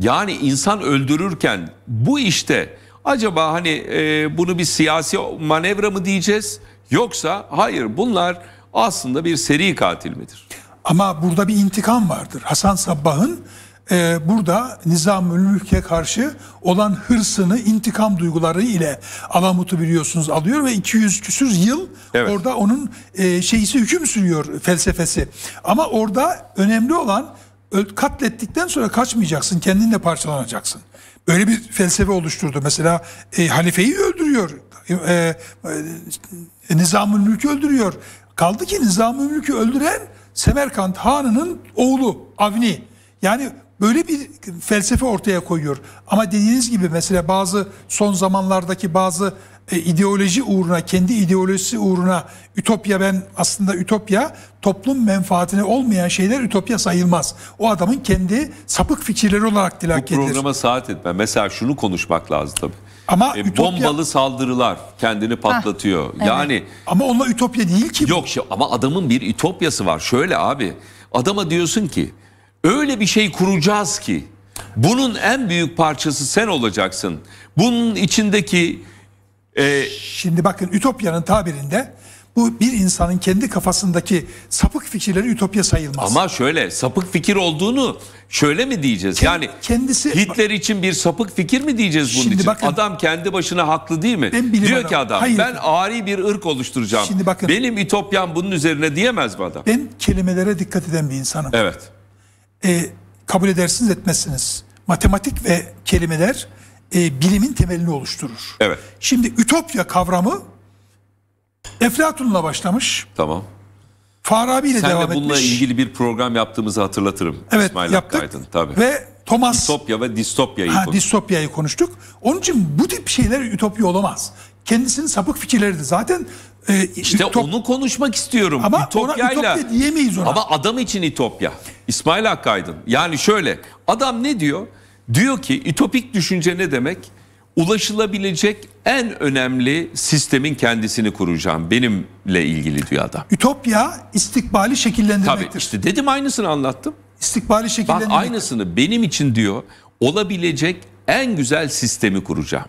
yani insan öldürürken bu işte acaba hani e, bunu bir siyasi manevra mı diyeceğiz yoksa hayır bunlar aslında bir seri katil midir? Ama burada bir intikam vardır. Hasan Sabbah'ın e, burada Nizamül Mülk'e karşı olan hırsını intikam duyguları ile Alamut'u biliyorsunuz alıyor ve 200 küsür yıl evet. orada onun e, şeysi hüküm sürüyor felsefesi. Ama orada önemli olan katlettikten sonra kaçmayacaksın kendin de parçalanacaksın. Böyle bir felsefe oluşturdu. Mesela e, halifeyi öldürüyor. E, e, Nizamül Mülk'ü öldürüyor. Kaldı ki Nizamül Mülk'ü öldüren Semerkant Hanı'nın oğlu Avni. Yani Böyle bir felsefe ortaya koyuyor. Ama dediğiniz gibi mesela bazı son zamanlardaki bazı e, ideoloji uğruna, kendi ideolojisi uğruna ütopya ben aslında ütopya toplum menfaatine olmayan şeyler ütopya sayılmaz. O adamın kendi sapık fikirleri olarak Bu dilak edilir. programa saat etme. Mesela şunu konuşmak lazım tabii. Ama E, ütopya- bombalı saldırılar kendini patlatıyor. Yani Ama onunla ütopya değil ki. Yok şey ama adamın bir ütopyası var. Şöyle abi adama diyorsun ki Öyle bir şey kuracağız ki bunun en büyük parçası sen olacaksın. Bunun içindeki e... şimdi bakın Ütopya'nın tabirinde bu bir insanın kendi kafasındaki sapık fikirleri ütopya sayılmaz. Ama şöyle sapık fikir olduğunu şöyle mi diyeceğiz? Kend, yani kendisi Hitler için bir sapık fikir mi diyeceğiz bunun şimdi için? Bakın, adam kendi başına haklı değil mi? Ben Diyor adam, ki adam hayır. ben ari bir ırk oluşturacağım. Şimdi bakın, Benim ütopyam bunun üzerine diyemez mi adam? Ben kelimelere dikkat eden bir insanım. Evet e, kabul edersiniz etmezsiniz. Matematik ve kelimeler e, bilimin temelini oluşturur. Evet. Şimdi ütopya kavramı Eflatun'la başlamış. Tamam. Farabi ile devam etmiş. Sen de bununla ilgili bir program yaptığımızı hatırlatırım. Evet İsmail yaptık. Akkaydın, tabii. Ve Thomas... Ütopya ve distopyayı ha, konuştuk. Distopyayı konuştuk. Onun için bu tip şeyler ütopya olamaz. Kendisinin sapık fikirleridir. Zaten e, işte Ütop... onu konuşmak istiyorum. Ama Ütopya'yla... ona Ütopya diyemeyiz ona. Ama adam için İtopya. İsmail Hakkaydın. Yani şöyle adam ne diyor? Diyor ki İtopik düşünce ne demek? Ulaşılabilecek en önemli sistemin kendisini kuracağım. Benimle ilgili diyor adam. Ütopya istikbali şekillendirmektir. Tabii işte dedim aynısını anlattım. İstikbali şekillendirmektir. Bak aynısını benim için diyor olabilecek en güzel sistemi kuracağım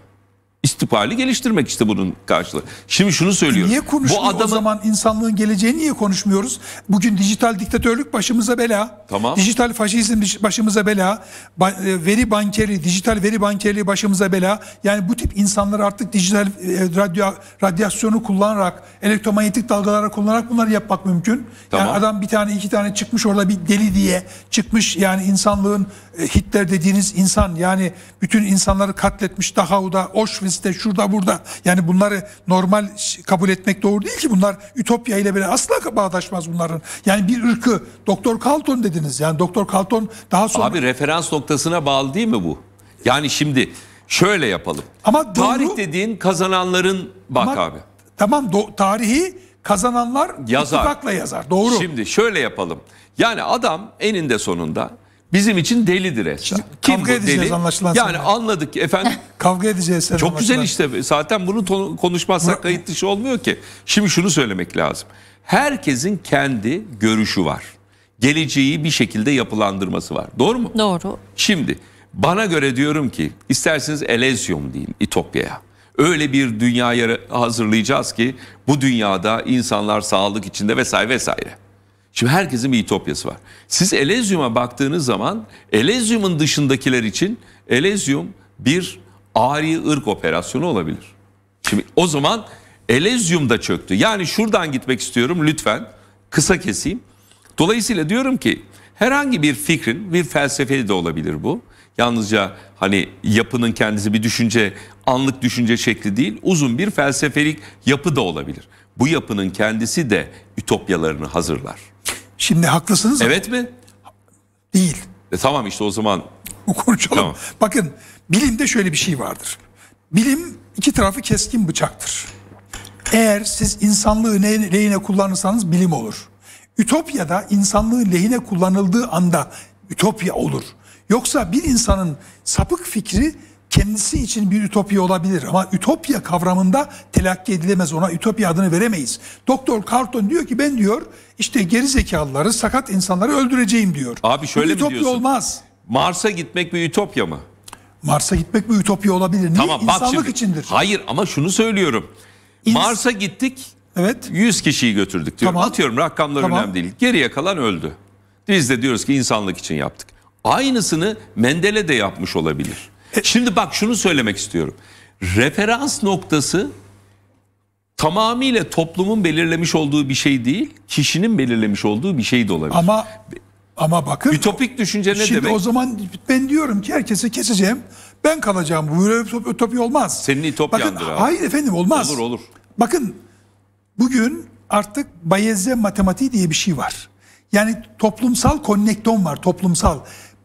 istihbali geliştirmek işte bunun karşılığı. Şimdi şunu söylüyorum. Niye konuşmuyor bu adamı... o zaman insanlığın geleceği niye konuşmuyoruz? Bugün dijital diktatörlük başımıza bela. Tamam. Dijital faşizm başımıza bela. E, veri bankeri, dijital veri bankeri başımıza bela. Yani bu tip insanlar artık dijital e, radyo radyasyonu kullanarak, elektromanyetik dalgaları kullanarak bunları yapmak mümkün. Tamam. Yani adam bir tane iki tane çıkmış orada bir deli diye çıkmış yani insanlığın e, Hitler dediğiniz insan yani bütün insanları katletmiş Dachau'da, Auschwitz mecliste şurada burada yani bunları normal kabul etmek doğru değil ki bunlar ütopya ile bile asla bağdaşmaz bunların. Yani bir ırkı Doktor Kalton dediniz yani Doktor Kalton daha sonra... Abi referans noktasına bağlı değil mi bu? Yani şimdi şöyle yapalım. Ama doğru, tarih dediğin kazananların bak ama, abi. Tamam do, tarihi kazananlar yazar. ittifakla yazar. Doğru. Şimdi şöyle yapalım. Yani adam eninde sonunda bizim için delidir esas. Kim kavga edeceğiz deli? anlaşılan. Yani sana. anladık efendim. kavga edeceğiz. Çok güzel işte zaten bunu konuşmazsak kayıt dışı olmuyor ki. Şimdi şunu söylemek lazım. Herkesin kendi görüşü var. Geleceği bir şekilde yapılandırması var. Doğru mu? Doğru. Şimdi bana göre diyorum ki isterseniz Elezyum deyin İtopya'ya. Öyle bir dünyaya hazırlayacağız ki bu dünyada insanlar sağlık içinde vesaire vesaire. Şimdi herkesin bir İtopyası var. Siz Elezyum'a baktığınız zaman Elezyum'un dışındakiler için Elezyum bir ari ırk operasyonu olabilir. Şimdi o zaman Elezyum da çöktü. Yani şuradan gitmek istiyorum lütfen. Kısa keseyim. Dolayısıyla diyorum ki herhangi bir fikrin bir felsefeli de olabilir bu. Yalnızca hani yapının kendisi bir düşünce, anlık düşünce şekli değil, uzun bir felsefelik yapı da olabilir. Bu yapının kendisi de ütopyalarını hazırlar. Şimdi haklısınız. Evet ama. mi? Değil. E, tamam işte o zaman. Bu Konuşalım. Tamam. Bakın bilimde şöyle bir şey vardır. Bilim iki tarafı keskin bıçaktır. Eğer siz insanlığı lehine kullanırsanız bilim olur. Ütopya'da insanlığı lehine kullanıldığı anda ütopya olur. Yoksa bir insanın sapık fikri kendisi için bir ütopya olabilir ama ütopya kavramında telakki edilemez. Ona ütopya adını veremeyiz. Doktor Carlton diyor ki ben diyor işte geri zekalıları, sakat insanları öldüreceğim diyor. Abi şöyle ütopya mi diyorsun? olmaz. Mars'a gitmek bir ütopya mı? Mars'a gitmek bir ütopya olabilir. Niye? Tamam, bak İnsanlık şimdi, içindir. Hayır ama şunu söylüyorum. İns- Mars'a gittik. Evet. 100 kişiyi götürdük diyorum. Tamam. Atıyorum rakamlar tamam. önemli değil. Geriye kalan öldü. Biz de diyoruz ki insanlık için yaptık. Aynısını Mendele de yapmış olabilir. Şimdi bak şunu söylemek istiyorum. Referans noktası tamamıyla toplumun belirlemiş olduğu bir şey değil, kişinin belirlemiş olduğu bir şey de olabilir. Ama ama bakın ütopik düşünce ne şimdi demek? Şimdi o zaman ben diyorum ki herkesi keseceğim. Ben kalacağım. Bu böyle olmaz. Senin ütopyandır bakın, Hayır efendim olmaz. Olur olur. Bakın bugün artık Bayezid matematiği diye bir şey var. Yani toplumsal konnektom var, toplumsal.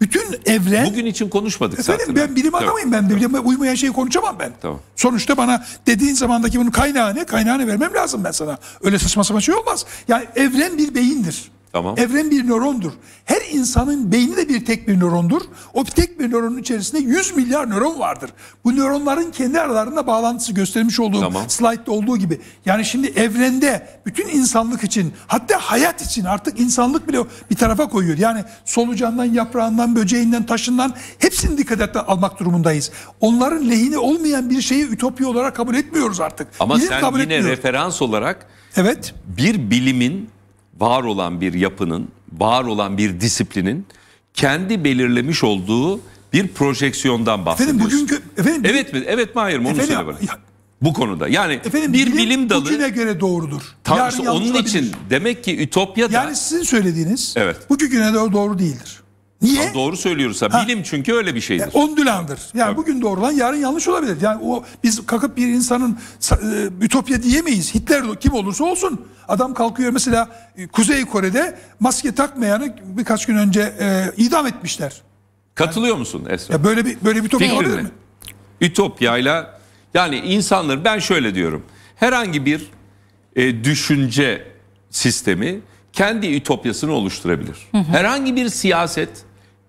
Bütün evren... Bugün için konuşmadık Efendim, Ben bilim tamam. adamıyım ben. Tamam. Bilime uymayan şeyi konuşamam ben. Tamam. Sonuçta bana dediğin zamandaki bunun kaynağı ne? Kaynağını vermem lazım ben sana. Öyle saçma sapan şey olmaz. Yani evren bir beyindir. Tamam. Evren bir nörondur. Her insanın beyni de bir tek bir nörondur. O tek bir nöronun içerisinde 100 milyar nöron vardır. Bu nöronların kendi aralarında bağlantısı göstermiş olduğum tamam. slaytta olduğu gibi. Yani şimdi evrende bütün insanlık için hatta hayat için artık insanlık bile bir tarafa koyuyor. Yani solucandan, yaprağından, böceğinden, taşından hepsini dikkatle almak durumundayız. Onların lehine olmayan bir şeyi ütopya olarak kabul etmiyoruz artık. Ama Bilim sen kabul yine etmiyor. referans olarak Evet. bir bilimin var olan bir yapının, var olan bir disiplinin kendi belirlemiş olduğu bir projeksiyondan bahsediyoruz. Efendim bugünkü efendim Evet mi? Evet mi hayır mı? Onu efendim, söyle bana. Ya, bu konuda. Yani efendim, bir bilim, bilim dalı bugüne göre doğrudur. Tam, işte onun için demek ki ütopya da Yani sizin söylediğiniz evet. bugüne doğru doğru değildir. Niye? Ama doğru söylüyoruz. ha. bilim çünkü öyle bir şeydir. Ondülandır. Yani Tabii. bugün olan yarın yanlış olabilir. Yani o biz kalkıp bir insanın e, ütopya diyemeyiz. Hitler kim olursa olsun. Adam kalkıyor mesela e, Kuzey Kore'de maske takmayanı birkaç gün önce e, idam etmişler. Katılıyor yani, musun Esra? Ya böyle bir böyle bir ütopya Fikrini. olabilir mi? Ütopyayla yani insanlar ben şöyle diyorum. Herhangi bir e, düşünce sistemi kendi ütopyasını oluşturabilir. Hı hı. Herhangi bir siyaset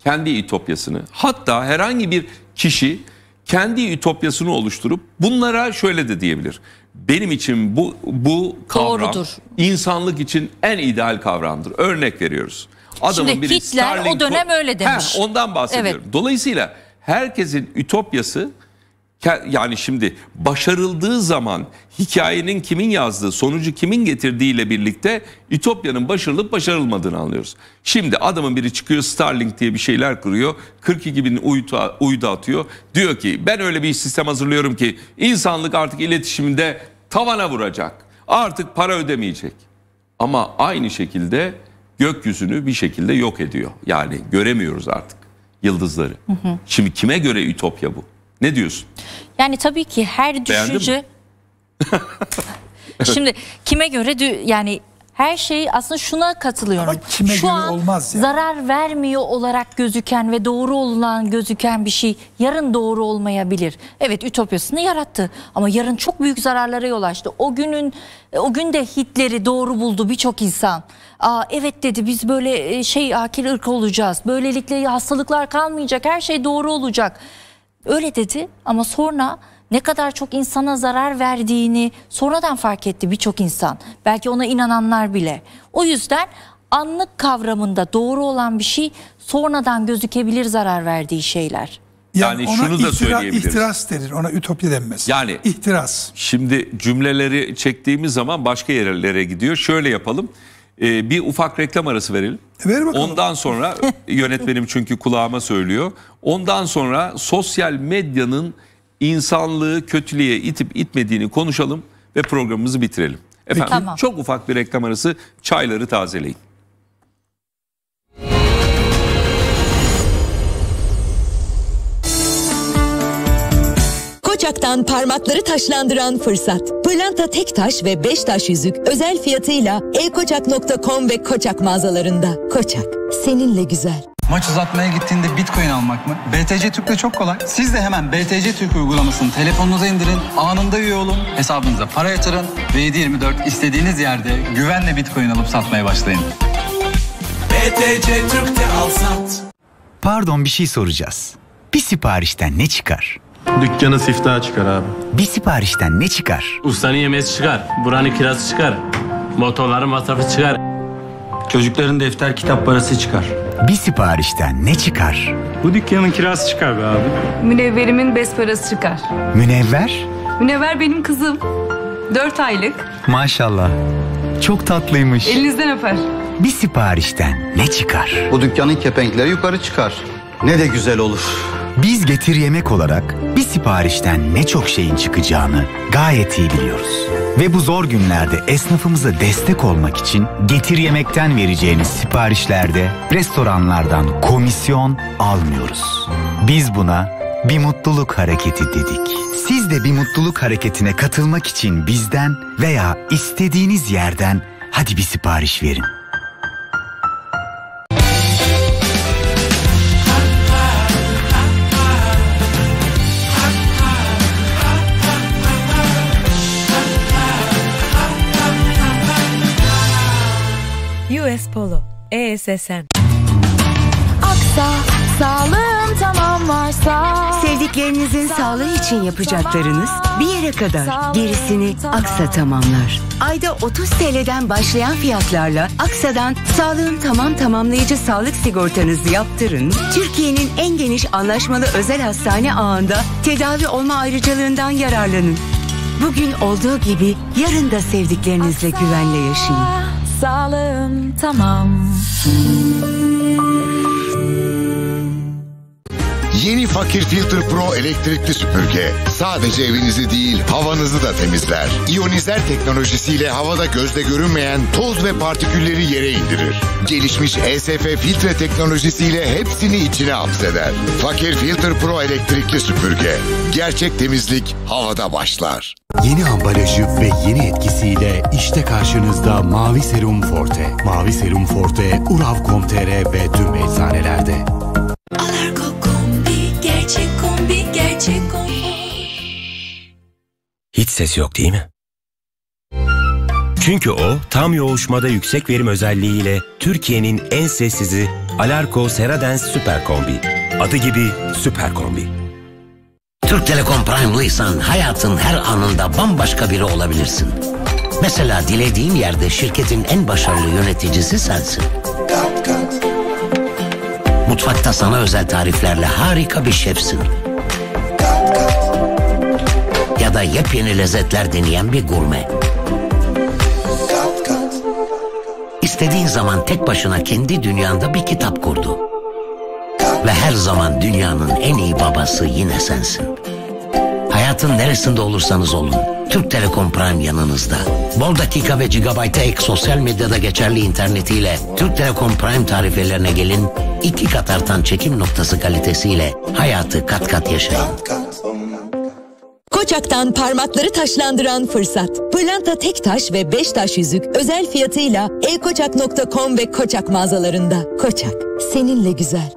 kendi ütopyasını hatta herhangi bir kişi kendi ütopyasını oluşturup bunlara şöyle de diyebilir. Benim için bu bu kavram Doğrudur. insanlık için en ideal kavramdır. Örnek veriyoruz. Adamın Şimdi biri Hitler Starling o dönem öyle demiş. Heh, ondan bahsediyorum. Evet. Dolayısıyla herkesin ütopyası yani şimdi başarıldığı zaman hikayenin kimin yazdığı, sonucu kimin getirdiğiyle birlikte İtopya'nın başarılıp başarılmadığını anlıyoruz. Şimdi adamın biri çıkıyor Starlink diye bir şeyler kuruyor. 42 bin uydu, uydu atıyor. Diyor ki ben öyle bir sistem hazırlıyorum ki insanlık artık iletişiminde tavana vuracak. Artık para ödemeyecek. Ama aynı şekilde gökyüzünü bir şekilde yok ediyor. Yani göremiyoruz artık yıldızları. Hı hı. Şimdi kime göre Ütopya bu? Ne diyorsun? Yani tabii ki her düşünce... Şimdi kime göre yani her şey aslında şuna katılıyorum. Ama kime Şu göre an olmaz yani. zarar vermiyor olarak gözüken ve doğru olan gözüken bir şey yarın doğru olmayabilir. Evet ütopyasını yarattı ama yarın çok büyük zararlara yol açtı. O günün o gün de Hitler'i doğru buldu birçok insan. Aa, evet dedi biz böyle e, şey akil ırk olacağız. Böylelikle hastalıklar kalmayacak her şey doğru olacak. Öyle dedi ama sonra ne kadar çok insana zarar verdiğini sonradan fark etti birçok insan. Belki ona inananlar bile. O yüzden anlık kavramında doğru olan bir şey sonradan gözükebilir zarar verdiği şeyler. Yani, yani şunu ihtira, da söyleyebiliriz. İhtiras denir. Ona ütopya denmez. Yani ihtiras. Şimdi cümleleri çektiğimiz zaman başka yerlere gidiyor. Şöyle yapalım. Ee, bir ufak reklam arası verelim. E, ver bakalım. Ondan sonra yönetmenim çünkü kulağıma söylüyor. Ondan sonra sosyal medyanın insanlığı kötülüğe itip itmediğini konuşalım ve programımızı bitirelim. Efendim Tamam. çok ufak bir reklam arası çayları tazeleyin. Koçak'tan parmakları taşlandıran fırsat. Pırlanta tek taş ve beş taş yüzük özel fiyatıyla ekoçak.com ve Koçak mağazalarında. Koçak, seninle güzel. Maç uzatmaya gittiğinde Bitcoin almak mı? BTC Türk'te çok kolay. Siz de hemen BTC Türk uygulamasını telefonunuza indirin, anında üye olun, hesabınıza para yatırın ve 24 istediğiniz yerde güvenle Bitcoin alıp satmaya başlayın. BTC Türk'te al sat. Pardon bir şey soracağız. Bir siparişten ne çıkar? Dükkanı siftah çıkar abi. Bir siparişten ne çıkar? Ustanın yemesi çıkar, buranın kirası çıkar, motorların masrafı çıkar. Çocukların defter kitap parası çıkar. Bir siparişten ne çıkar? Bu dükkanın kirası çıkar be abi. Münevverimin bez parası çıkar. Münevver? Münevver benim kızım. Dört aylık. Maşallah. Çok tatlıymış. Elinizden öper. Bir siparişten ne çıkar? Bu dükkanın kepenkleri yukarı çıkar. Ne de güzel olur. Biz getir yemek olarak bir siparişten ne çok şeyin çıkacağını gayet iyi biliyoruz. Ve bu zor günlerde esnafımıza destek olmak için getir yemekten vereceğiniz siparişlerde restoranlardan komisyon almıyoruz. Biz buna bir mutluluk hareketi dedik. Siz de bir mutluluk hareketine katılmak için bizden veya istediğiniz yerden hadi bir sipariş verin. seslen. Aksa, sağlığım tamam varsa. Sevdiklerinizin sağlığı için yapacaklarınız bir yere kadar gerisini Aksa tamamlar. Ayda 30 TL'den başlayan fiyatlarla Aksa'dan sağlığın tamam tamamlayıcı sağlık sigortanızı yaptırın. Türkiye'nin en geniş anlaşmalı özel hastane ağında tedavi olma ayrıcalığından yararlanın. Bugün olduğu gibi yarın da sevdiklerinizle güvenle yaşayın. Sağlığım tamam. Yeni Fakir Filter Pro elektrikli süpürge. Sadece evinizi değil havanızı da temizler. İyonizer teknolojisiyle havada gözde görünmeyen toz ve partikülleri yere indirir. Gelişmiş ESF filtre teknolojisiyle hepsini içine hapseder. Fakir Filter Pro elektrikli süpürge. Gerçek temizlik havada başlar. Yeni ambalajı ve yeni etkisiyle işte karşınızda Mavi Serum Forte. Mavi Serum Forte, Urav.com.tr ve tüm eczanelerde. Alarko.com gerçek kombi, gerçek kombi. Hiç ses yok değil mi? Çünkü o tam yoğuşmada yüksek verim özelliğiyle Türkiye'nin en sessizi Alarko Seradens Süper Kombi. Adı gibi Süper Kombi. Türk Telekom Prime'lıysan hayatın her anında bambaşka biri olabilirsin. Mesela dilediğin yerde şirketin en başarılı yöneticisi sensin. Mutfakta sana özel tariflerle harika bir şefsin. Ya da yepyeni lezzetler deneyen bir gurme. İstediğin zaman tek başına kendi dünyanda bir kitap kurdu. Ve her zaman dünyanın en iyi babası yine sensin. Hayatın neresinde olursanız olun Türk Telekom Prime yanınızda. Bol dakika ve gigabayta ek sosyal medyada geçerli internetiyle Türk Telekom Prime tarifelerine gelin. İki kat artan çekim noktası kalitesiyle hayatı kat kat yaşayın. Koçak'tan parmakları taşlandıran fırsat. Pırlanta tek taş ve beş taş yüzük özel fiyatıyla ekoçak.com ve Koçak mağazalarında. Koçak, seninle güzel.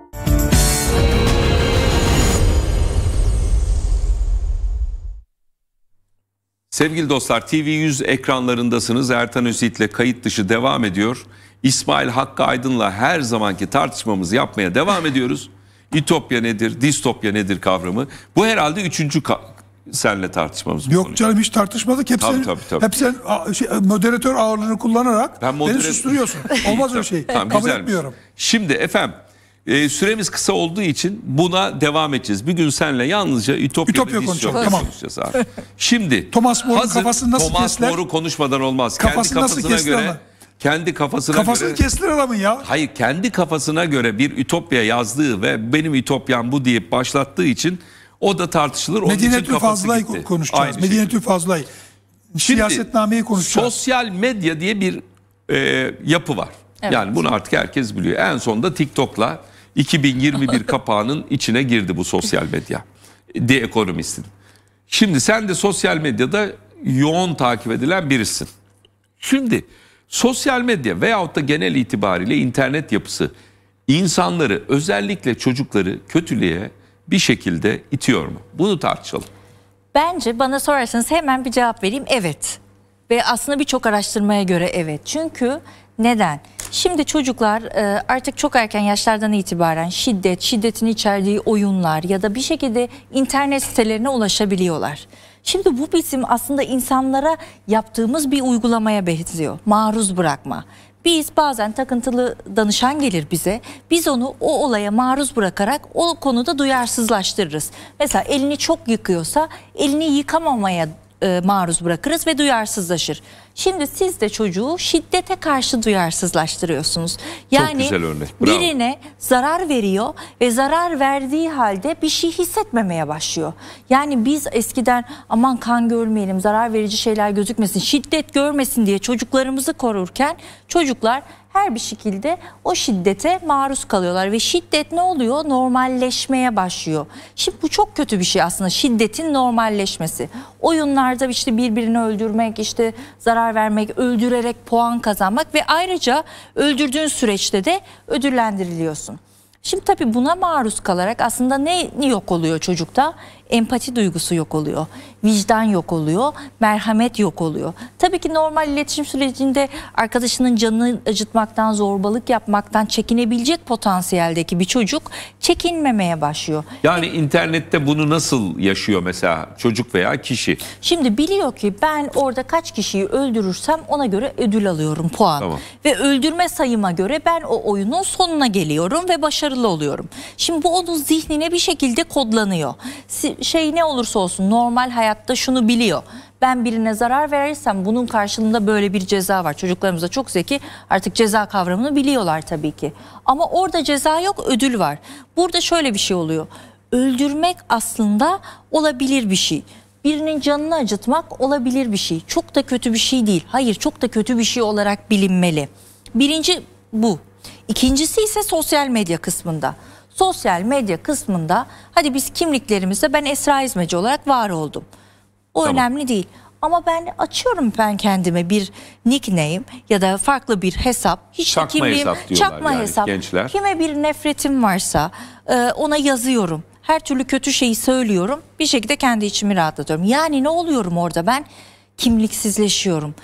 Sevgili dostlar TV100 ekranlarındasınız. Ertan Ösit'le kayıt dışı devam ediyor. İsmail Hakkı Aydın'la her zamanki tartışmamızı yapmaya devam ediyoruz. İtopya nedir, distopya nedir kavramı. Bu herhalde üçüncü senle tartışmamız. Yok canım hiç tartışmadık. Hep tabii, sen, tabii, tabii. Hep sen şey, moderatör ağırlığını kullanarak ben moderat... beni susturuyorsun. Olmaz öyle şey. Tamam, Kabul güzelmiş. etmiyorum. Şimdi efendim e, süremiz kısa olduğu için buna devam edeceğiz. Bir gün senle yalnızca ütopya Ütopya konuşacağız. Tamam. konuşacağağız abi. Şimdi Thomas More'un kafasını nasıl Thomas kestiler? Thomas More'u konuşmadan olmaz. Kafasını kendi kafasına nasıl göre kendi kafasına Kafasını göre... kestiler adamın ya. Hayır kendi kafasına göre bir Ütopya yazdığı ve benim Ütopyam bu diye başlattığı için o da tartışılır. Onun Medine-tül Fazla'yı konuşacağız. Medine-tül Fazla'yı. Siyasetnameyi konuşacağız. Sosyal medya diye bir e, yapı var. Evet. Yani bunu artık herkes biliyor. En sonunda TikTok'la 2021 kapağının içine girdi bu sosyal medya. The Economist'in. Şimdi sen de sosyal medyada yoğun takip edilen birisin. Şimdi sosyal medya veyahut da genel itibariyle internet yapısı insanları özellikle çocukları kötülüğe bir şekilde itiyor mu? Bunu tartışalım. Bence bana sorarsanız hemen bir cevap vereyim. Evet. Ve aslında birçok araştırmaya göre evet. Çünkü neden? Şimdi çocuklar e, artık çok erken yaşlardan itibaren şiddet, şiddetin içerdiği oyunlar ya da bir şekilde internet sitelerine ulaşabiliyorlar. Şimdi bu bizim aslında insanlara yaptığımız bir uygulamaya benziyor. Maruz bırakma. Biz bazen takıntılı danışan gelir bize. Biz onu o olaya maruz bırakarak o konuda duyarsızlaştırırız. Mesela elini çok yıkıyorsa elini yıkamamaya e, maruz bırakırız ve duyarsızlaşır. Şimdi siz de çocuğu şiddete karşı duyarsızlaştırıyorsunuz. Yani Çok güzel örnek. Bravo. birine zarar veriyor ve zarar verdiği halde bir şey hissetmemeye başlıyor. Yani biz eskiden aman kan görmeyelim, zarar verici şeyler gözükmesin, şiddet görmesin diye çocuklarımızı korurken çocuklar her bir şekilde o şiddete maruz kalıyorlar ve şiddet ne oluyor? Normalleşmeye başlıyor. Şimdi bu çok kötü bir şey aslında şiddetin normalleşmesi. Oyunlarda işte birbirini öldürmek, işte zarar vermek, öldürerek puan kazanmak ve ayrıca öldürdüğün süreçte de ödüllendiriliyorsun. Şimdi tabii buna maruz kalarak aslında ne yok oluyor çocukta? empati duygusu yok oluyor. Vicdan yok oluyor. Merhamet yok oluyor. Tabii ki normal iletişim sürecinde arkadaşının canını acıtmaktan, zorbalık yapmaktan çekinebilecek potansiyeldeki bir çocuk çekinmemeye başlıyor. Yani e, internette bunu nasıl yaşıyor mesela çocuk veya kişi? Şimdi biliyor ki ben orada kaç kişiyi öldürürsem ona göre ödül alıyorum puan. Tamam. Ve öldürme sayıma göre ben o oyunun sonuna geliyorum ve başarılı oluyorum. Şimdi bu onun zihnine bir şekilde kodlanıyor şey ne olursa olsun normal hayatta şunu biliyor. Ben birine zarar verirsem bunun karşılığında böyle bir ceza var. Çocuklarımız da çok zeki artık ceza kavramını biliyorlar tabii ki. Ama orada ceza yok ödül var. Burada şöyle bir şey oluyor. Öldürmek aslında olabilir bir şey birinin canını acıtmak olabilir bir şey. Çok da kötü bir şey değil. Hayır çok da kötü bir şey olarak bilinmeli. Birinci bu. İkincisi ise sosyal medya kısmında sosyal medya kısmında hadi biz kimliklerimizde ben Esra İzmeci olarak var oldum. O tamam. önemli değil. Ama ben açıyorum ben kendime bir nickname ya da farklı bir hesap. Hiç çakma kimliğim, hesap diyorlar çakma yani hesap. gençler. Kime bir nefretim varsa e, ona yazıyorum. Her türlü kötü şeyi söylüyorum. Bir şekilde kendi içimi rahatlatıyorum. Yani ne oluyorum orada ben? Kimliksizleşiyorum.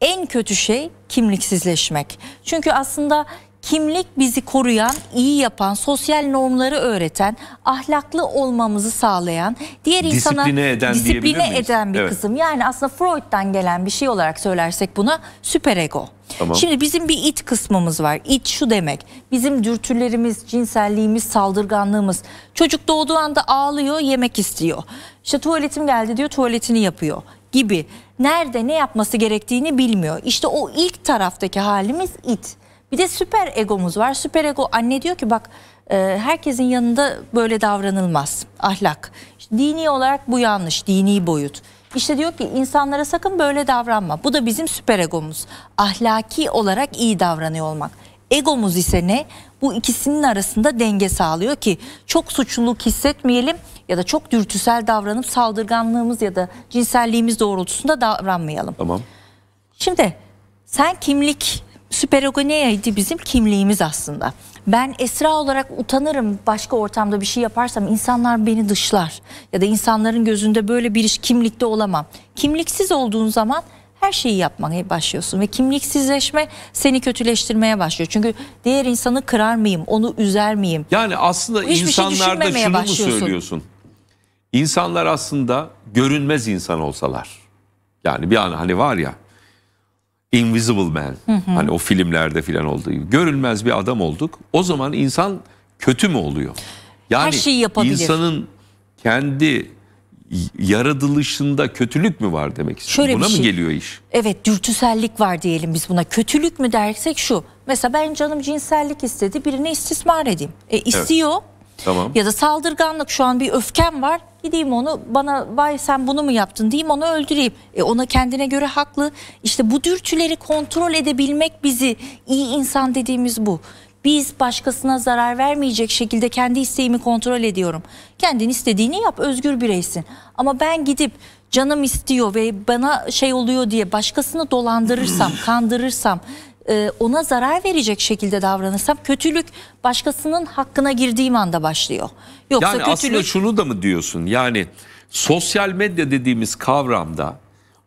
En kötü şey kimliksizleşmek. Çünkü aslında kimlik bizi koruyan, iyi yapan, sosyal normları öğreten, ahlaklı olmamızı sağlayan, diğer insana disipline eden, disipline eden bir evet. kısım. Yani aslında Freud'dan gelen bir şey olarak söylersek buna süperego. Tamam. Şimdi bizim bir it kısmımız var. İt şu demek. Bizim dürtülerimiz, cinselliğimiz, saldırganlığımız. Çocuk doğduğu anda ağlıyor, yemek istiyor. İşte tuvaletim geldi diyor, tuvaletini yapıyor gibi. Nerede ne yapması gerektiğini bilmiyor. İşte o ilk taraftaki halimiz it. Bir de süper egomuz var. Süper ego anne diyor ki bak e, herkesin yanında böyle davranılmaz ahlak. İşte dini olarak bu yanlış dini boyut. İşte diyor ki insanlara sakın böyle davranma. Bu da bizim süper egomuz. Ahlaki olarak iyi davranıyor olmak. Egomuz ise ne? Bu ikisinin arasında denge sağlıyor ki çok suçluluk hissetmeyelim ya da çok dürtüsel davranıp saldırganlığımız ya da cinselliğimiz doğrultusunda davranmayalım. Tamam. Şimdi sen kimlik neydi bizim kimliğimiz aslında. Ben Esra olarak utanırım başka ortamda bir şey yaparsam insanlar beni dışlar. Ya da insanların gözünde böyle bir iş kimlikte olamam. Kimliksiz olduğun zaman her şeyi yapmaya başlıyorsun ve kimliksizleşme seni kötüleştirmeye başlıyor. Çünkü diğer insanı kırar mıyım, onu üzer miyim? Yani aslında Hiçbir şey insanlarda şey şunu mu söylüyorsun? İnsanlar aslında görünmez insan olsalar. Yani bir an hani var ya Invisible Man. Hı hı. Hani o filmlerde filan olduğu gibi. Görünmez bir adam olduk. O zaman insan kötü mü oluyor? Yani Her şeyi yapabilir. insanın kendi yaratılışında kötülük mü var demek istiyorum. Şöyle buna şey, mı geliyor iş? Evet dürtüsellik var diyelim biz buna. Kötülük mü dersek şu. Mesela ben canım cinsellik istedi birine istismar edeyim. E, istiyor evet. Tamam. Ya da saldırganlık şu an bir öfkem var. Gideyim onu bana vay sen bunu mu yaptın diyeyim onu öldüreyim. E ona kendine göre haklı. İşte bu dürtüleri kontrol edebilmek bizi iyi insan dediğimiz bu. Biz başkasına zarar vermeyecek şekilde kendi isteğimi kontrol ediyorum. Kendin istediğini yap özgür bireysin. Ama ben gidip canım istiyor ve bana şey oluyor diye başkasını dolandırırsam, kandırırsam e, ona zarar verecek şekilde davranırsam kötülük başkasının hakkına girdiğim anda başlıyor. Yoksa yani kötülük... aslında şunu da mı diyorsun? Yani sosyal medya dediğimiz kavramda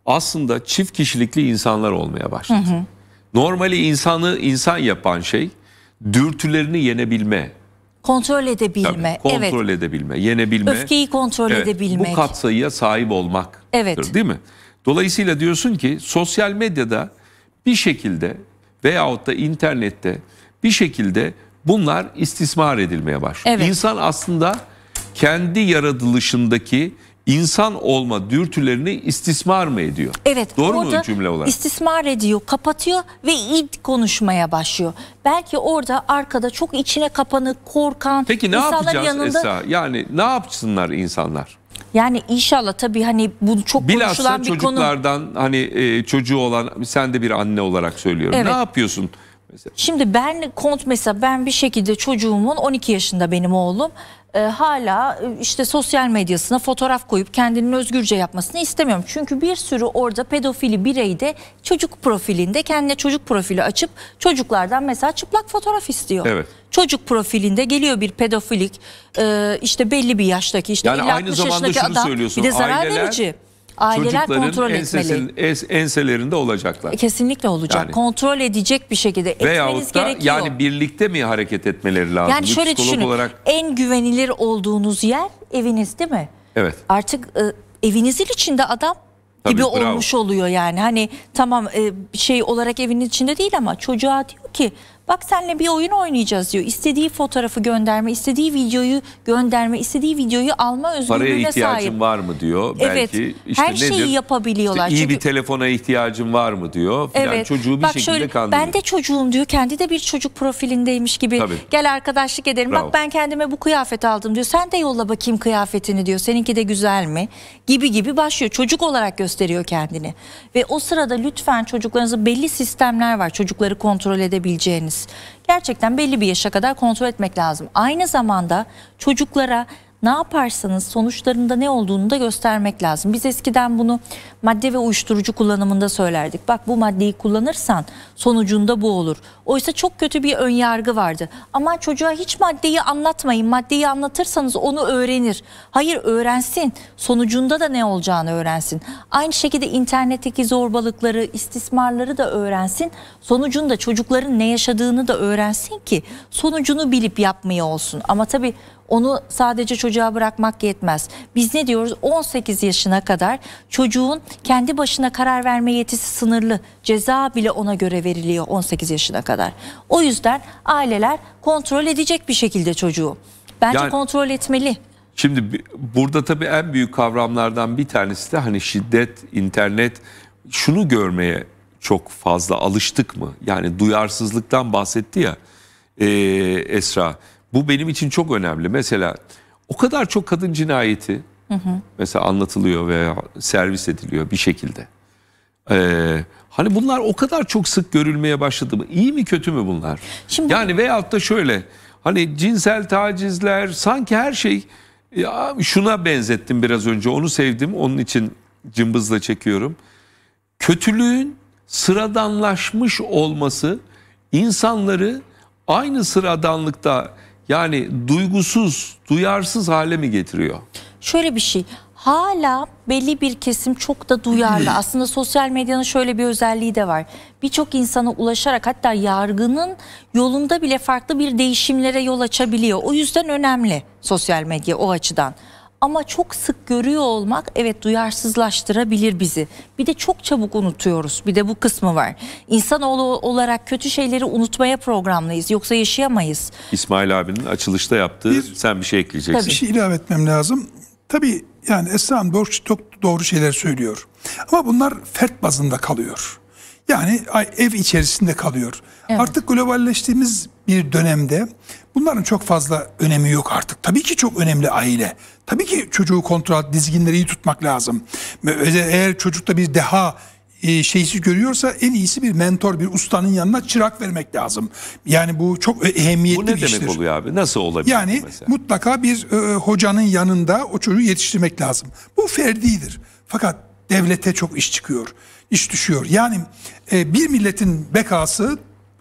aslında çift kişilikli insanlar olmaya başladı. Hı hı. Normali insanı insan yapan şey dürtülerini yenebilme. Kontrol edebilme. Tabii, kontrol evet. edebilme, yenebilme. Öfkeyi kontrol evet, edebilmek. Bu katsayıya sahip olmak. Evet. Değil mi? Dolayısıyla diyorsun ki sosyal medyada bir şekilde veyahut da internette bir şekilde bunlar istismar edilmeye başlıyor. Evet. İnsan aslında kendi yaratılışındaki insan olma dürtülerini istismar mı ediyor? Evet. Doğru mu cümle olarak? İstismar ediyor, kapatıyor ve id konuşmaya başlıyor. Belki orada arkada çok içine kapanık, korkan Peki ne yapacağız yanında... Esa? Yani ne yapsınlar insanlar? Yani inşallah tabii hani bu çok Bilhassa konuşulan bir konu. çocuklardan hani e, çocuğu olan sen de bir anne olarak söylüyorum. Evet. Ne yapıyorsun? Mesela. Şimdi ben kont mesela ben bir şekilde çocuğumun 12 yaşında benim oğlum e, hala e, işte sosyal medyasına fotoğraf koyup kendini özgürce yapmasını istemiyorum. Çünkü bir sürü orada pedofili birey de çocuk profilinde kendine çocuk profili açıp çocuklardan mesela çıplak fotoğraf istiyor. Evet. Çocuk profilinde geliyor bir pedofilik e, işte belli bir yaştaki işte yani 50 aynı zamanda yaşındaki şunu adam söylüyorsun, bir de zarar aileler... verici. Aileler kontrol ensesin, es, enselerinde olacaklar. Kesinlikle olacak. Yani. Kontrol edecek bir şekilde Veyahut da gerekiyor. yani birlikte mi hareket etmeleri lazım? Yani şöyle düşünün. Olarak... En güvenilir olduğunuz yer eviniz değil mi? Evet. Artık e, evinizin içinde adam Tabii, gibi bravo. olmuş oluyor yani. Hani tamam e, şey olarak evinin içinde değil ama çocuğa diyor ki Bak seninle bir oyun oynayacağız diyor. İstediği fotoğrafı gönderme, istediği videoyu gönderme, istediği videoyu alma özgürlüğüne Paraya ihtiyacın sahip. var mı diyor. Evet. Belki işte her şeyi yapabiliyorlar. İşte İyi Çünkü... bir telefona ihtiyacın var mı diyor. Falan. Evet. Çocuğu bir Bak şekilde şöyle, kandırıyor. Ben de çocuğum diyor. Kendi de bir çocuk profilindeymiş gibi. Tabii. Gel arkadaşlık edelim. Bravo. Bak ben kendime bu kıyafet aldım diyor. Sen de yolla bakayım kıyafetini diyor. Seninki de güzel mi? Gibi gibi başlıyor. Çocuk olarak gösteriyor kendini. Ve o sırada lütfen çocuklarınızı belli sistemler var. Çocukları kontrol edebileceğiniz gerçekten belli bir yaşa kadar kontrol etmek lazım. Aynı zamanda çocuklara ne yaparsanız sonuçlarında ne olduğunu da göstermek lazım. Biz eskiden bunu madde ve uyuşturucu kullanımında söylerdik. Bak bu maddeyi kullanırsan sonucunda bu olur. Oysa çok kötü bir ön yargı vardı. Ama çocuğa hiç maddeyi anlatmayın. Maddeyi anlatırsanız onu öğrenir. Hayır öğrensin. Sonucunda da ne olacağını öğrensin. Aynı şekilde internetteki zorbalıkları, istismarları da öğrensin. Sonucunda çocukların ne yaşadığını da öğrensin ki sonucunu bilip yapmaya olsun. Ama tabii onu sadece çocuğa bırakmak yetmez. Biz ne diyoruz? 18 yaşına kadar çocuğun kendi başına karar verme yetisi sınırlı. Ceza bile ona göre veriliyor 18 yaşına kadar. O yüzden aileler kontrol edecek bir şekilde çocuğu. Bence yani, kontrol etmeli. Şimdi burada tabii en büyük kavramlardan bir tanesi de hani şiddet, internet şunu görmeye çok fazla alıştık mı? Yani duyarsızlıktan bahsetti ya e, Esra. Bu benim için çok önemli. Mesela o kadar çok kadın cinayeti hı hı. mesela anlatılıyor veya servis ediliyor bir şekilde. Ee, hani bunlar o kadar çok sık görülmeye başladı mı? İyi mi kötü mü bunlar? Şimdi... Yani veyahut da şöyle hani cinsel tacizler sanki her şey ya şuna benzettim biraz önce onu sevdim onun için cımbızla çekiyorum. Kötülüğün sıradanlaşmış olması insanları aynı sıradanlıkta yani duygusuz, duyarsız hale mi getiriyor? Şöyle bir şey. Hala belli bir kesim çok da duyarlı. Aslında sosyal medyanın şöyle bir özelliği de var. Birçok insana ulaşarak hatta yargının yolunda bile farklı bir değişimlere yol açabiliyor. O yüzden önemli sosyal medya o açıdan. Ama çok sık görüyor olmak evet duyarsızlaştırabilir bizi. Bir de çok çabuk unutuyoruz. Bir de bu kısmı var. İnsanoğlu olarak kötü şeyleri unutmaya programlıyız. Yoksa yaşayamayız. İsmail abinin açılışta yaptığı bir, sen bir şey ekleyeceksin. Tabii. Bir şey ilave etmem lazım. Tabii yani Esra Hanım doğru, çok doğru şeyler söylüyor. Ama bunlar fert bazında kalıyor. Yani ev içerisinde kalıyor. Evet. Artık globalleştiğimiz bir dönemde bunların çok fazla önemi yok artık. Tabii ki çok önemli aile. Tabii ki çocuğu kontrol, dizginleri iyi tutmak lazım. Eğer çocukta bir deha e, şeysi görüyorsa en iyisi bir mentor, bir ustanın yanına çırak vermek lazım. Yani bu çok e, ehemmiyetli bu bir iştir. Bu ne demek oluyor abi? Nasıl olabilir Yani mesela? mutlaka bir e, hocanın yanında o çocuğu yetiştirmek lazım. Bu ferdidir. Fakat devlete çok iş çıkıyor, iş düşüyor. Yani e, bir milletin bekası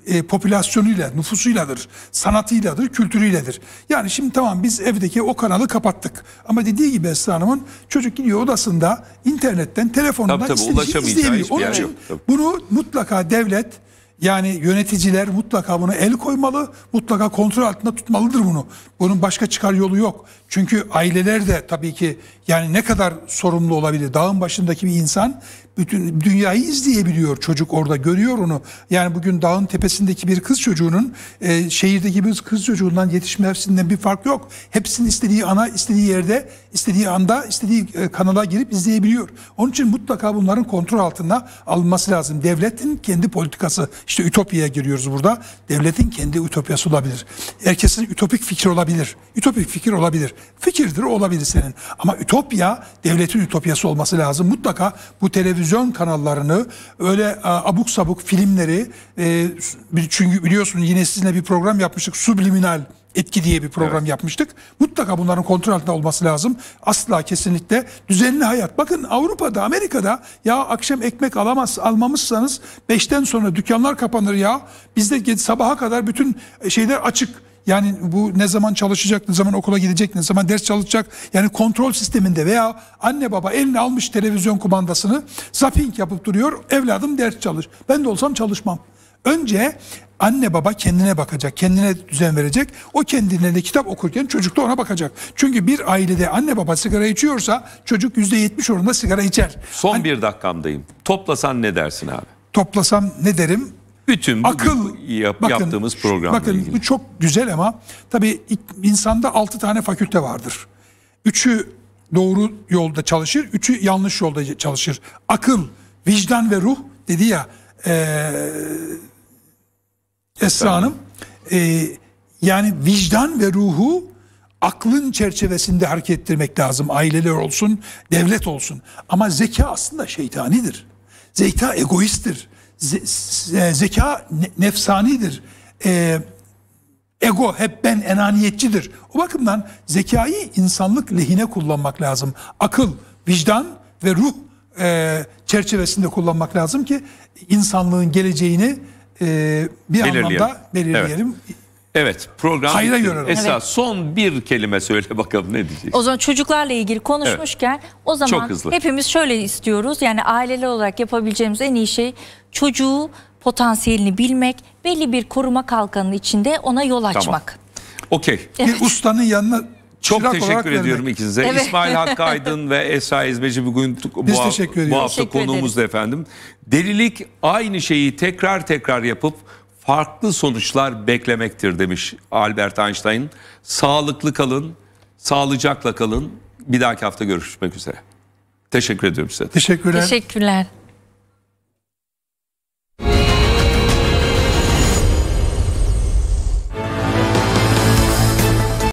e, popülasyonuyla, nüfusuyladır, sanatıyladır, kültürüyledir. Yani şimdi tamam biz evdeki o kanalı kapattık. Ama dediği gibi Esra Hanım'ın çocuk gidiyor odasında internetten, telefonundan tabii, tabii, istediği izleyebiliyor. Onun için yok, bunu mutlaka devlet yani yöneticiler mutlaka buna el koymalı, mutlaka kontrol altında tutmalıdır bunu. Bunun başka çıkar yolu yok. Çünkü aileler de tabii ki yani ne kadar sorumlu olabilir? Dağın başındaki bir insan bütün dünyayı izleyebiliyor çocuk orada görüyor onu. Yani bugün dağın tepesindeki bir kız çocuğunun e, şehirdeki bir kız çocuğundan yetişme yetişmesinden bir fark yok. Hepsinin istediği ana, istediği yerde, istediği anda, istediği e, kanala girip izleyebiliyor. Onun için mutlaka bunların kontrol altında alınması lazım. Devletin kendi politikası işte ütopyaya giriyoruz burada. Devletin kendi ütopyası olabilir. Herkesin ütopik fikri olabilir. Ütopik fikir olabilir. Fikirdir olabilir senin. Ama ütopya devletin ütopyası olması lazım. Mutlaka bu televizyon televizyon kanallarını öyle e, abuk sabuk filmleri e, çünkü biliyorsun yine sizinle bir program yapmıştık subliminal etki diye bir program evet. yapmıştık. Mutlaka bunların kontrol altında olması lazım. Asla kesinlikle düzenli hayat. Bakın Avrupa'da, Amerika'da ya akşam ekmek alamaz almamışsanız 5'ten sonra dükkanlar kapanır ya. Bizde sabaha kadar bütün şeyler açık yani bu ne zaman çalışacak, ne zaman okula gidecek, ne zaman ders çalışacak. Yani kontrol sisteminde veya anne baba eline almış televizyon kumandasını zapping yapıp duruyor. Evladım ders çalış. Ben de olsam çalışmam. Önce anne baba kendine bakacak, kendine düzen verecek. O kendine de kitap okurken çocuk da ona bakacak. Çünkü bir ailede anne baba sigara içiyorsa çocuk %70 oranında sigara içer. Son An bir dakikamdayım. Toplasan ne dersin abi? Toplasam ne derim? bütün bu akıl yap, bakın, yaptığımız program. Bakın ilgili. bu çok güzel ama tabii insanda altı tane fakülte vardır. Üçü doğru yolda çalışır, üçü yanlış yolda çalışır. Akıl, vicdan ve ruh dedi ya e, Esra Hanım. E, yani vicdan ve ruhu aklın çerçevesinde hareket ettirmek lazım. Aileler olsun, devlet olsun. Ama zeka aslında şeytanidir. Zeka egoisttir zeka nefsanidir. Ee, ego hep ben enaniyetçidir. O bakımdan zekayı insanlık lehine kullanmak lazım. Akıl, vicdan ve ruh e, çerçevesinde kullanmak lazım ki insanlığın geleceğini e, bir anlamda belirleyelim. Evet. Evet program Hayra bitti. Evet. son bir kelime söyle bakalım ne diyeceksin? O zaman çocuklarla ilgili konuşmuşken o Çok zaman hızlı. hepimiz şöyle istiyoruz. Yani aileler olarak yapabileceğimiz en iyi şey çocuğu potansiyelini bilmek, belli bir koruma kalkanının içinde ona yol açmak. Tamam. Okey. Bir ustanın yanına Çok çırak olarak teşekkür vermek. ediyorum ikinize. Evet. İsmail Hakkı Aydın ve Esra İzmeci bugün bu, Biz bu hafta Teşekkür konuğumuzdu efendim. Delilik aynı şeyi tekrar tekrar yapıp farklı sonuçlar beklemektir demiş Albert Einstein. Sağlıklı kalın, sağlıcakla kalın. Bir dahaki hafta görüşmek üzere. Teşekkür ediyorum size. Teşekkürler. Teşekkürler.